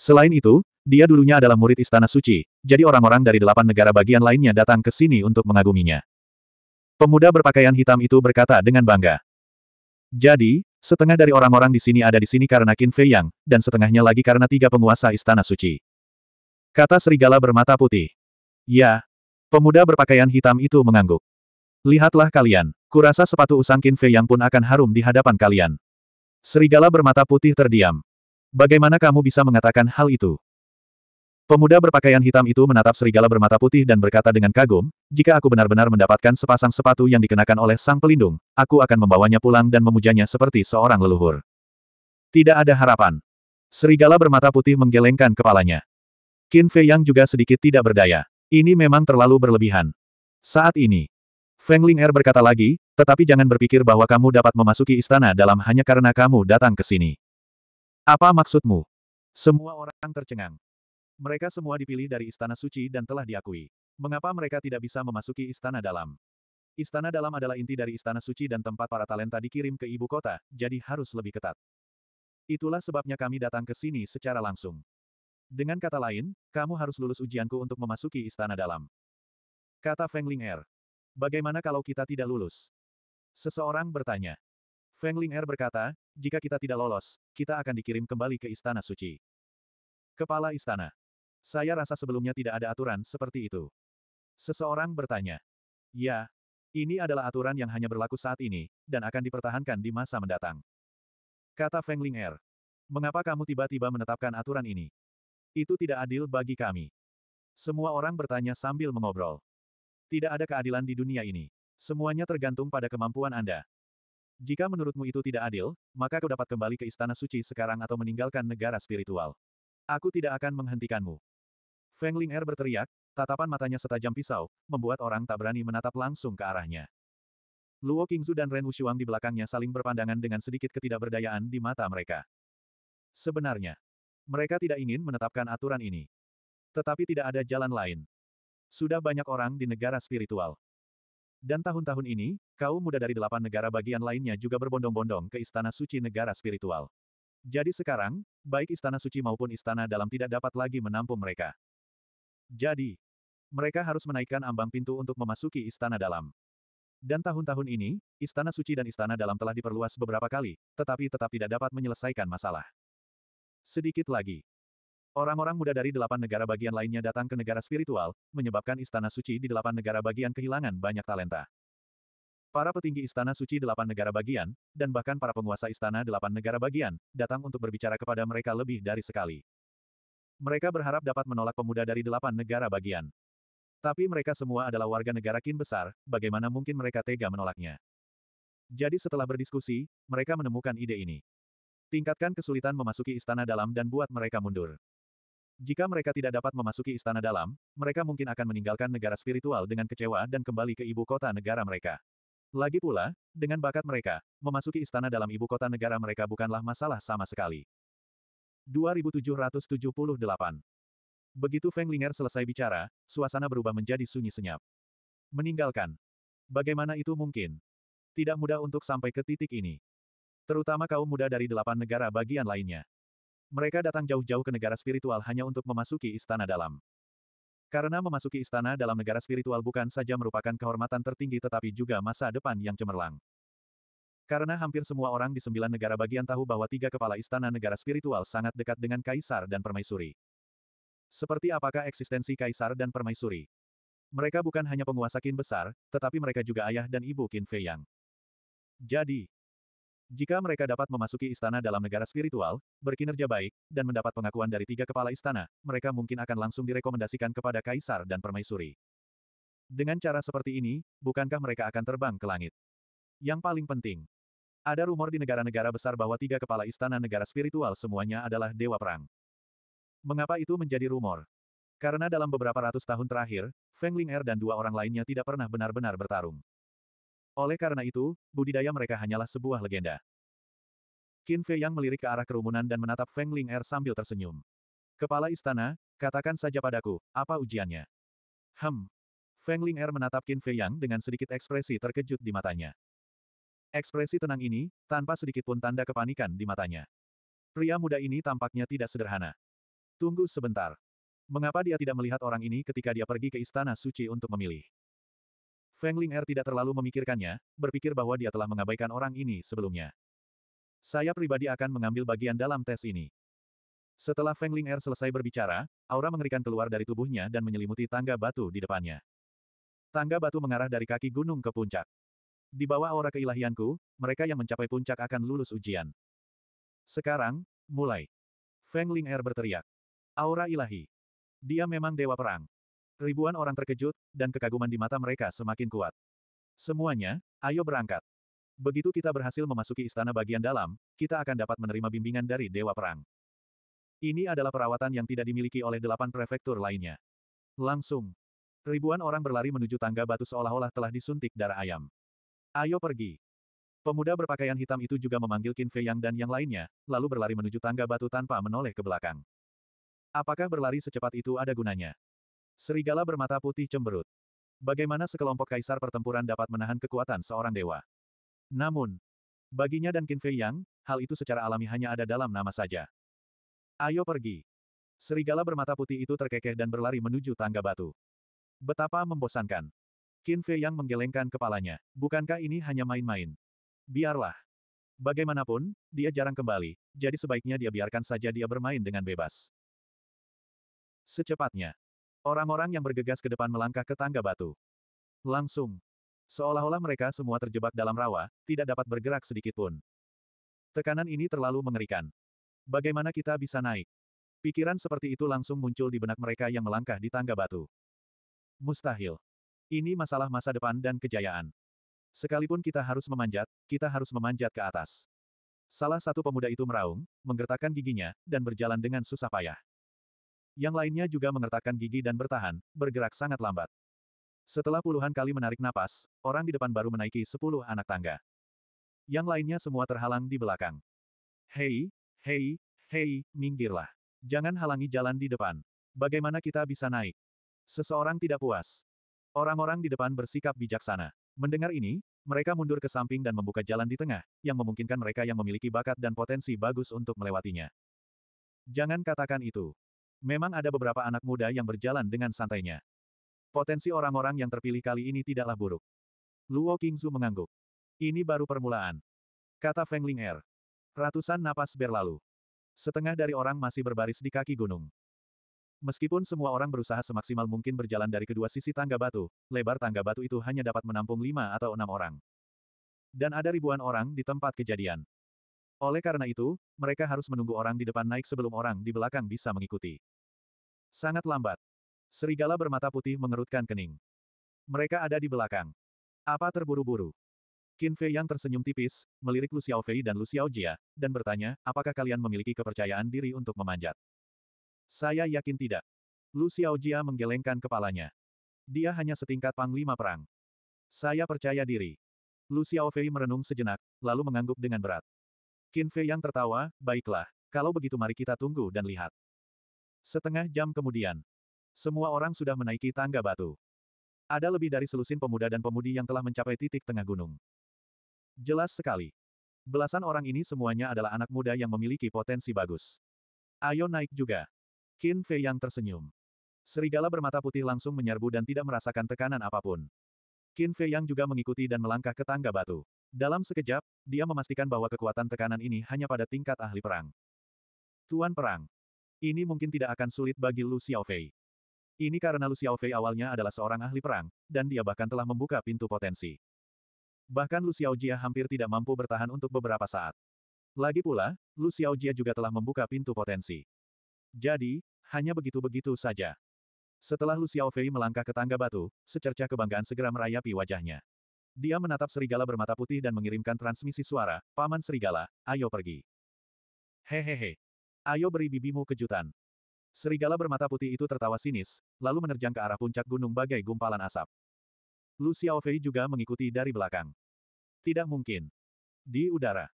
Selain itu, dia dulunya adalah murid Istana Suci, jadi orang-orang dari delapan negara bagian lainnya datang ke sini untuk mengaguminya. Pemuda berpakaian hitam itu berkata dengan bangga. Jadi, setengah dari orang-orang di sini ada di sini karena Qin Fei Yang, dan setengahnya lagi karena tiga penguasa Istana Suci. Kata serigala bermata putih. Ya. Pemuda berpakaian hitam itu mengangguk. Lihatlah kalian, kurasa sepatu usang Qin Fei Yang pun akan harum di hadapan kalian. Serigala bermata putih terdiam. Bagaimana kamu bisa mengatakan hal itu? Pemuda berpakaian hitam itu menatap serigala bermata putih dan berkata dengan kagum, jika aku benar-benar mendapatkan sepasang sepatu yang dikenakan oleh sang pelindung, aku akan membawanya pulang dan memujanya seperti seorang leluhur. Tidak ada harapan. Serigala bermata putih menggelengkan kepalanya. Qin Fei Yang juga sedikit tidak berdaya. Ini memang terlalu berlebihan. Saat ini, Feng Ling Er berkata lagi, tetapi jangan berpikir bahwa kamu dapat memasuki istana dalam hanya karena kamu datang ke sini. Apa maksudmu? Semua orang tercengang. Mereka semua dipilih dari Istana Suci dan telah diakui. Mengapa mereka tidak bisa memasuki Istana Dalam? Istana Dalam adalah inti dari Istana Suci dan tempat para talenta dikirim ke ibu kota, jadi harus lebih ketat. Itulah sebabnya kami datang ke sini secara langsung. Dengan kata lain, kamu harus lulus ujianku untuk memasuki Istana Dalam. Kata Feng Ling Er. Bagaimana kalau kita tidak lulus? Seseorang bertanya. Feng Ling Er berkata, jika kita tidak lolos, kita akan dikirim kembali ke Istana Suci. Kepala Istana. Saya rasa sebelumnya tidak ada aturan seperti itu. Seseorang bertanya. Ya. Ini adalah aturan yang hanya berlaku saat ini, dan akan dipertahankan di masa mendatang. Kata Feng Ling Er. Mengapa kamu tiba-tiba menetapkan aturan ini? Itu tidak adil bagi kami. Semua orang bertanya sambil mengobrol. Tidak ada keadilan di dunia ini. Semuanya tergantung pada kemampuan Anda. Jika menurutmu itu tidak adil, maka kau dapat kembali ke Istana Suci sekarang atau meninggalkan negara spiritual. Aku tidak akan menghentikanmu. Feng Ling Er berteriak, tatapan matanya setajam pisau, membuat orang tak berani menatap langsung ke arahnya. Luo Qingzu dan Ren Wushuang di belakangnya saling berpandangan dengan sedikit ketidakberdayaan di mata mereka. Sebenarnya, mereka tidak ingin menetapkan aturan ini. Tetapi tidak ada jalan lain. Sudah banyak orang di negara spiritual. Dan tahun-tahun ini, kaum muda dari delapan negara bagian lainnya juga berbondong-bondong ke istana suci negara spiritual. Jadi sekarang, baik istana suci maupun istana dalam tidak dapat lagi menampung mereka. Jadi, mereka harus menaikkan ambang pintu untuk memasuki istana dalam. Dan tahun-tahun ini, istana suci dan istana dalam telah diperluas beberapa kali, tetapi tetap tidak dapat menyelesaikan masalah. Sedikit lagi. Orang-orang muda dari delapan negara bagian lainnya datang ke negara spiritual, menyebabkan istana suci di delapan negara bagian kehilangan banyak talenta. Para petinggi istana suci delapan negara bagian, dan bahkan para penguasa istana delapan negara bagian, datang untuk berbicara kepada mereka lebih dari sekali. Mereka berharap dapat menolak pemuda dari delapan negara bagian. Tapi mereka semua adalah warga negara Kin besar, bagaimana mungkin mereka tega menolaknya? Jadi setelah berdiskusi, mereka menemukan ide ini. Tingkatkan kesulitan memasuki istana dalam dan buat mereka mundur. Jika mereka tidak dapat memasuki istana dalam, mereka mungkin akan meninggalkan negara spiritual dengan kecewa dan kembali ke ibu kota negara mereka. Lagi pula, dengan bakat mereka, memasuki istana dalam ibu kota negara mereka bukanlah masalah sama sekali. 2778. Begitu Feng Linger selesai bicara, suasana berubah menjadi sunyi senyap. Meninggalkan. Bagaimana itu mungkin? Tidak mudah untuk sampai ke titik ini. Terutama kaum muda dari delapan negara bagian lainnya. Mereka datang jauh-jauh ke negara spiritual hanya untuk memasuki istana dalam. Karena memasuki istana dalam negara spiritual bukan saja merupakan kehormatan tertinggi tetapi juga masa depan yang cemerlang. Karena hampir semua orang di sembilan negara bagian tahu bahwa tiga kepala istana negara spiritual sangat dekat dengan Kaisar dan Permaisuri. Seperti apakah eksistensi Kaisar dan Permaisuri? Mereka bukan hanya penguasa Qin besar, tetapi mereka juga ayah dan ibu Qin Fei Yang. Jadi, jika mereka dapat memasuki istana dalam negara spiritual, berkinerja baik, dan mendapat pengakuan dari tiga kepala istana, mereka mungkin akan langsung direkomendasikan kepada Kaisar dan Permaisuri. Dengan cara seperti ini, bukankah mereka akan terbang ke langit? Yang paling penting, ada rumor di negara-negara besar bahwa tiga kepala istana negara spiritual semuanya adalah dewa perang. Mengapa itu menjadi rumor? Karena dalam beberapa ratus tahun terakhir, Feng Ling Er dan dua orang lainnya tidak pernah benar-benar bertarung. Oleh karena itu, budidaya mereka hanyalah sebuah legenda. Qin Fei Yang melirik ke arah kerumunan dan menatap Feng Ling Er sambil tersenyum. Kepala istana, katakan saja padaku, apa ujiannya? Hem. Feng Ling Er menatap Qin Fei Yang dengan sedikit ekspresi terkejut di matanya. Ekspresi tenang ini, tanpa sedikit pun tanda kepanikan di matanya. Pria muda ini tampaknya tidak sederhana. Tunggu sebentar. Mengapa dia tidak melihat orang ini ketika dia pergi ke istana suci untuk memilih? Feng Ling Er tidak terlalu memikirkannya, berpikir bahwa dia telah mengabaikan orang ini sebelumnya. Saya pribadi akan mengambil bagian dalam tes ini. Setelah Feng Ling Er selesai berbicara, aura mengerikan keluar dari tubuhnya dan menyelimuti tangga batu di depannya. Tangga batu mengarah dari kaki gunung ke puncak. Di bawah aura keilahianku, mereka yang mencapai puncak akan lulus ujian. Sekarang, mulai. Feng Ling Er berteriak. Aura ilahi. Dia memang dewa perang. Ribuan orang terkejut, dan kekaguman di mata mereka semakin kuat. Semuanya, ayo berangkat. Begitu kita berhasil memasuki istana bagian dalam, kita akan dapat menerima bimbingan dari dewa perang. Ini adalah perawatan yang tidak dimiliki oleh delapan prefektur lainnya. Langsung. Ribuan orang berlari menuju tangga batu seolah-olah telah disuntik darah ayam. Ayo pergi. Pemuda berpakaian hitam itu juga memanggil Qin Fei Yang dan yang lainnya, lalu berlari menuju tangga batu tanpa menoleh ke belakang. Apakah berlari secepat itu ada gunanya? Serigala bermata putih cemberut. Bagaimana sekelompok kaisar pertempuran dapat menahan kekuatan seorang dewa? Namun, baginya dan Qin Fei Yang, hal itu secara alami hanya ada dalam nama saja. Ayo pergi. Serigala bermata putih itu terkekeh dan berlari menuju tangga batu. Betapa membosankan. Qin Fei yang menggelengkan kepalanya. Bukankah ini hanya main-main? Biarlah. Bagaimanapun, dia jarang kembali, jadi sebaiknya dia biarkan saja dia bermain dengan bebas. Secepatnya. Orang-orang yang bergegas ke depan melangkah ke tangga batu. Langsung. Seolah-olah mereka semua terjebak dalam rawa, tidak dapat bergerak sedikit pun. Tekanan ini terlalu mengerikan. Bagaimana kita bisa naik? Pikiran seperti itu langsung muncul di benak mereka yang melangkah di tangga batu. Mustahil. Ini masalah masa depan dan kejayaan. Sekalipun kita harus memanjat, kita harus memanjat ke atas. Salah satu pemuda itu meraung, menggertakkan giginya, dan berjalan dengan susah payah. Yang lainnya juga mengertakkan gigi dan bertahan, bergerak sangat lambat. Setelah puluhan kali menarik napas, orang di depan baru menaiki sepuluh anak tangga. Yang lainnya semua terhalang di belakang. Hei, hei, hei, minggirlah. Jangan halangi jalan di depan. Bagaimana kita bisa naik? Seseorang tidak puas. Orang-orang di depan bersikap bijaksana. Mendengar ini, mereka mundur ke samping dan membuka jalan di tengah, yang memungkinkan mereka yang memiliki bakat dan potensi bagus untuk melewatinya. Jangan katakan itu. Memang ada beberapa anak muda yang berjalan dengan santainya. Potensi orang-orang yang terpilih kali ini tidaklah buruk. Luo Qingzu mengangguk. Ini baru permulaan. Kata Feng Ling Er. Ratusan napas berlalu. Setengah dari orang masih berbaris di kaki gunung. Meskipun semua orang berusaha semaksimal mungkin berjalan dari kedua sisi tangga batu, lebar tangga batu itu hanya dapat menampung lima atau enam orang. Dan ada ribuan orang di tempat kejadian. Oleh karena itu, mereka harus menunggu orang di depan naik sebelum orang di belakang bisa mengikuti. Sangat lambat. Serigala bermata putih mengerutkan kening. Mereka ada di belakang. Apa terburu-buru? Qin Fei yang tersenyum tipis, melirik Lu Xiaofei dan Lu Xiaojia, dan bertanya, apakah kalian memiliki kepercayaan diri untuk memanjat? Saya yakin tidak. Lu Xiaojia menggelengkan kepalanya. Dia hanya setingkat panglima perang. Saya percaya diri. Lu Xiaofei merenung sejenak, lalu mengangguk dengan berat. Qin Fei yang tertawa, baiklah, kalau begitu mari kita tunggu dan lihat. Setengah jam kemudian, semua orang sudah menaiki tangga batu. Ada lebih dari selusin pemuda dan pemudi yang telah mencapai titik tengah gunung. Jelas sekali. Belasan orang ini semuanya adalah anak muda yang memiliki potensi bagus. Ayo naik juga. Qin Fei yang tersenyum. Serigala bermata putih langsung menyerbu dan tidak merasakan tekanan apapun. Qin Fei yang juga mengikuti dan melangkah ke tangga batu. Dalam sekejap, dia memastikan bahwa kekuatan tekanan ini hanya pada tingkat ahli perang. Tuan Perang. Ini mungkin tidak akan sulit bagi Lu Xiaofei. Ini karena Lu Xiaofei awalnya adalah seorang ahli perang, dan dia bahkan telah membuka pintu potensi. Bahkan Lu Xiaojia hampir tidak mampu bertahan untuk beberapa saat. Lagi pula, Lu Xiaojia juga telah membuka pintu potensi. Jadi, hanya begitu-begitu saja. Setelah Lu Xiaofei melangkah ke tangga batu, secercah kebanggaan segera merayapi wajahnya. Dia menatap serigala bermata putih dan mengirimkan transmisi suara, Paman Serigala, ayo pergi. Hehehe. Ayo beri bibimu kejutan. Serigala bermata putih itu tertawa sinis, lalu menerjang ke arah puncak gunung bagai gumpalan asap. Lu Xiaofei juga mengikuti dari belakang. Tidak mungkin. Di udara.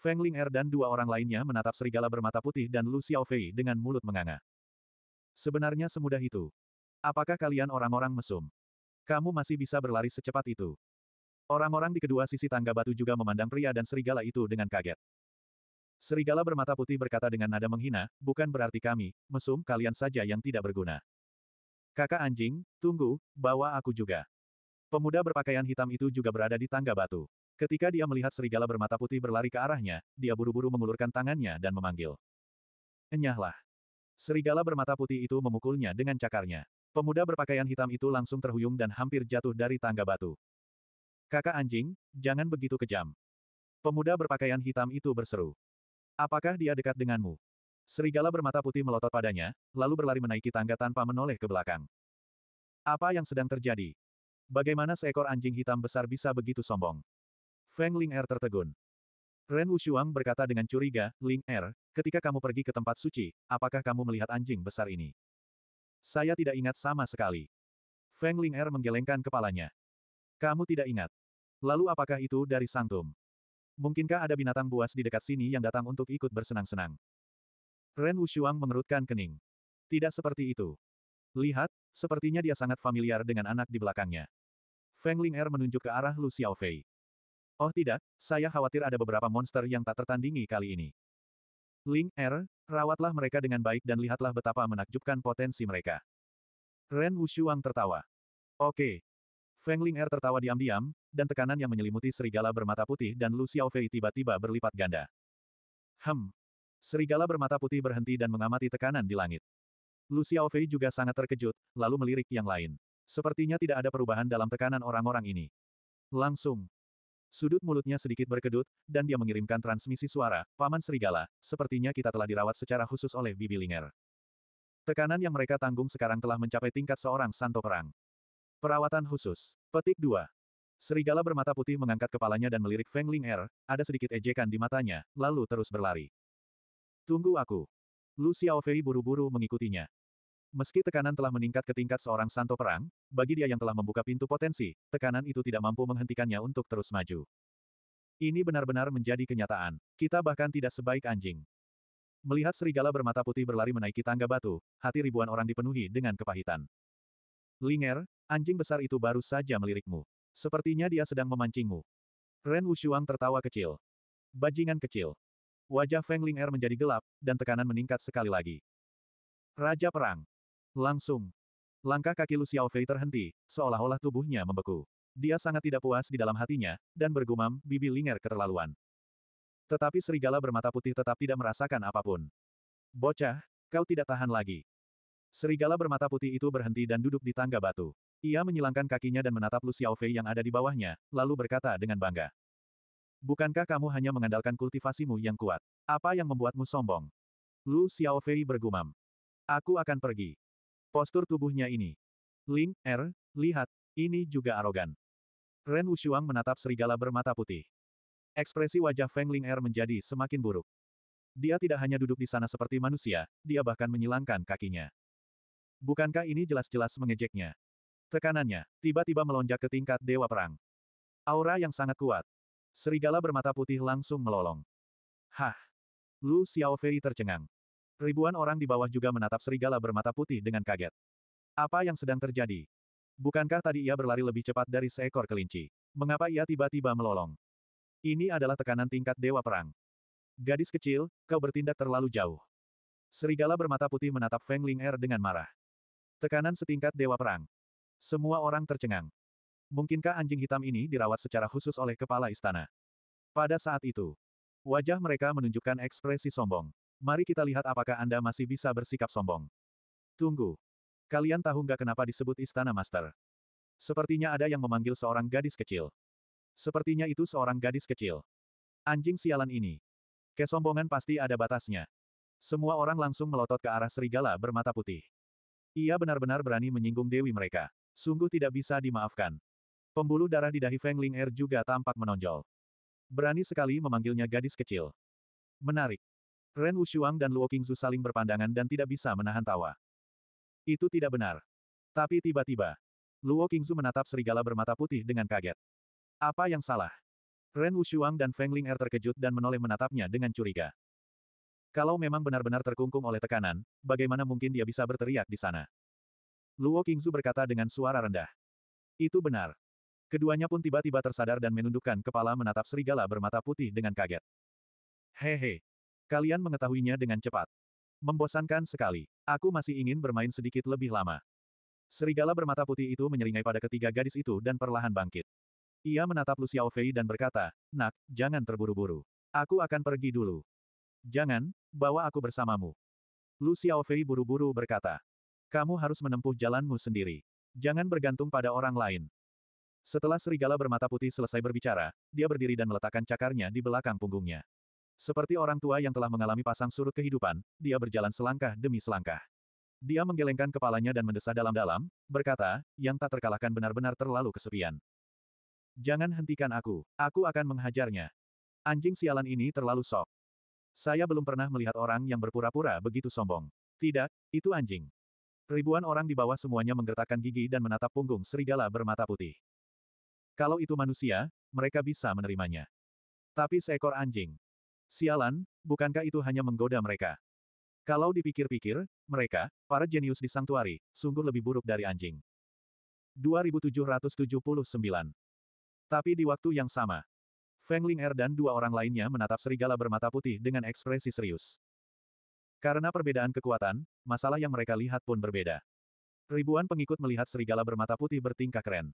Feng Ling Er dan dua orang lainnya menatap serigala bermata putih dan Lu Xiaofei dengan mulut menganga. Sebenarnya semudah itu. Apakah kalian orang-orang mesum? Kamu masih bisa berlari secepat itu. Orang-orang di kedua sisi tangga batu juga memandang pria dan serigala itu dengan kaget. Serigala bermata putih berkata dengan nada menghina, bukan berarti kami, mesum kalian saja yang tidak berguna. Kakak anjing, tunggu, bawa aku juga. Pemuda berpakaian hitam itu juga berada di tangga batu. Ketika dia melihat serigala bermata putih berlari ke arahnya, dia buru-buru mengulurkan tangannya dan memanggil. Enyahlah. Serigala bermata putih itu memukulnya dengan cakarnya. Pemuda berpakaian hitam itu langsung terhuyung dan hampir jatuh dari tangga batu. Kakak anjing, jangan begitu kejam. Pemuda berpakaian hitam itu berseru. Apakah dia dekat denganmu? Serigala bermata putih melotot padanya, lalu berlari menaiki tangga tanpa menoleh ke belakang. Apa yang sedang terjadi? Bagaimana seekor anjing hitam besar bisa begitu sombong? Feng Ling Er tertegun. Ren Wushuang berkata dengan curiga, Ling Er, Ketika kamu pergi ke tempat suci, apakah kamu melihat anjing besar ini? Saya tidak ingat sama sekali. Feng Ling Er menggelengkan kepalanya. Kamu tidak ingat. Lalu apakah itu dari Sangtum? Mungkinkah ada binatang buas di dekat sini yang datang untuk ikut bersenang-senang? Ren Wushuang mengerutkan kening. Tidak seperti itu. Lihat, sepertinya dia sangat familiar dengan anak di belakangnya. Feng Ling Er menunjuk ke arah Lu Xiaofei. Oh tidak, saya khawatir ada beberapa monster yang tak tertandingi kali ini. Ling, Er, rawatlah mereka dengan baik dan lihatlah betapa menakjubkan potensi mereka. Ren Wushuang tertawa. Oke. Feng Ling Er tertawa diam-diam, dan tekanan yang menyelimuti serigala bermata putih dan Lu Xiaofei tiba-tiba berlipat ganda. Hem. Serigala bermata putih berhenti dan mengamati tekanan di langit. Lu Xiaofei juga sangat terkejut, lalu melirik yang lain. Sepertinya tidak ada perubahan dalam tekanan orang-orang ini. Langsung, Sudut mulutnya sedikit berkedut, dan dia mengirimkan transmisi suara, Paman Serigala, sepertinya kita telah dirawat secara khusus oleh Bibi Linger. Tekanan yang mereka tanggung sekarang telah mencapai tingkat seorang santo perang. Perawatan khusus. Petik 2. Serigala bermata putih mengangkat kepalanya dan melirik Feng Ling Er, ada sedikit ejekan di matanya, lalu terus berlari. Tunggu aku. Lu Xiaofei buru-buru mengikutinya. Meski tekanan telah meningkat ke tingkat seorang santo perang, bagi dia yang telah membuka pintu potensi, tekanan itu tidak mampu menghentikannya untuk terus maju. Ini benar-benar menjadi kenyataan. Kita bahkan tidak sebaik anjing. Melihat serigala bermata putih berlari menaiki tangga batu, hati ribuan orang dipenuhi dengan kepahitan. Linger, anjing besar itu baru saja melirikmu. Sepertinya dia sedang memancingmu. Ren Wushuang tertawa kecil. Bajingan kecil. Wajah Feng Linger menjadi gelap, dan tekanan meningkat sekali lagi. Raja Perang. Langsung. Langkah kaki Lu Xiaofei terhenti, seolah-olah tubuhnya membeku. Dia sangat tidak puas di dalam hatinya, dan bergumam, bibi linger keterlaluan. Tetapi serigala bermata putih tetap tidak merasakan apapun. Bocah, kau tidak tahan lagi. Serigala bermata putih itu berhenti dan duduk di tangga batu. Ia menyilangkan kakinya dan menatap Lu Xiaofei yang ada di bawahnya, lalu berkata dengan bangga. Bukankah kamu hanya mengandalkan kultivasimu yang kuat? Apa yang membuatmu sombong? Lu Xiaofei bergumam. Aku akan pergi. Postur tubuhnya ini. Ling, Er, lihat, ini juga arogan. Ren Wushuang menatap serigala bermata putih. Ekspresi wajah Feng Ling Er menjadi semakin buruk. Dia tidak hanya duduk di sana seperti manusia, dia bahkan menyilangkan kakinya. Bukankah ini jelas-jelas mengejeknya? Tekanannya, tiba-tiba melonjak ke tingkat Dewa Perang. Aura yang sangat kuat. Serigala bermata putih langsung melolong. Hah! Lu Xiaofei tercengang. Ribuan orang di bawah juga menatap serigala bermata putih dengan kaget. Apa yang sedang terjadi? Bukankah tadi ia berlari lebih cepat dari seekor kelinci? Mengapa ia tiba-tiba melolong? Ini adalah tekanan tingkat dewa perang. Gadis kecil, kau bertindak terlalu jauh. Serigala bermata putih menatap Feng Ling Er dengan marah. Tekanan setingkat dewa perang. Semua orang tercengang. Mungkinkah anjing hitam ini dirawat secara khusus oleh kepala istana? Pada saat itu, wajah mereka menunjukkan ekspresi sombong. Mari kita lihat apakah Anda masih bisa bersikap sombong. Tunggu. Kalian tahu nggak kenapa disebut Istana Master? Sepertinya ada yang memanggil seorang gadis kecil. Sepertinya itu seorang gadis kecil. Anjing sialan ini. Kesombongan pasti ada batasnya. Semua orang langsung melotot ke arah serigala bermata putih. Ia benar-benar berani menyinggung dewi mereka. Sungguh tidak bisa dimaafkan. Pembuluh darah di dahi Feng Ling Er juga tampak menonjol. Berani sekali memanggilnya gadis kecil. Menarik. Ren Wushuang dan Luo Qingzu saling berpandangan dan tidak bisa menahan tawa. Itu tidak benar. Tapi tiba-tiba, Luo Qingzu menatap serigala bermata putih dengan kaget. Apa yang salah? Ren Wushuang dan Feng Ling Er terkejut dan menoleh menatapnya dengan curiga. Kalau memang benar-benar terkungkung oleh tekanan, bagaimana mungkin dia bisa berteriak di sana? Luo Qingzu berkata dengan suara rendah. Itu benar. Keduanya pun tiba-tiba tersadar dan menundukkan kepala menatap serigala bermata putih dengan kaget. Hehe, Kalian mengetahuinya dengan cepat. Membosankan sekali. Aku masih ingin bermain sedikit lebih lama. Serigala bermata putih itu menyeringai pada ketiga gadis itu dan perlahan bangkit. Ia menatap Lu Xiaofei dan berkata, Nak, jangan terburu-buru. Aku akan pergi dulu. Jangan, bawa aku bersamamu. Lu Xiaofei buru-buru berkata. Kamu harus menempuh jalanmu sendiri. Jangan bergantung pada orang lain. Setelah serigala bermata putih selesai berbicara, dia berdiri dan meletakkan cakarnya di belakang punggungnya. Seperti orang tua yang telah mengalami pasang surut kehidupan, dia berjalan selangkah demi selangkah. Dia menggelengkan kepalanya dan mendesah dalam-dalam, berkata, yang tak terkalahkan benar-benar terlalu kesepian. Jangan hentikan aku, aku akan menghajarnya. Anjing sialan ini terlalu sok. Saya belum pernah melihat orang yang berpura-pura begitu sombong. Tidak, itu anjing. Ribuan orang di bawah semuanya menggertakkan gigi dan menatap punggung serigala bermata putih. Kalau itu manusia, mereka bisa menerimanya. Tapi seekor anjing, Sialan, bukankah itu hanya menggoda mereka? Kalau dipikir-pikir, mereka, para jenius di santuari, sungguh lebih buruk dari anjing. 2779 Tapi di waktu yang sama, Feng Ling Er dan dua orang lainnya menatap serigala bermata putih dengan ekspresi serius. Karena perbedaan kekuatan, masalah yang mereka lihat pun berbeda. Ribuan pengikut melihat serigala bermata putih bertingkah keren.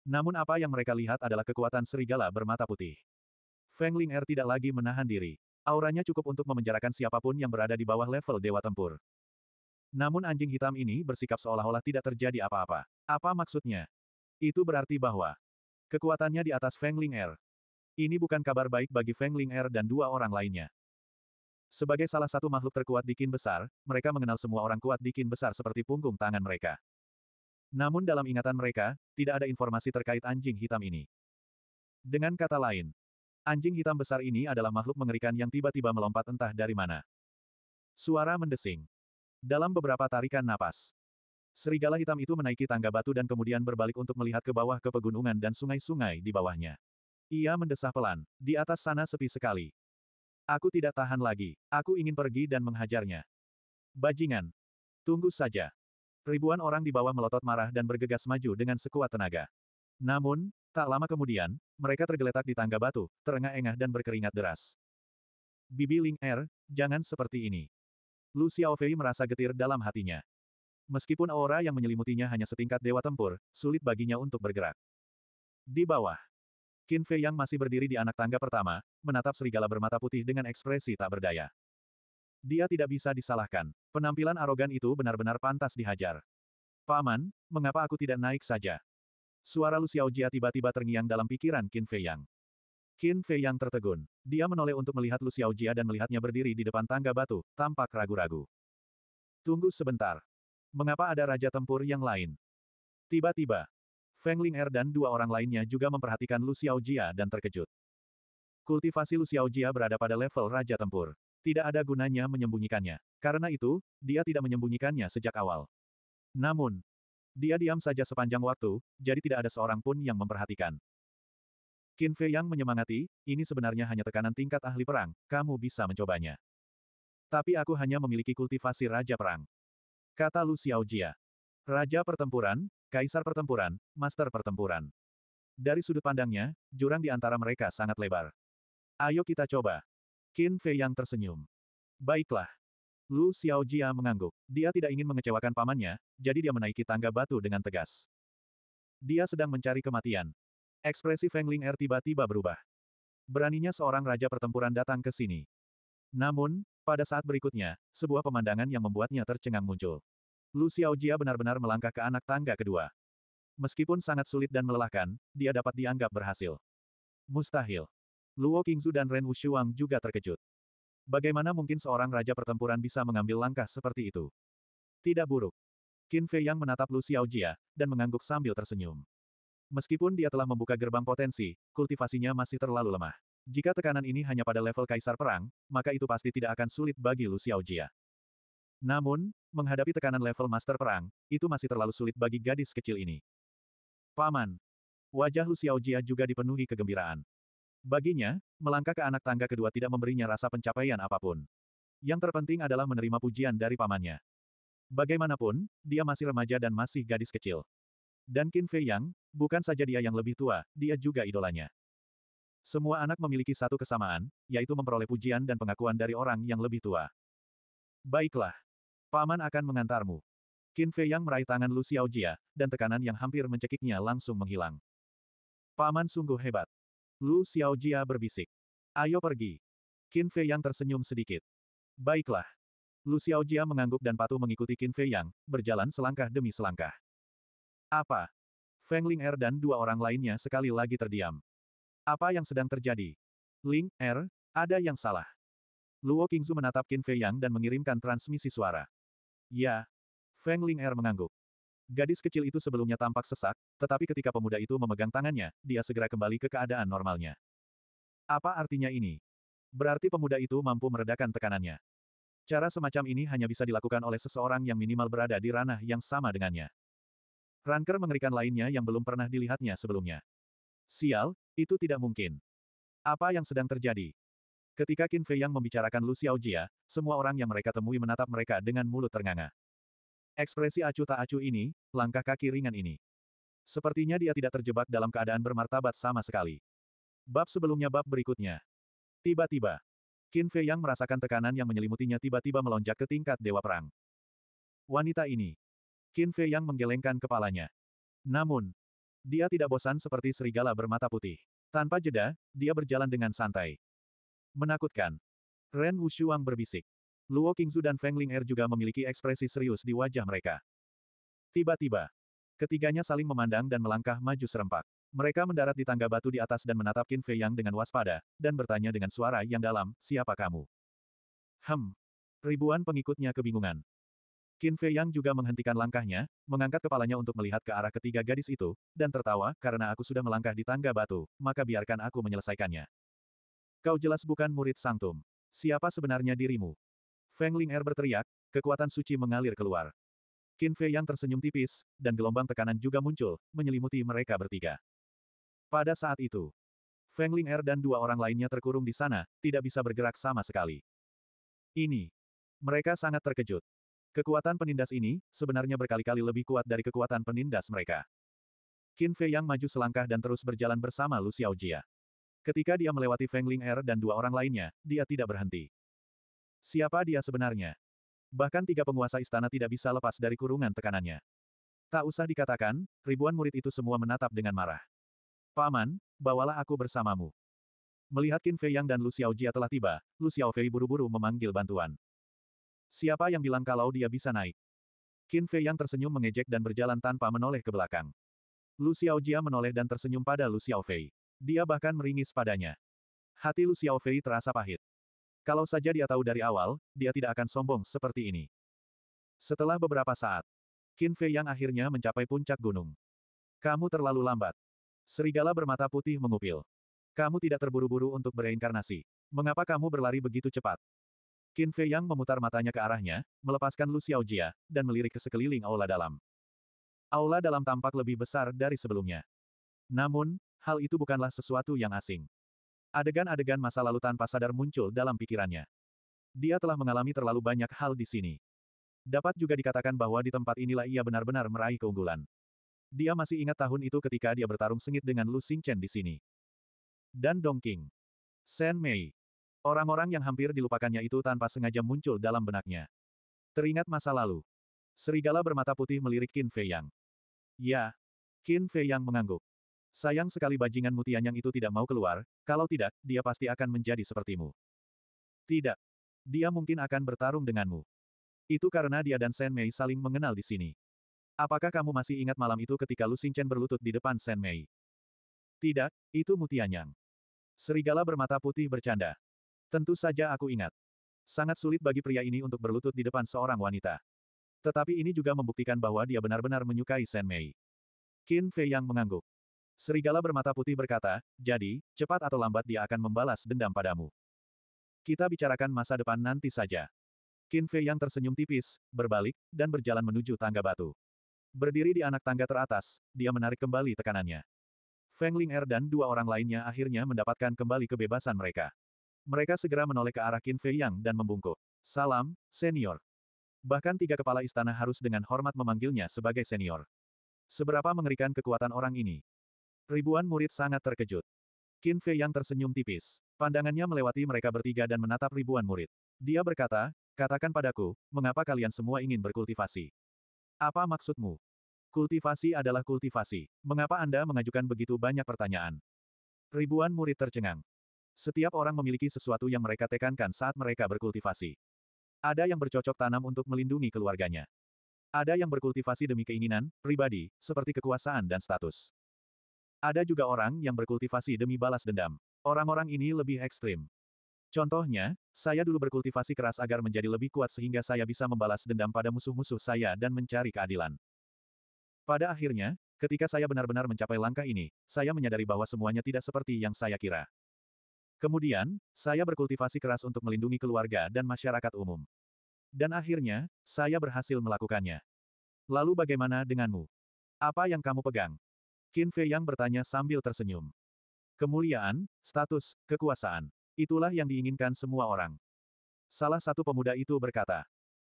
Namun apa yang mereka lihat adalah kekuatan serigala bermata putih. Feng Ling'er tidak lagi menahan diri. Auranya cukup untuk memenjarakan siapapun yang berada di bawah level dewa tempur. Namun anjing hitam ini bersikap seolah-olah tidak terjadi apa-apa. Apa maksudnya? Itu berarti bahwa kekuatannya di atas Feng Ling'er. Ini bukan kabar baik bagi Feng Ling'er dan dua orang lainnya. Sebagai salah satu makhluk terkuat di kin besar, mereka mengenal semua orang kuat di kin besar seperti punggung tangan mereka. Namun dalam ingatan mereka, tidak ada informasi terkait anjing hitam ini. Dengan kata lain, Anjing hitam besar ini adalah makhluk mengerikan yang tiba-tiba melompat entah dari mana. Suara mendesing. Dalam beberapa tarikan napas. Serigala hitam itu menaiki tangga batu dan kemudian berbalik untuk melihat ke bawah ke pegunungan dan sungai-sungai di bawahnya. Ia mendesah pelan. Di atas sana sepi sekali. Aku tidak tahan lagi. Aku ingin pergi dan menghajarnya. Bajingan. Tunggu saja. Ribuan orang di bawah melotot marah dan bergegas maju dengan sekuat tenaga. Namun, Tak lama kemudian, mereka tergeletak di tangga batu, terengah-engah dan berkeringat deras. Bibi Ling Er, jangan seperti ini. Lu Xiaofei merasa getir dalam hatinya. Meskipun aura yang menyelimutinya hanya setingkat dewa tempur, sulit baginya untuk bergerak. Di bawah, Qin Fei yang masih berdiri di anak tangga pertama, menatap serigala bermata putih dengan ekspresi tak berdaya. Dia tidak bisa disalahkan. Penampilan arogan itu benar-benar pantas dihajar. Paman, mengapa aku tidak naik saja? Suara Lu Xiaojia tiba-tiba terngiang dalam pikiran Qin Fei Yang. Qin Fei Yang tertegun. Dia menoleh untuk melihat Lu Xiaojia dan melihatnya berdiri di depan tangga batu, tampak ragu-ragu. Tunggu sebentar. Mengapa ada raja tempur yang lain? Tiba-tiba, Feng Ling Er dan dua orang lainnya juga memperhatikan Lu Xiaojia dan terkejut. Kultivasi Lu Xiaojia berada pada level raja tempur. Tidak ada gunanya menyembunyikannya. Karena itu, dia tidak menyembunyikannya sejak awal. Namun, dia diam saja sepanjang waktu, jadi tidak ada seorang pun yang memperhatikan. Qin Fei yang menyemangati, ini sebenarnya hanya tekanan tingkat ahli perang, kamu bisa mencobanya. Tapi aku hanya memiliki kultivasi Raja Perang. Kata Lu Xiaojia. Raja Pertempuran, Kaisar Pertempuran, Master Pertempuran. Dari sudut pandangnya, jurang di antara mereka sangat lebar. Ayo kita coba. Qin Fei yang tersenyum. Baiklah. Lu Xiao Jia mengangguk. Dia tidak ingin mengecewakan pamannya, jadi dia menaiki tangga batu dengan tegas. Dia sedang mencari kematian. Ekspresi Feng Ling Er tiba-tiba berubah. Beraninya seorang raja pertempuran datang ke sini. Namun, pada saat berikutnya, sebuah pemandangan yang membuatnya tercengang muncul. Lu Xiao Jia benar-benar melangkah ke anak tangga kedua. Meskipun sangat sulit dan melelahkan, dia dapat dianggap berhasil. Mustahil. Luo Qingzu dan Ren Wushuang juga terkejut. Bagaimana mungkin seorang raja pertempuran bisa mengambil langkah seperti itu? Tidak buruk. Qin Fei yang menatap Lu Xiaojia, dan mengangguk sambil tersenyum. Meskipun dia telah membuka gerbang potensi, kultivasinya masih terlalu lemah. Jika tekanan ini hanya pada level kaisar perang, maka itu pasti tidak akan sulit bagi Lu Xiaojia. Namun, menghadapi tekanan level master perang, itu masih terlalu sulit bagi gadis kecil ini. Paman. Wajah Lu Xiaojia juga dipenuhi kegembiraan. Baginya, melangkah ke anak tangga kedua tidak memberinya rasa pencapaian apapun. Yang terpenting adalah menerima pujian dari pamannya. Bagaimanapun, dia masih remaja dan masih gadis kecil. Dan Qin Fei Yang, bukan saja dia yang lebih tua, dia juga idolanya. Semua anak memiliki satu kesamaan, yaitu memperoleh pujian dan pengakuan dari orang yang lebih tua. Baiklah. Paman akan mengantarmu. Qin Fei Yang meraih tangan Lu Xiaojia, dan tekanan yang hampir mencekiknya langsung menghilang. Paman sungguh hebat. Lu Xiaojia berbisik. Ayo pergi. Qin Fei Yang tersenyum sedikit. Baiklah. Lu Xiaojia mengangguk dan patuh mengikuti Qin Fei Yang, berjalan selangkah demi selangkah. Apa? Feng Ling Er dan dua orang lainnya sekali lagi terdiam. Apa yang sedang terjadi? Ling, Er, ada yang salah. Luo Qingzu menatap Qin Fei Yang dan mengirimkan transmisi suara. Ya. Feng Ling Er mengangguk. Gadis kecil itu sebelumnya tampak sesak, tetapi ketika pemuda itu memegang tangannya, dia segera kembali ke keadaan normalnya. Apa artinya ini? Berarti pemuda itu mampu meredakan tekanannya. Cara semacam ini hanya bisa dilakukan oleh seseorang yang minimal berada di ranah yang sama dengannya. Ranker mengerikan lainnya yang belum pernah dilihatnya sebelumnya. Sial, itu tidak mungkin. Apa yang sedang terjadi? Ketika Qin Fei yang membicarakan Lu Xiaojia, semua orang yang mereka temui menatap mereka dengan mulut ternganga. Ekspresi acu tak acu ini, langkah kaki ringan ini. Sepertinya dia tidak terjebak dalam keadaan bermartabat sama sekali. Bab sebelumnya bab berikutnya. Tiba-tiba, Qin Fei yang merasakan tekanan yang menyelimutinya tiba-tiba melonjak ke tingkat dewa perang. Wanita ini. Qin Fei yang menggelengkan kepalanya. Namun, dia tidak bosan seperti serigala bermata putih. Tanpa jeda, dia berjalan dengan santai. Menakutkan. Ren Wushuang berbisik. Luo Qingzu dan Feng Ling Er juga memiliki ekspresi serius di wajah mereka. Tiba-tiba, ketiganya saling memandang dan melangkah maju serempak. Mereka mendarat di tangga batu di atas dan menatap Qin Fei Yang dengan waspada, dan bertanya dengan suara yang dalam, siapa kamu? Hem. Ribuan pengikutnya kebingungan. Qin Fei Yang juga menghentikan langkahnya, mengangkat kepalanya untuk melihat ke arah ketiga gadis itu, dan tertawa, karena aku sudah melangkah di tangga batu, maka biarkan aku menyelesaikannya. Kau jelas bukan murid sangtum. Siapa sebenarnya dirimu? Feng Ling Er berteriak, kekuatan suci mengalir keluar. Qin Fei yang tersenyum tipis, dan gelombang tekanan juga muncul, menyelimuti mereka bertiga. Pada saat itu, Feng Ling Er dan dua orang lainnya terkurung di sana, tidak bisa bergerak sama sekali. Ini. Mereka sangat terkejut. Kekuatan penindas ini, sebenarnya berkali-kali lebih kuat dari kekuatan penindas mereka. Qin Fei Yang maju selangkah dan terus berjalan bersama Lu Xiaojia. Ketika dia melewati Feng Ling Er dan dua orang lainnya, dia tidak berhenti. Siapa dia sebenarnya? Bahkan tiga penguasa istana tidak bisa lepas dari kurungan tekanannya. Tak usah dikatakan, ribuan murid itu semua menatap dengan marah. Paman, bawalah aku bersamamu. Melihat Qin Fei Yang dan Lu Xiaojia telah tiba, Lu Xiaofei buru-buru memanggil bantuan. Siapa yang bilang kalau dia bisa naik? Qin Fei Yang tersenyum mengejek dan berjalan tanpa menoleh ke belakang. Lu Xiaojia menoleh dan tersenyum pada Lu Xiaofei. Dia bahkan meringis padanya. Hati Lu Xiaofei terasa pahit. Kalau saja dia tahu dari awal, dia tidak akan sombong seperti ini. Setelah beberapa saat, Qin Fei yang akhirnya mencapai puncak gunung. Kamu terlalu lambat. Serigala bermata putih mengupil. Kamu tidak terburu-buru untuk bereinkarnasi. Mengapa kamu berlari begitu cepat? Qin Fei yang memutar matanya ke arahnya, melepaskan Lu Xiao Jia, dan melirik ke sekeliling aula dalam. Aula dalam tampak lebih besar dari sebelumnya. Namun, hal itu bukanlah sesuatu yang asing. Adegan-adegan masa lalu tanpa sadar muncul dalam pikirannya. Dia telah mengalami terlalu banyak hal di sini. Dapat juga dikatakan bahwa di tempat inilah ia benar-benar meraih keunggulan. Dia masih ingat tahun itu ketika dia bertarung sengit dengan Lu Xingchen di sini. Dan Dong King. Shen Mei. Orang-orang yang hampir dilupakannya itu tanpa sengaja muncul dalam benaknya. Teringat masa lalu. Serigala bermata putih melirik Qin Fei Yang. Ya. Qin Fei Yang mengangguk. Sayang sekali bajingan yang itu tidak mau keluar, kalau tidak, dia pasti akan menjadi sepertimu. Tidak. Dia mungkin akan bertarung denganmu. Itu karena dia dan Sen Mei saling mengenal di sini. Apakah kamu masih ingat malam itu ketika Lu Xingchen berlutut di depan Sen Mei? Tidak, itu mutianyang. Serigala bermata putih bercanda. Tentu saja aku ingat. Sangat sulit bagi pria ini untuk berlutut di depan seorang wanita. Tetapi ini juga membuktikan bahwa dia benar-benar menyukai Sen Mei. Qin Fei yang mengangguk. Serigala bermata putih berkata, jadi, cepat atau lambat dia akan membalas dendam padamu. Kita bicarakan masa depan nanti saja. Qin Fei yang tersenyum tipis, berbalik, dan berjalan menuju tangga batu. Berdiri di anak tangga teratas, dia menarik kembali tekanannya. Feng Ling Er dan dua orang lainnya akhirnya mendapatkan kembali kebebasan mereka. Mereka segera menoleh ke arah Qin Fei Yang dan membungkuk. Salam, senior. Bahkan tiga kepala istana harus dengan hormat memanggilnya sebagai senior. Seberapa mengerikan kekuatan orang ini. Ribuan murid sangat terkejut. Qin Fei yang tersenyum tipis. Pandangannya melewati mereka bertiga dan menatap ribuan murid. Dia berkata, katakan padaku, mengapa kalian semua ingin berkultivasi? Apa maksudmu? Kultivasi adalah kultivasi. Mengapa Anda mengajukan begitu banyak pertanyaan? Ribuan murid tercengang. Setiap orang memiliki sesuatu yang mereka tekankan saat mereka berkultivasi. Ada yang bercocok tanam untuk melindungi keluarganya. Ada yang berkultivasi demi keinginan pribadi, seperti kekuasaan dan status. Ada juga orang yang berkultivasi demi balas dendam. Orang-orang ini lebih ekstrim. Contohnya, saya dulu berkultivasi keras agar menjadi lebih kuat sehingga saya bisa membalas dendam pada musuh-musuh saya dan mencari keadilan. Pada akhirnya, ketika saya benar-benar mencapai langkah ini, saya menyadari bahwa semuanya tidak seperti yang saya kira. Kemudian, saya berkultivasi keras untuk melindungi keluarga dan masyarakat umum. Dan akhirnya, saya berhasil melakukannya. Lalu bagaimana denganmu? Apa yang kamu pegang? Qin Fei yang bertanya sambil tersenyum. Kemuliaan, status, kekuasaan. Itulah yang diinginkan semua orang. Salah satu pemuda itu berkata.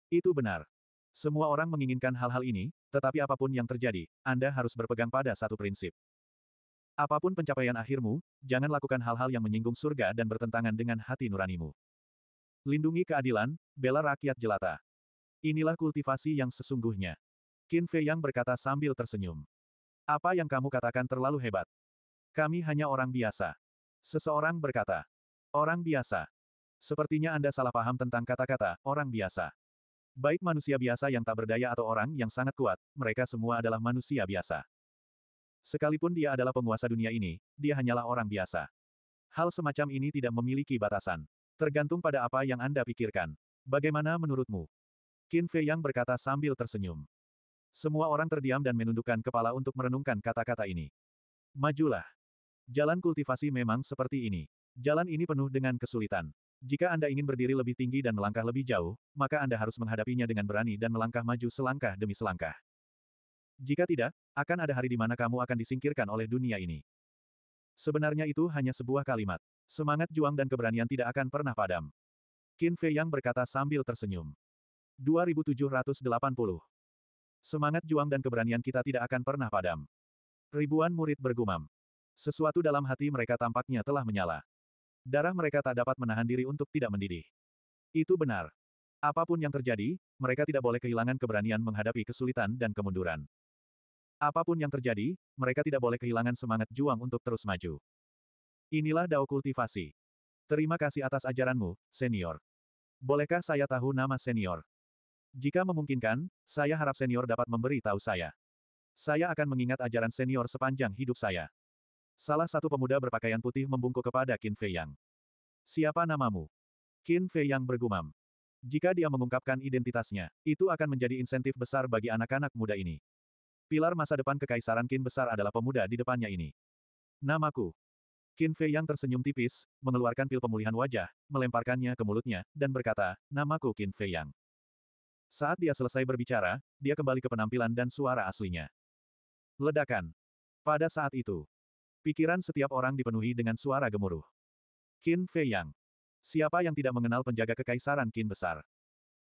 Itu benar. Semua orang menginginkan hal-hal ini, tetapi apapun yang terjadi, Anda harus berpegang pada satu prinsip. Apapun pencapaian akhirmu, jangan lakukan hal-hal yang menyinggung surga dan bertentangan dengan hati nuranimu. Lindungi keadilan, bela rakyat jelata. Inilah kultivasi yang sesungguhnya. Qin Fei Yang berkata sambil tersenyum. Apa yang kamu katakan terlalu hebat. Kami hanya orang biasa. Seseorang berkata. Orang biasa. Sepertinya Anda salah paham tentang kata-kata, orang biasa. Baik manusia biasa yang tak berdaya atau orang yang sangat kuat, mereka semua adalah manusia biasa. Sekalipun dia adalah penguasa dunia ini, dia hanyalah orang biasa. Hal semacam ini tidak memiliki batasan. Tergantung pada apa yang Anda pikirkan. Bagaimana menurutmu? Qin Fei Yang berkata sambil tersenyum. Semua orang terdiam dan menundukkan kepala untuk merenungkan kata-kata ini. Majulah. Jalan kultivasi memang seperti ini. Jalan ini penuh dengan kesulitan. Jika Anda ingin berdiri lebih tinggi dan melangkah lebih jauh, maka Anda harus menghadapinya dengan berani dan melangkah maju selangkah demi selangkah. Jika tidak, akan ada hari di mana kamu akan disingkirkan oleh dunia ini. Sebenarnya itu hanya sebuah kalimat. Semangat juang dan keberanian tidak akan pernah padam. Qin Fei Yang berkata sambil tersenyum. 2780 Semangat juang dan keberanian kita tidak akan pernah padam. Ribuan murid bergumam. Sesuatu dalam hati mereka tampaknya telah menyala. Darah mereka tak dapat menahan diri untuk tidak mendidih. Itu benar. Apapun yang terjadi, mereka tidak boleh kehilangan keberanian menghadapi kesulitan dan kemunduran. Apapun yang terjadi, mereka tidak boleh kehilangan semangat juang untuk terus maju. Inilah dao kultivasi. Terima kasih atas ajaranmu, senior. Bolehkah saya tahu nama senior? Jika memungkinkan, saya harap senior dapat memberi tahu saya. Saya akan mengingat ajaran senior sepanjang hidup saya. Salah satu pemuda berpakaian putih membungkuk kepada Qin Fei Yang. Siapa namamu? Qin Fei Yang bergumam. Jika dia mengungkapkan identitasnya, itu akan menjadi insentif besar bagi anak-anak muda ini. Pilar masa depan kekaisaran Qin besar adalah pemuda di depannya ini. Namaku. Qin Fei yang tersenyum tipis, mengeluarkan pil pemulihan wajah, melemparkannya ke mulutnya, dan berkata, namaku Qin Fei Yang. Saat dia selesai berbicara, dia kembali ke penampilan dan suara aslinya. Ledakan. Pada saat itu, pikiran setiap orang dipenuhi dengan suara gemuruh. Qin Yang, Siapa yang tidak mengenal penjaga kekaisaran Qin besar?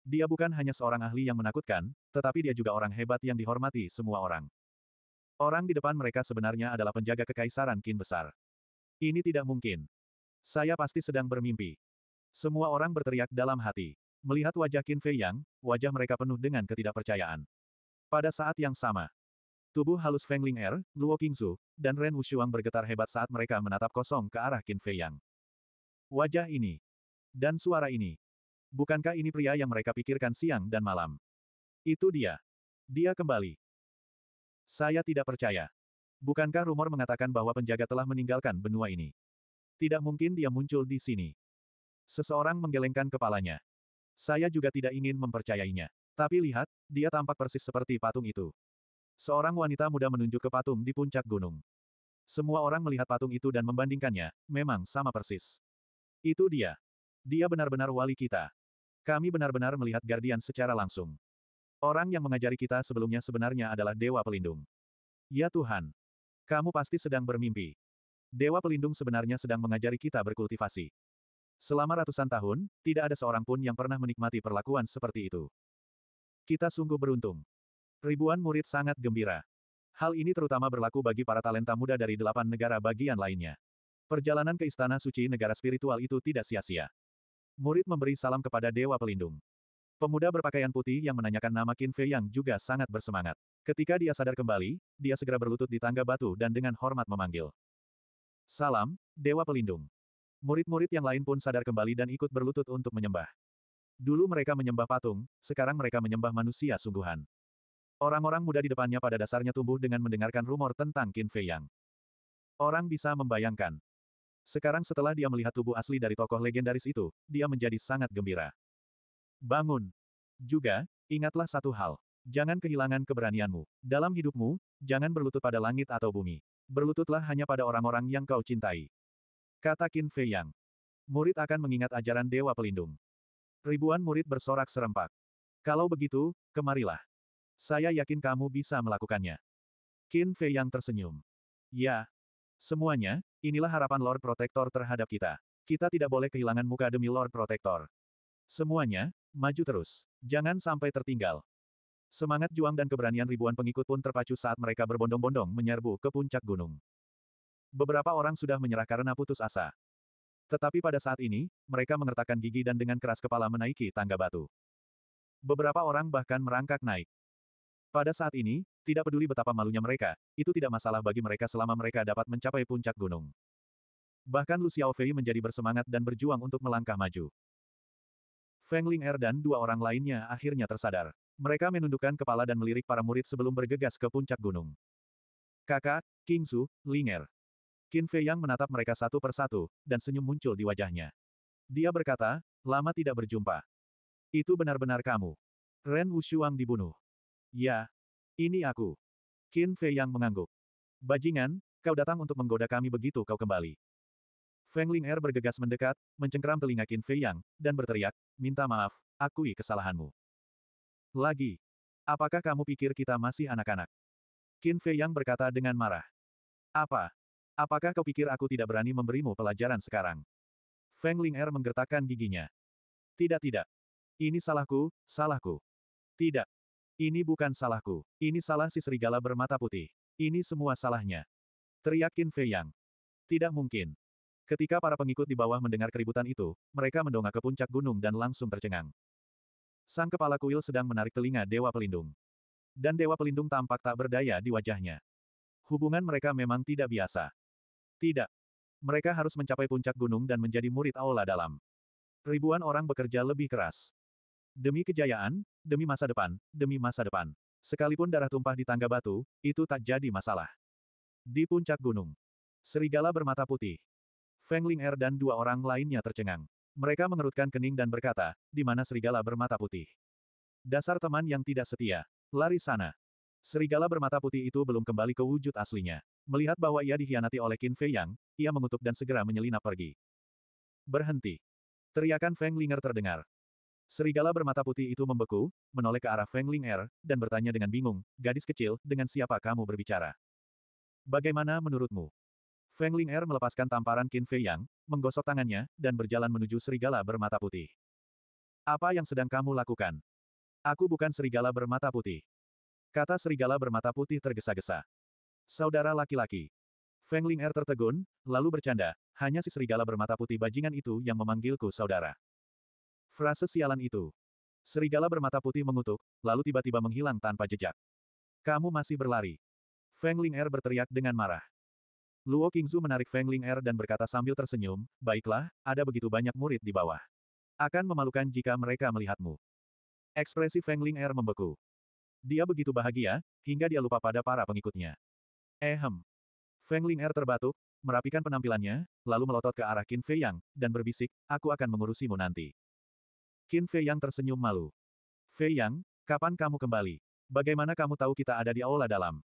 Dia bukan hanya seorang ahli yang menakutkan, tetapi dia juga orang hebat yang dihormati semua orang. Orang di depan mereka sebenarnya adalah penjaga kekaisaran Qin besar. Ini tidak mungkin. Saya pasti sedang bermimpi. Semua orang berteriak dalam hati. Melihat wajah Qin Fei Yang, wajah mereka penuh dengan ketidakpercayaan. Pada saat yang sama, tubuh halus Feng Ling Er, Luo Qingzu, dan Ren Wushuang bergetar hebat saat mereka menatap kosong ke arah Qin Fei Yang. Wajah ini, dan suara ini. Bukankah ini pria yang mereka pikirkan siang dan malam? Itu dia. Dia kembali. Saya tidak percaya. Bukankah rumor mengatakan bahwa penjaga telah meninggalkan benua ini? Tidak mungkin dia muncul di sini. Seseorang menggelengkan kepalanya. Saya juga tidak ingin mempercayainya. Tapi lihat, dia tampak persis seperti patung itu. Seorang wanita muda menunjuk ke patung di puncak gunung. Semua orang melihat patung itu dan membandingkannya, memang sama persis. Itu dia. Dia benar-benar wali kita. Kami benar-benar melihat Guardian secara langsung. Orang yang mengajari kita sebelumnya sebenarnya adalah Dewa Pelindung. Ya Tuhan. Kamu pasti sedang bermimpi. Dewa Pelindung sebenarnya sedang mengajari kita berkultivasi. Selama ratusan tahun, tidak ada seorang pun yang pernah menikmati perlakuan seperti itu. Kita sungguh beruntung. Ribuan murid sangat gembira. Hal ini terutama berlaku bagi para talenta muda dari delapan negara bagian lainnya. Perjalanan ke Istana Suci Negara Spiritual itu tidak sia-sia. Murid memberi salam kepada Dewa Pelindung. Pemuda berpakaian putih yang menanyakan nama Qin Fei yang juga sangat bersemangat. Ketika dia sadar kembali, dia segera berlutut di tangga batu dan dengan hormat memanggil. Salam, Dewa Pelindung. Murid-murid yang lain pun sadar kembali dan ikut berlutut untuk menyembah. Dulu mereka menyembah patung, sekarang mereka menyembah manusia sungguhan. Orang-orang muda di depannya pada dasarnya tumbuh dengan mendengarkan rumor tentang Qin Fei Yang. Orang bisa membayangkan. Sekarang setelah dia melihat tubuh asli dari tokoh legendaris itu, dia menjadi sangat gembira. Bangun. Juga, ingatlah satu hal. Jangan kehilangan keberanianmu. Dalam hidupmu, jangan berlutut pada langit atau bumi. Berlututlah hanya pada orang-orang yang kau cintai. Kata Qin Fei Yang. Murid akan mengingat ajaran Dewa Pelindung. Ribuan murid bersorak serempak. Kalau begitu, kemarilah. Saya yakin kamu bisa melakukannya. Qin Fei Yang tersenyum. Ya. Semuanya, inilah harapan Lord Protector terhadap kita. Kita tidak boleh kehilangan muka demi Lord Protector. Semuanya, maju terus. Jangan sampai tertinggal. Semangat juang dan keberanian ribuan pengikut pun terpacu saat mereka berbondong-bondong menyerbu ke puncak gunung. Beberapa orang sudah menyerah karena putus asa. Tetapi pada saat ini, mereka mengertakkan gigi dan dengan keras kepala menaiki tangga batu. Beberapa orang bahkan merangkak naik. Pada saat ini, tidak peduli betapa malunya mereka, itu tidak masalah bagi mereka selama mereka dapat mencapai puncak gunung. Bahkan Lu Xiaofei menjadi bersemangat dan berjuang untuk melangkah maju. Feng Ling Er dan dua orang lainnya akhirnya tersadar. Mereka menundukkan kepala dan melirik para murid sebelum bergegas ke puncak gunung. Kakak, King Su, Ling Er. Qin Fei Yang menatap mereka satu persatu, dan senyum muncul di wajahnya. Dia berkata, lama tidak berjumpa. Itu benar-benar kamu. Ren Wushuang dibunuh. Ya. Ini aku. Qin Fei Yang mengangguk. Bajingan, kau datang untuk menggoda kami begitu kau kembali. Feng Ling Er bergegas mendekat, mencengkeram telinga Qin Fei Yang, dan berteriak, minta maaf, akui kesalahanmu. Lagi. Apakah kamu pikir kita masih anak-anak? Qin Fei Yang berkata dengan marah. Apa? Apakah kau pikir aku tidak berani memberimu pelajaran sekarang? Feng Ling Er menggertakkan giginya. Tidak tidak. Ini salahku, salahku. Tidak. Ini bukan salahku. Ini salah si serigala bermata putih. Ini semua salahnya. Teriakin Fei Yang. Tidak mungkin. Ketika para pengikut di bawah mendengar keributan itu, mereka mendongak ke puncak gunung dan langsung tercengang. Sang kepala kuil sedang menarik telinga Dewa Pelindung. Dan Dewa Pelindung tampak tak berdaya di wajahnya. Hubungan mereka memang tidak biasa. Tidak. Mereka harus mencapai puncak gunung dan menjadi murid aula dalam. Ribuan orang bekerja lebih keras. Demi kejayaan, demi masa depan, demi masa depan. Sekalipun darah tumpah di tangga batu, itu tak jadi masalah. Di puncak gunung. Serigala bermata putih. Feng Ling Er dan dua orang lainnya tercengang. Mereka mengerutkan kening dan berkata, di mana serigala bermata putih. Dasar teman yang tidak setia. Lari sana. Serigala bermata putih itu belum kembali ke wujud aslinya. Melihat bahwa ia dikhianati oleh Qin Fei Yang, ia mengutuk dan segera menyelinap pergi. Berhenti. Teriakan Feng Linger terdengar. Serigala bermata putih itu membeku, menoleh ke arah Feng Ling'er dan bertanya dengan bingung, gadis kecil, dengan siapa kamu berbicara? Bagaimana menurutmu? Feng Ling'er melepaskan tamparan Qin Fei Yang, menggosok tangannya, dan berjalan menuju serigala bermata putih. Apa yang sedang kamu lakukan? Aku bukan serigala bermata putih. Kata serigala bermata putih tergesa-gesa. Saudara laki-laki. Feng Ling Er tertegun, lalu bercanda, hanya si serigala bermata putih bajingan itu yang memanggilku saudara. Frase sialan itu. Serigala bermata putih mengutuk, lalu tiba-tiba menghilang tanpa jejak. Kamu masih berlari. Feng Ling Er berteriak dengan marah. Luo Qingzu menarik Feng Ling Er dan berkata sambil tersenyum, baiklah, ada begitu banyak murid di bawah. Akan memalukan jika mereka melihatmu. Ekspresi Feng Ling Er membeku. Dia begitu bahagia, hingga dia lupa pada para pengikutnya. Ehem. Eh, Feng Ling Er terbatuk, merapikan penampilannya, lalu melotot ke arah Qin Fei Yang, dan berbisik, aku akan mengurusimu nanti. Qin Fei Yang tersenyum malu. Fei Yang, kapan kamu kembali? Bagaimana kamu tahu kita ada di aula dalam?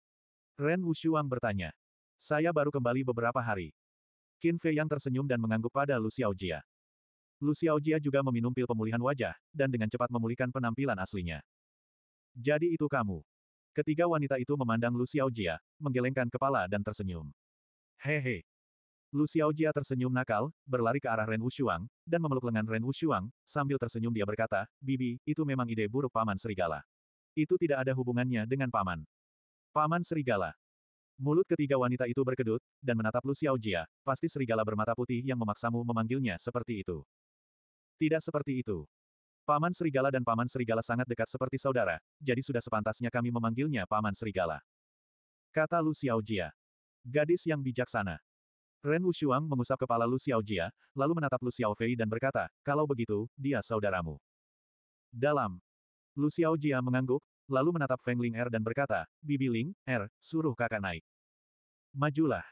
Ren Wushuang bertanya. Saya baru kembali beberapa hari. Qin Fei Yang tersenyum dan mengangguk pada Lu Xiaojia. Lu Xiaojia juga meminum pil pemulihan wajah, dan dengan cepat memulihkan penampilan aslinya. Jadi itu kamu. Ketiga wanita itu memandang Lu Xiaojia, menggelengkan kepala dan tersenyum. Hehe. Lu Xiaojia tersenyum nakal, berlari ke arah Ren Wushuang, dan memeluk lengan Ren Wushuang, sambil tersenyum dia berkata, Bibi, itu memang ide buruk Paman Serigala. Itu tidak ada hubungannya dengan Paman. Paman Serigala. Mulut ketiga wanita itu berkedut, dan menatap Lu Xiaojia, pasti Serigala bermata putih yang memaksamu memanggilnya seperti itu. Tidak seperti itu. Paman Serigala dan Paman Serigala sangat dekat seperti saudara, jadi sudah sepantasnya kami memanggilnya Paman Serigala. Kata Lu Xiaojia. Gadis yang bijaksana. Ren Wushuang mengusap kepala Lu Xiaojia, lalu menatap Lu Xiaofei dan berkata, kalau begitu, dia saudaramu. Dalam. Lu Xiaojia mengangguk, lalu menatap Feng Ling Er dan berkata, Bibi Ling, Er, suruh kakak naik. Majulah.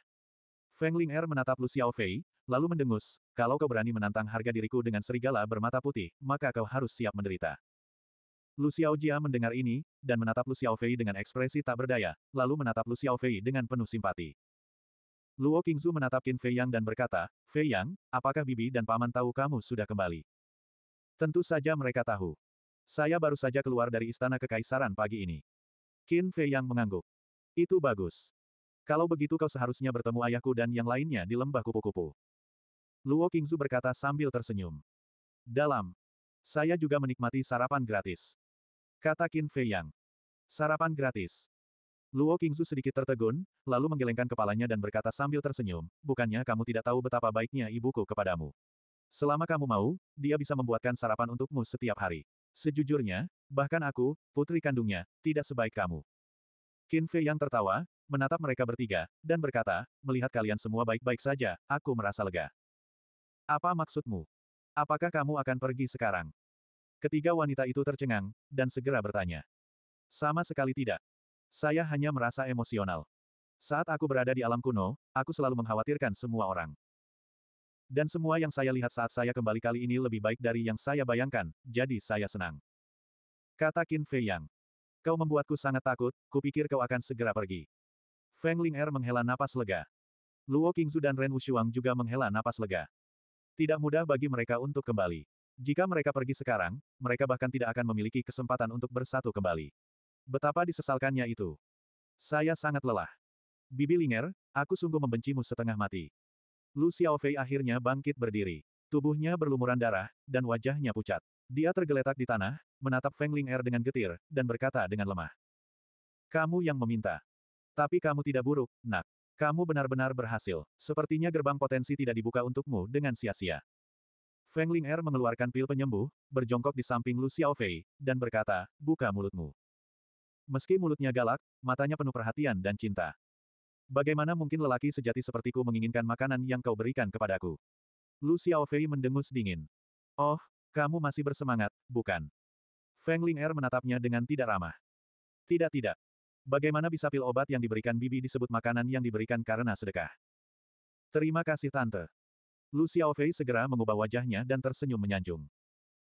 Feng Ling Er menatap Lu Xiaofei, Lalu mendengus, kalau kau berani menantang harga diriku dengan serigala bermata putih, maka kau harus siap menderita. Lu Xiaojia mendengar ini, dan menatap Lu Xiaofei dengan ekspresi tak berdaya, lalu menatap Lu Xiaofei dengan penuh simpati. Luo Qingzu menatap Qin Fei Yang dan berkata, Fei Yang, apakah bibi dan paman tahu kamu sudah kembali? Tentu saja mereka tahu. Saya baru saja keluar dari istana kekaisaran pagi ini. Qin Fei Yang mengangguk. Itu bagus. Kalau begitu kau seharusnya bertemu ayahku dan yang lainnya di lembah kupu-kupu. Luo Kingzu berkata sambil tersenyum. Dalam. Saya juga menikmati sarapan gratis. Kata Qin Fei Yang. Sarapan gratis. Luo Kingzu sedikit tertegun, lalu menggelengkan kepalanya dan berkata sambil tersenyum, bukannya kamu tidak tahu betapa baiknya ibuku kepadamu. Selama kamu mau, dia bisa membuatkan sarapan untukmu setiap hari. Sejujurnya, bahkan aku, putri kandungnya, tidak sebaik kamu. Qin Fei Yang tertawa, menatap mereka bertiga, dan berkata, melihat kalian semua baik-baik saja, aku merasa lega. Apa maksudmu? Apakah kamu akan pergi sekarang? Ketiga wanita itu tercengang, dan segera bertanya. Sama sekali tidak. Saya hanya merasa emosional. Saat aku berada di alam kuno, aku selalu mengkhawatirkan semua orang. Dan semua yang saya lihat saat saya kembali kali ini lebih baik dari yang saya bayangkan, jadi saya senang. Kata Qin Fei Yang. Kau membuatku sangat takut, kupikir kau akan segera pergi. Feng Ling Er menghela napas lega. Luo Qingzu dan Ren Wushuang juga menghela napas lega. Tidak mudah bagi mereka untuk kembali. Jika mereka pergi sekarang, mereka bahkan tidak akan memiliki kesempatan untuk bersatu kembali. Betapa disesalkannya itu. Saya sangat lelah. Bibi Linger, aku sungguh membencimu setengah mati. Lu Xiaofei akhirnya bangkit berdiri. Tubuhnya berlumuran darah, dan wajahnya pucat. Dia tergeletak di tanah, menatap Feng Ling Er dengan getir, dan berkata dengan lemah. Kamu yang meminta. Tapi kamu tidak buruk, nak. Kamu benar-benar berhasil. Sepertinya gerbang potensi tidak dibuka untukmu dengan sia-sia. Feng Ling Er mengeluarkan pil penyembuh, berjongkok di samping Lu Xiao Fei dan berkata, buka mulutmu. Meski mulutnya galak, matanya penuh perhatian dan cinta. Bagaimana mungkin lelaki sejati sepertiku menginginkan makanan yang kau berikan kepadaku? Lu Xiao Fei mendengus dingin. Oh, kamu masih bersemangat, bukan? Feng Ling Er menatapnya dengan tidak ramah. Tidak tidak, Bagaimana bisa pil obat yang diberikan bibi disebut makanan yang diberikan karena sedekah? Terima kasih Tante. Lu Xiaofei segera mengubah wajahnya dan tersenyum menyanjung.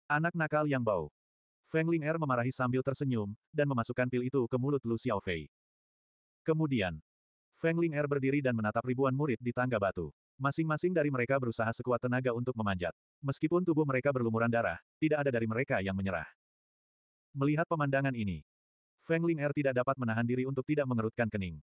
Anak nakal yang bau. Feng Ling Er memarahi sambil tersenyum, dan memasukkan pil itu ke mulut Lu Xiaofei. Kemudian, Feng Ling Er berdiri dan menatap ribuan murid di tangga batu. Masing-masing dari mereka berusaha sekuat tenaga untuk memanjat. Meskipun tubuh mereka berlumuran darah, tidak ada dari mereka yang menyerah. Melihat pemandangan ini, Feng Ling Er tidak dapat menahan diri untuk tidak mengerutkan kening.